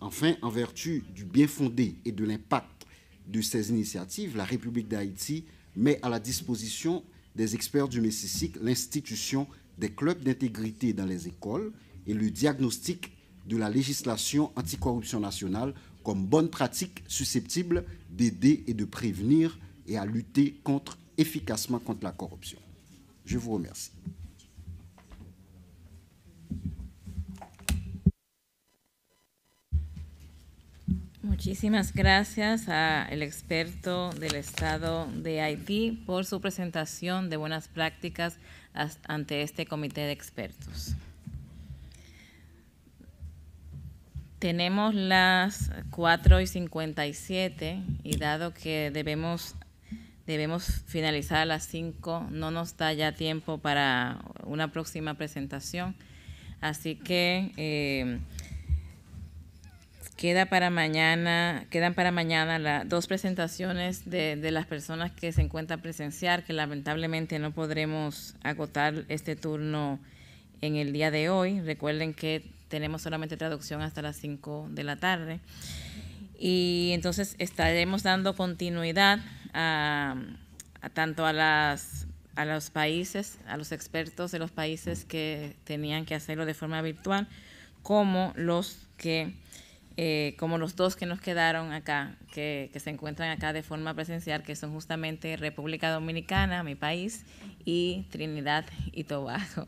Enfin, en vertu du bien fondé et de l'impact de ces initiatives, la République d'Haïti met à la disposition des experts du Mississippi l'institution des clubs d'intégrité dans les écoles et le diagnostic de la législation anticorruption nationale comme bonne pratique susceptible d'aider et de prévenir et à lutter efficacement contre la corruption. Je vous remercie. Muchísimas gracias a el experto del Estado de Haití por su presentación de buenas prácticas ante este comité de expertos. Tenemos las 4 y 57 y dado que debemos, debemos finalizar a las 5, no nos da ya tiempo para una próxima presentación. Así que... Eh, Queda para mañana, quedan para mañana las dos presentaciones de, las personas que se encuentran presenciar, que lamentablemente no podremos agotar este turno en el día de hoy. Recuerden que tenemos solamente traducción hasta las 5 de la tarde. Y entonces estaremos dando continuidad a, a tanto a las a los países, a los expertos de los países que tenían que hacerlo de forma virtual, como los que eh, como los dos que nos quedaron acá, que, se encuentran acá de forma presencial, que son justamente República Dominicana, mi país, y Trinidad y Tobago.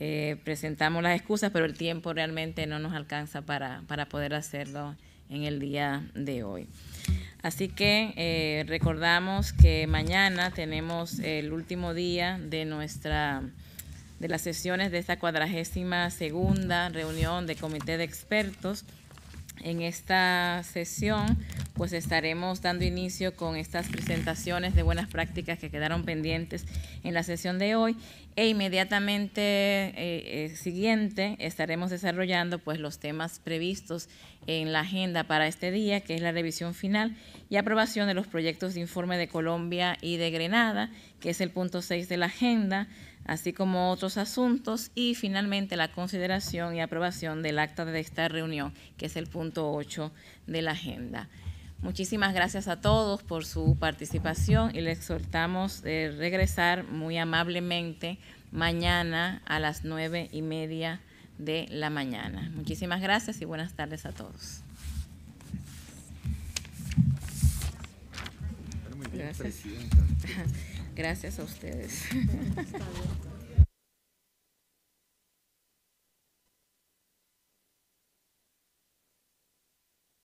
Eh, presentamos las excusas, pero el tiempo realmente no nos alcanza para, poder hacerlo en el día de hoy. Así que eh, recordamos que mañana tenemos el último día de nuestra de las sesiones de esta cuadragésima segunda reunión de comité de expertos en esta sesión pues estaremos dando inicio con estas presentaciones de buenas prácticas que quedaron pendientes en la sesión de hoy e inmediatamente eh, eh, siguiente estaremos desarrollando pues los temas previstos en la agenda para este día que es la revisión final y aprobación de los proyectos de informe de Colombia y de Grenada que es el punto 6 de la agenda así como otros asuntos, y finalmente la consideración y aprobación del acta de esta reunión, que es el punto 8 de la agenda. Muchísimas gracias a todos por su participación y les exhortamos de regresar muy amablemente mañana a las nueve y media de la mañana. Muchísimas gracias y buenas tardes a todos. Gracias a ustedes.